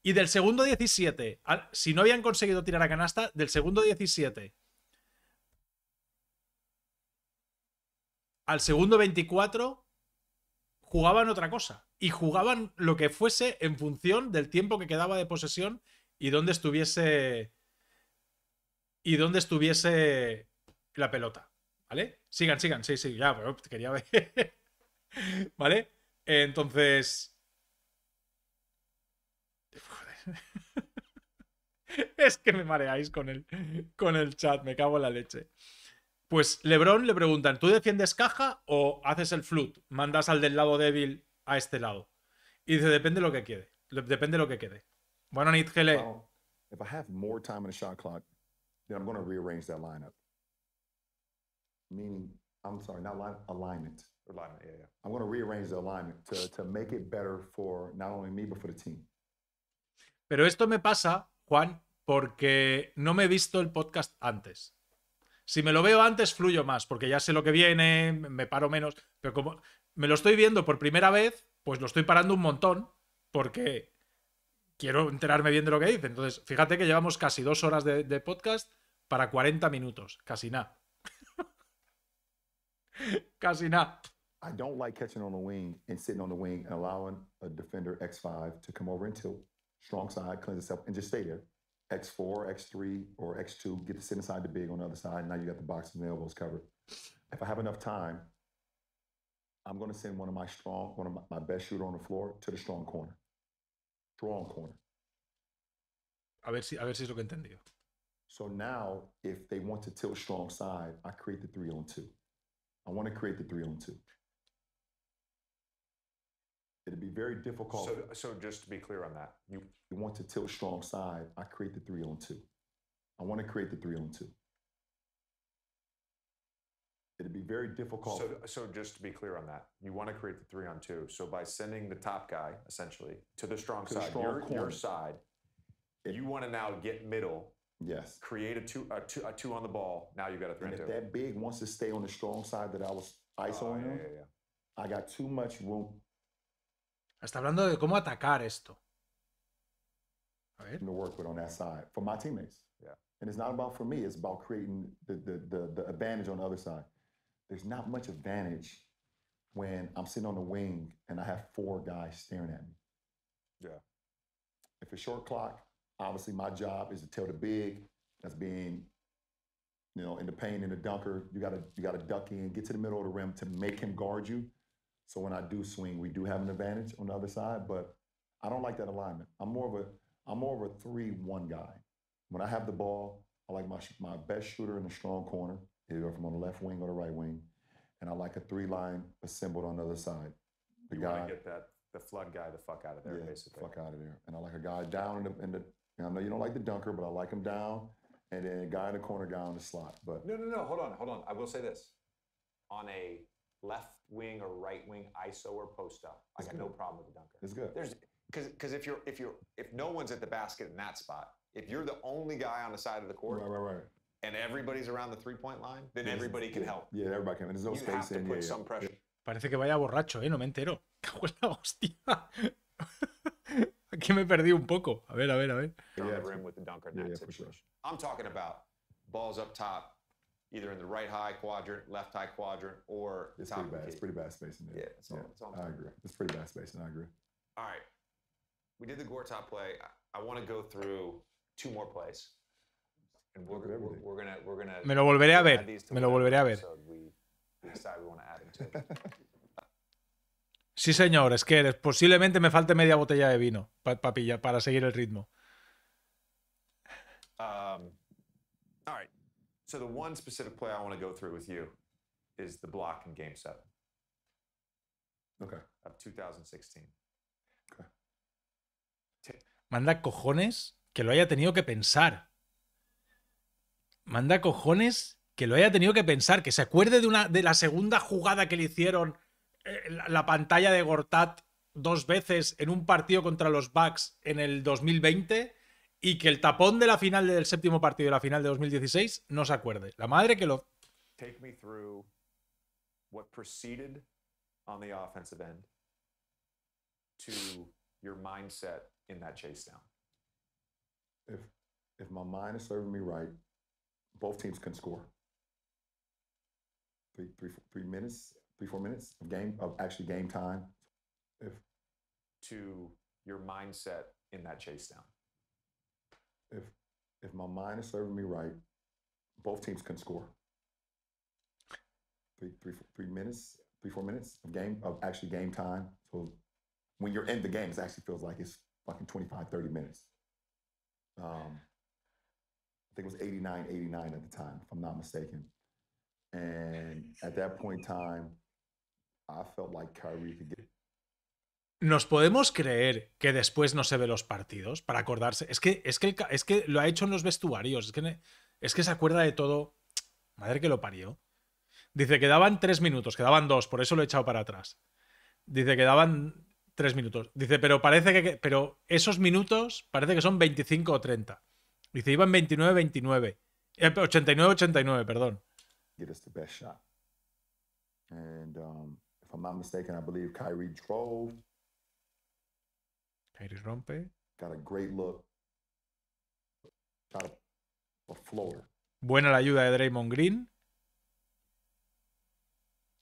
B: Y del segundo 17, si no habían conseguido tirar a canasta, del segundo 17 al segundo 24 jugaban otra cosa y jugaban lo que fuese en función del tiempo que quedaba de posesión y dónde estuviese y dónde estuviese la pelota, ¿vale? Sigan, sigan, sí, sí, ya, pero quería ver. [LAUGHS] ¿Vale? Entonces [LAUGHS] es que me mareáis con el con el chat, me cago en la leche. Pues Lebron le preguntan, ¿tú defiendes caja o haces el flute? Mandas al del lado débil a este lado. Y dice, depende lo que quede. Depende de lo que quede.
C: Bueno, Nitgele. Well, if I have more time in the shot clock, then I'm going to rearrange that lineup. Meaning, I'm sorry, not line, alignment. Alignment, yeah, yeah. I'm going to rearrange the alignment to, to make it better for not only me, but for the team.
B: Pero esto me pasa, Juan, porque no me he visto el podcast antes. Si me lo veo antes, fluyo más, porque ya sé lo que viene, me paro menos. Pero como me lo estoy viendo por primera vez, pues lo estoy parando un montón, porque quiero enterarme bien de lo que dice. Entonces, fíjate que llevamos casi dos horas de, podcast para 40 minutos, casi nada. [LAUGHS] casi nada.
C: I don't like catching on the wing and sitting on the wing and allowing a defender X5 to come over into strong side, cleanse itself, and just stay there. X4, X3, or X2, get this inside the big on the other side. Now you got the boxes and the elbows covered. If I have enough time, I'm going to send one of my strong, one of my, my best shooter on the floor to the strong corner. Strong corner.
B: A ver si, a ver si es lo que entendió.
C: So now, if they want to tilt strong side, I create the three on two. I want to create the three on two. It'd be very
D: difficult. So, so just to be clear on that,
C: you, you want to tilt strong side. I create the three on two. I want to create the three on two.
D: It'd be very difficult. So, so just to be clear on that, you want to create the three on two. So by sending the top guy essentially to the strong to side, strong your, your, side, you want to now get middle. Yes. Create a two, a two, a two on the ball. Now you got a three. And if two.
C: that big wants to stay on the strong side that I was isoing, oh, yeah, yeah, yeah. I got too much room
B: Está hablando de cómo atacar esto.
C: A ver. To work with on that side for my teammates. Yeah. And it's not about for me, it's about creating the, the, the, the advantage on the other side. There's not much advantage when I'm sitting on the wing and I have four guys staring at me. Yeah. If it's short clock, obviously my job is to tell the big that's being, you know, in the pain in the dunker, you gotta you gotta duck in, get to the middle of the rim to make him guard you. So when I do swing, we do have an advantage on the other side, but I don't like that alignment. I'm more of a I'm more of a three-one guy. When I have the ball, I like my my best shooter in a strong corner, either from on the left wing or the right wing, and I like a three-line assembled on the other side.
D: The you guy, want to get that the flood guy the fuck out of there, yeah, basically. fuck out of there.
C: And I like a guy down in the, in the I know you don't like the dunker, but I like him down, and then a guy in the corner, guy on the slot. But
D: no, no, no, hold on, hold on. I will say this: on a left wing or right wing, ISO or post up. I got good. no problem with the dunker. It's good. There's because because if you're if you're if no one's at the basket in that spot, if you're the only guy on the side of the court, right, right, right. and everybody's around the three point line, then everybody can help. Yeah, everybody can. There's no you space have to in, put yeah, some yeah. pressure.
B: Parece que vaya borracho, eh. No me entero. [LAUGHS] Cago en la hostia. [LAUGHS] Aquí me perdí un poco. A ver, a ver, a ver. Yeah, Yeah,
D: yeah, sure. I'm talking about balls up top, either in the right high quadrant, left high quadrant, or it's pretty bad. It's pretty bad
C: spacing. Yeah, I agree. It's pretty bad spacing. I agree.
D: All right, we did the Gore top play. I, I want to go through two more plays. And we're, we're, we're, gonna we're gonna. Me lo volveré a ver. Me lo volveré a ver. We, we decide we want to add them to
B: [LAUGHS] Sí, señor, es que posiblemente me falte media botella de vino papilla pa para seguir el ritmo.
D: Um, all right. So the one specific play I want to go through with you is the block in Game 2016.
B: Manda cojones que lo haya tenido que pensar. Manda cojones que lo haya tenido que pensar, que se acuerde de, una, de la segunda jugada que le hicieron eh, la, pantalla de Gortat dos veces en un partido contra los Bucks en el 2020 y que el tapón de la final del séptimo partido de la final de 2016 no se acuerde. La madre que lo.
D: Take me through what preceded on the offensive end to your mindset in that chase down.
C: If my mind is serving me right, both teams can score. Three minutes, three four minutes of game of actually game time. If to your mindset in that chase down. if my mind is serving me right, both teams can score. Three, three, four, three minutes, three, four minutes of game, of actually game time. So when you're in the game, it actually feels like it's fucking 25, 30 minutes. Um, I think it was 89, 89 at the time, if I'm not mistaken. And at that point in time, I felt like Kyrie could get
B: ¿Nos podemos creer que después no se ve los partidos para acordarse? Es que, es que, es que lo ha hecho en los vestuarios. Es que, es que se acuerda de todo. Madre que lo parió. Dice que daban tres minutos, que daban dos, por eso lo he echado para atrás. Dice que daban tres minutos. Dice, pero parece que. Pero esos minutos parece que son 25 o 30. Dice, iban 29, 29. 89, 89, perdón.
C: us the shot. Um, if I'm not mistaken, I Kyrie drove. Kyrie rompe. Got a great look. Got a, a floater. Buena la ayuda de Draymond Green.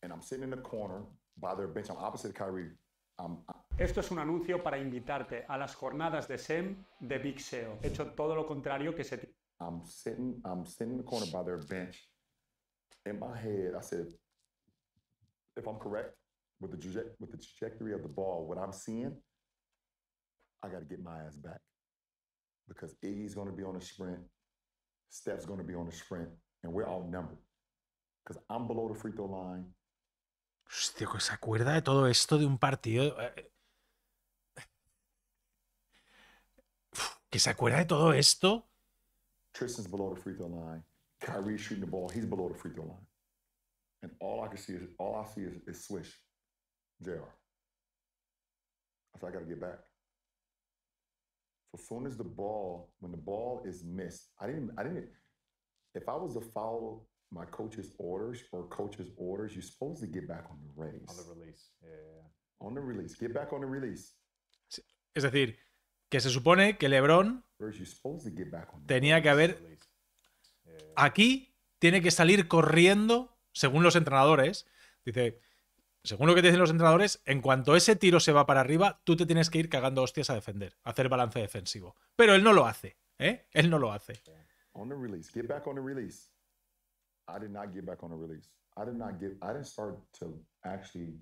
C: And I'm sitting in the corner by their bench. I'm opposite Kyrie. I'm, I'm...
A: Esto es un anuncio para invitarte a las jornadas de SEM de Big SEO. He hecho todo lo contrario que se...
C: I'm sitting, I'm sitting in the corner by their bench. In my head, I said, if I'm correct with the, with the trajectory of the ball, what I'm seeing, I got to get my ass back because Iggy's going to be on a sprint, Steph's going to be on a sprint, and we're outnumbered because I'm below the free throw line. Hostia, ¿se
B: acuerda de todo esto de un partido?
C: Eh, eh.
B: ¿Que se acuerda de todo esto?
C: Tristan's below the free throw line. Kyrie's shooting the ball. He's below the free throw line. And all I can see is all I see is, is swish, Jr. I I got to get back. as soon as the ball, when the ball is missed, I didn't, I didn't, if I was to follow my coach's orders or coach's orders, you're supposed to get back on the race. On the release, yeah. On the release, get back on the release.
B: Es decir, que se supone que LeBron
C: tenía que haber.
B: Aquí tiene que salir corriendo, según los entrenadores. Dice, según lo que dicen los entrenadores, en cuanto ese tiro se va para arriba, tú te tienes que ir cagando hostias a defender, a hacer balance defensivo.
C: Pero él no lo hace,
B: ¿eh? Él no lo hace.
C: On the release, get back on the release. I did not get back on the release. I did not get, I didn't start to actually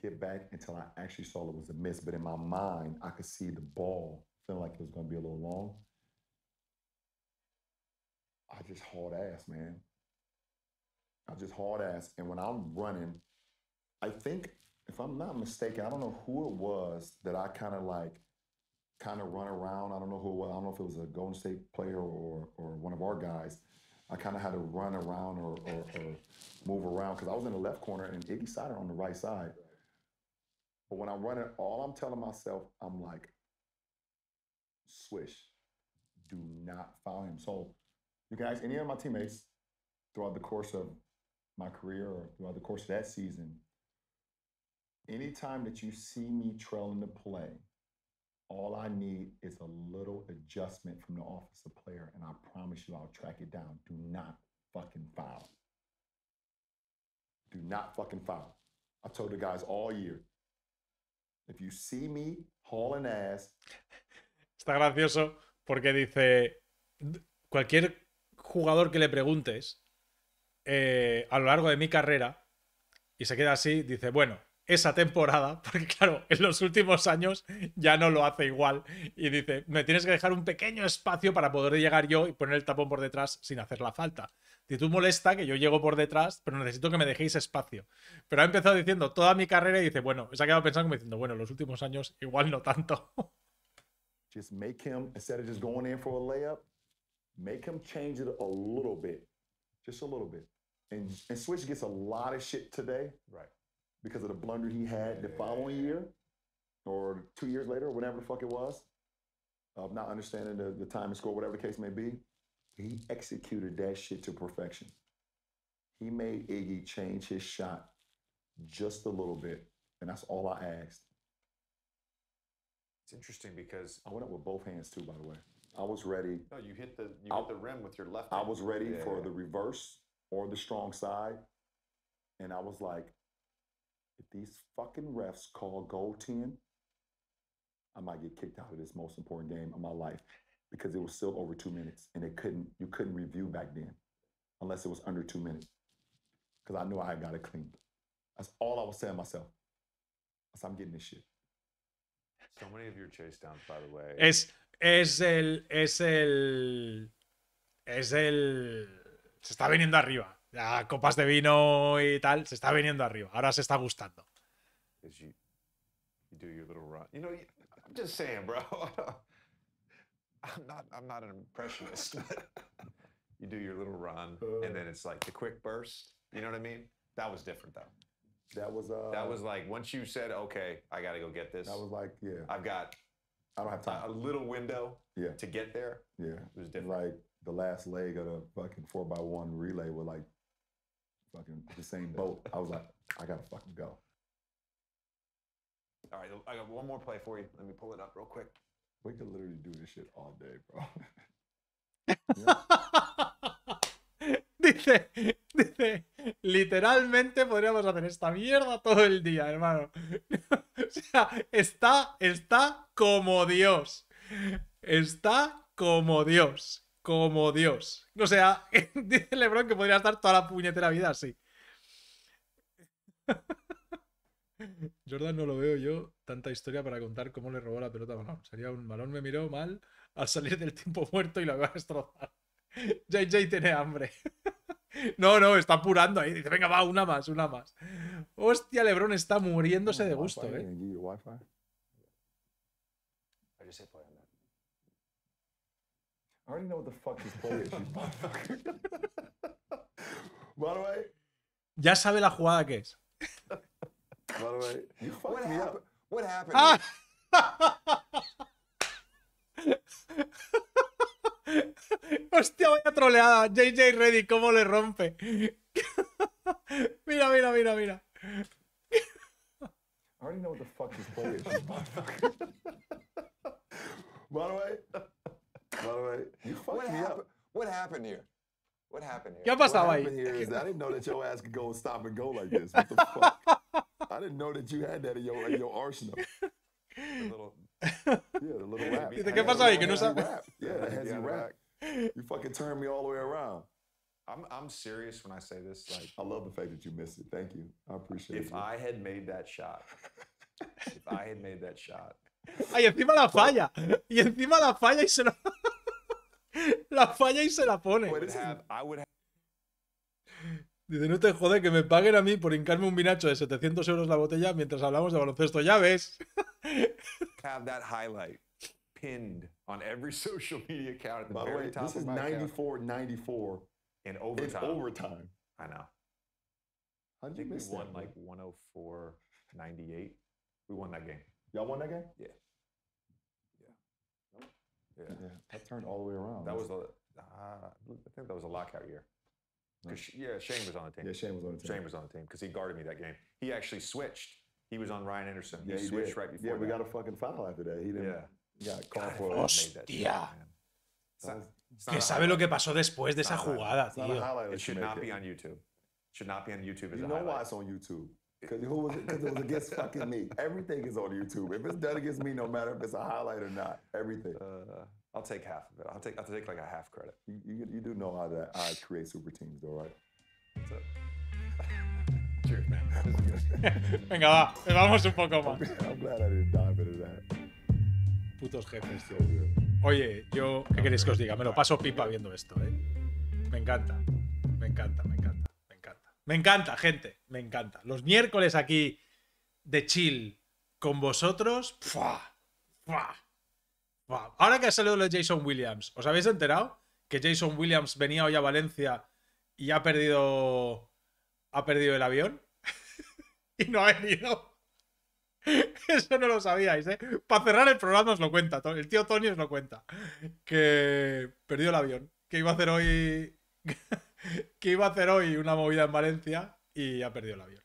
C: get back until I actually saw it was a miss. But in my mind, I could see the ball feeling like it was going to be a little long. I just hard ass, man. I just hard ass. And when I'm running, I think, if I'm not mistaken, I don't know who it was that I kind of like, kind of run around. I don't know who it was. I don't know if it was a Golden State player or or one of our guys. I kind of had to run around or, or, or move around because I was in the left corner and Iggy Sider on the right side. But when I'm running, all I'm telling myself, I'm like, swish, do not foul him. So you guys, any of my teammates throughout the course of my career or throughout the course of that season, anytime that you see me trailing the play, all I need is a little adjustment from the offensive player, and I promise you I'll track it down. Do not fucking foul. Do not fucking foul. I told the guys all year. If you see me hauling ass. Está gracioso porque dice. Cualquier jugador que le
B: preguntes eh, a lo largo de mi carrera y se queda así, dice: Bueno, esa temporada, [LAUGHS] porque claro, en los últimos años ya no lo hace igual y dice, me tienes que dejar un pequeño espacio para poder llegar yo y poner el tapón por detrás sin hacer la falta. Si tú molesta que yo llego por detrás, pero necesito que me dejéis espacio. Pero ha empezado diciendo toda mi carrera y dice, bueno, se ha quedado pensando diciendo, bueno, los últimos años igual no tanto. [LAUGHS]
C: Just make him, instead of just going in for a layup, make him change it a little bit. Just a little bit. And, and Switch gets a lot of shit today. Right. because of the blunder he had the following year or two years later, or whatever the fuck it was, of not understanding the, the time and score, whatever the case may be. He executed that shit to perfection. He made Iggy change his shot just a little bit. And that's all I asked.
D: It's interesting because
C: I went up with both hands too, by the way. I was ready.
D: No, you hit the you I, hit the rim with your left. I was ready yeah, for the
C: reverse or the strong side, and I was like, if these fucking refs call goal 10, I might get kicked out of this most important game of my life because it was still over two minutes and it couldn't you couldn't review back then unless it was under two minutes because I knew I had got it clean. That's all I was saying myself. So I'm getting this shit.
D: So many of your chase downs, by the way.
C: Es,
B: es el, es el, es el. Se está viniendo arriba
D: ya ah, copas
B: de vino y tal, se está viniendo arriba. Ahora se está gustando.
D: You, do your little run. You know, I'm just saying, bro. [LAUGHS] I'm not, I'm not an impressionist. [LAUGHS] you do your little run, uh. and then it's like the quick burst. You know what I mean? That was different, though. That was uh, that was like once you said, okay, I got to go get this. That was like, yeah, I've got. I don't have time. A little window. Yeah. To get there.
C: Yeah. It was different. Like the last leg of the fucking four by one relay with like fucking the same boat. I was like, I gotta fucking go.
D: All right, I got one more play for you. Let me pull it up real quick.
C: We could literally do this shit
D: all day, bro.
B: [LAUGHS] [LAUGHS] dice, dice, literalmente podríamos hacer esta mierda todo el día, hermano. [LAUGHS] o sea, está, está como Dios. Está como Dios como Dios. O sea, [LAUGHS] dice Lebron que podría estar toda la puñetera vida así. [LAUGHS] Jordan no lo veo yo tanta historia para contar cómo le robó la pelota a Malón. Sería un Malón me miró mal al salir del tiempo muerto y lo iba a destrozar. [LAUGHS] JJ tiene hambre. no, no, está apurando ahí. Dice, venga, va, una más, una más. Hostia, Lebron está muriéndose mm, de gusto, eh.
D: Pero I already know what the fuck this play is, you motherfucker.
C: By the way.
B: Ya sabe la jugada que es. By
C: the way, you fucked what me happened? up. What happened? Ah.
B: [LAUGHS] Hostia, vaya troleada. JJ Ready, cómo le rompe. [LAUGHS]
C: mira, mira, mira, mira. I already know what the fuck this play is, you motherfucker. By the way. [LAUGHS] You fucked what me happen- up. What happened here? What happened here? what happened here is that I didn't know that your ass could go and stop and go like [LAUGHS] this. What the fuck? I didn't know that you had that in your, in your arsenal. [LAUGHS] little, yeah, the little rap. ¿qué pasó ahí? Que no Yeah, the heavy rap. You fucking turned me all the way around.
D: I'm, I'm serious when I say this. Like, I love the fact that you missed it. Thank you. I appreciate it. If I had made that shot, if I had made that shot,
B: Ay, encima la falla. Y encima la falla y se la. [LAUGHS] la falla y se la pone. Dice, no te jode que me paguen a mí por hincarme un vinacho de 700 euros la botella mientras hablamos de baloncesto. Ya ves.
D: [LAUGHS] Have that highlight pinned on every [LAUGHS] social media account at the very top this is 94
C: 94 in overtime. In overtime.
D: I know. did you miss we won like 104 98. We won that game. Y'all won that game? Yeah. Yeah. Yeah. yeah. That turned all the way around. That was a, uh, I think that was a lockout year. Nice. Yeah, Shane was on the team. Yeah, Shane was on the team. Shane was on the team because he guarded me that game. He actually switched. He was on Ryan Anderson. Yeah, he, switched did. right before. Yeah, we that. got a fucking foul after that. He didn't. Yeah. Got called for Hostia. Que sabe lo que pasó después de esa jugada, tío. It should not be on YouTube. Should not be on YouTube. You know why it's on YouTube? Because who was it?
C: Because it was against fucking me. Everything is on YouTube. If it's done against me, no matter if it's a highlight or not, everything. Uh, I'll take half of it. I'll take I'll take like a half credit. You, you, you do know how to I create super teams, though, right? [LAUGHS] Cheers, man. [LAUGHS] Venga, va. vamos un poco más. [LAUGHS] I'm glad I didn't dive into that. Putos jefes,
B: tío. Oye, yo, ¿qué queréis que os diga? Me lo paso pipa viendo esto, ¿eh? Me encanta. Me encanta, me encanta. Me encanta, gente, me encanta. Los miércoles aquí de chill con vosotros. Ahora que ha salido lo de Jason Williams, ¿os habéis enterado? Que Jason Williams venía hoy a Valencia y ha perdido. ha perdido el avión. [LAUGHS] y no ha venido. [LAUGHS] Eso no lo sabíais, ¿eh? Para cerrar el programa os lo cuenta, el tío Tony os lo cuenta. Que perdió el avión, que iba a hacer hoy que iba a hacer hoy una movida en Valencia y ha perdido el avión.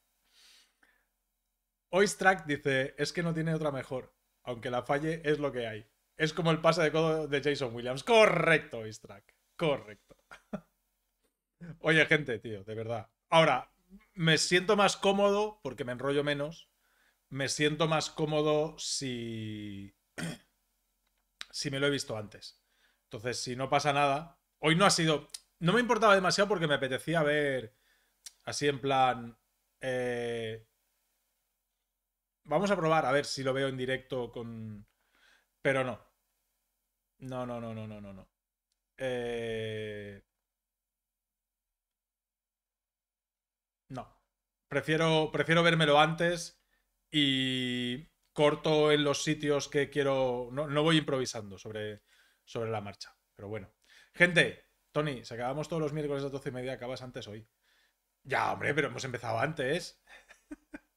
B: Oistrack dice, es que no tiene otra mejor. Aunque la falle, es lo que hay. Es como el pase de codo de Jason Williams. Correcto, Oistrack. Correcto. [LAUGHS] Oye, gente, tío, de verdad. Ahora, me siento más cómodo, porque me enrollo menos, me siento más cómodo si... [CLEARS THROAT] si me lo he visto antes. Entonces, si no pasa nada, hoy no ha sido no me importaba demasiado porque me apetecía ver así en plan... Eh, vamos a probar, a ver si lo veo en directo con... Pero no. No, no, no, no, no, no, no. Eh, no. Prefiero, prefiero vérmelo antes y corto en los sitios que quiero. No, no voy improvisando sobre, sobre la marcha. Pero bueno. Gente, Tony, si acabamos todos los miércoles a las 12 y media, acabas antes hoy. Ya, hombre, pero hemos empezado antes. [LAUGHS]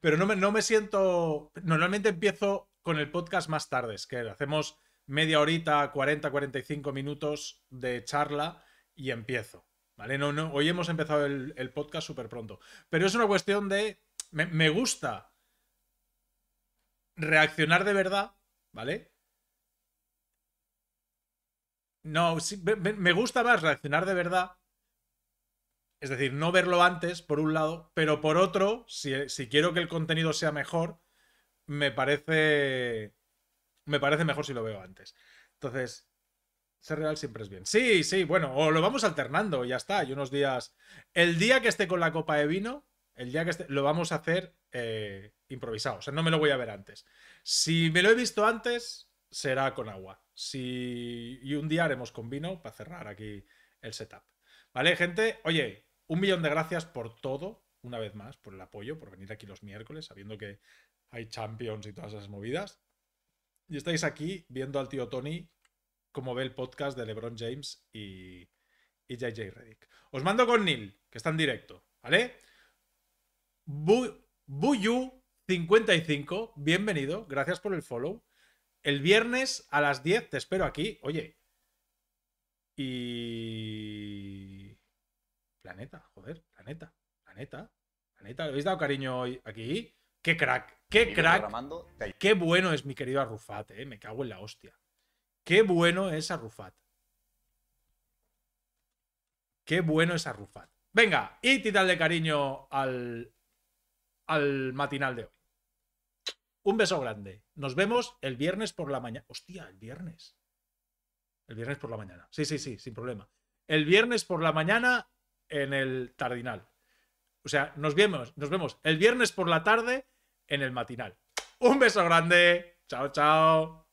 B: pero no me, siento. Normalmente empiezo con el podcast más tarde, es que hacemos media horita, 40, 45 minutos de charla y empiezo. ¿Vale? No, no, hoy hemos empezado el, podcast súper pronto. Pero es una cuestión de. Me, me gusta reaccionar de verdad, ¿vale? No, me, gusta más reaccionar de verdad. Es decir, no verlo antes, por un lado, pero por otro, si, quiero que el contenido sea mejor, me parece. Me parece mejor si lo veo antes. Entonces, ser real siempre es bien. Sí, sí, bueno, o lo vamos alternando ya está. hay unos días. El día que esté con la copa de vino, el día que esté, lo vamos a hacer eh, improvisado. O sea, no me lo voy a ver antes. Si me lo he visto antes, será con agua. Si... Y un día haremos con vino para cerrar aquí el setup. ¿Vale, gente? Oye, un millón de gracias por todo, una vez más, por el apoyo, por venir aquí los miércoles, sabiendo que hay champions y todas esas movidas. Y estáis aquí viendo al tío Tony como ve el podcast de LeBron James y, JJ Reddick. Os mando con Neil, que está en directo, ¿vale? Buyu55, bienvenido, gracias por el follow. El viernes a las 10 te espero aquí. Oye. Y. Planeta, joder, planeta, planeta, planeta. ¿Le habéis dado cariño hoy aquí? ¡Qué crack! ¡Qué crack! ¡Qué bueno es mi querido Arrufat, eh! Me cago en la hostia. ¡Qué bueno es Arrufat! ¡Qué bueno es Arrufat! Venga, y titán de cariño al, al matinal de hoy. Un beso grande. Nos vemos el viernes por la mañana. Hostia, el viernes. El viernes por la mañana. Sí, sí, sí, sin problema. El viernes por la mañana en el Tardinal. O sea, nos vemos, nos vemos el viernes por la tarde en el matinal. Un beso grande. Chao, chao.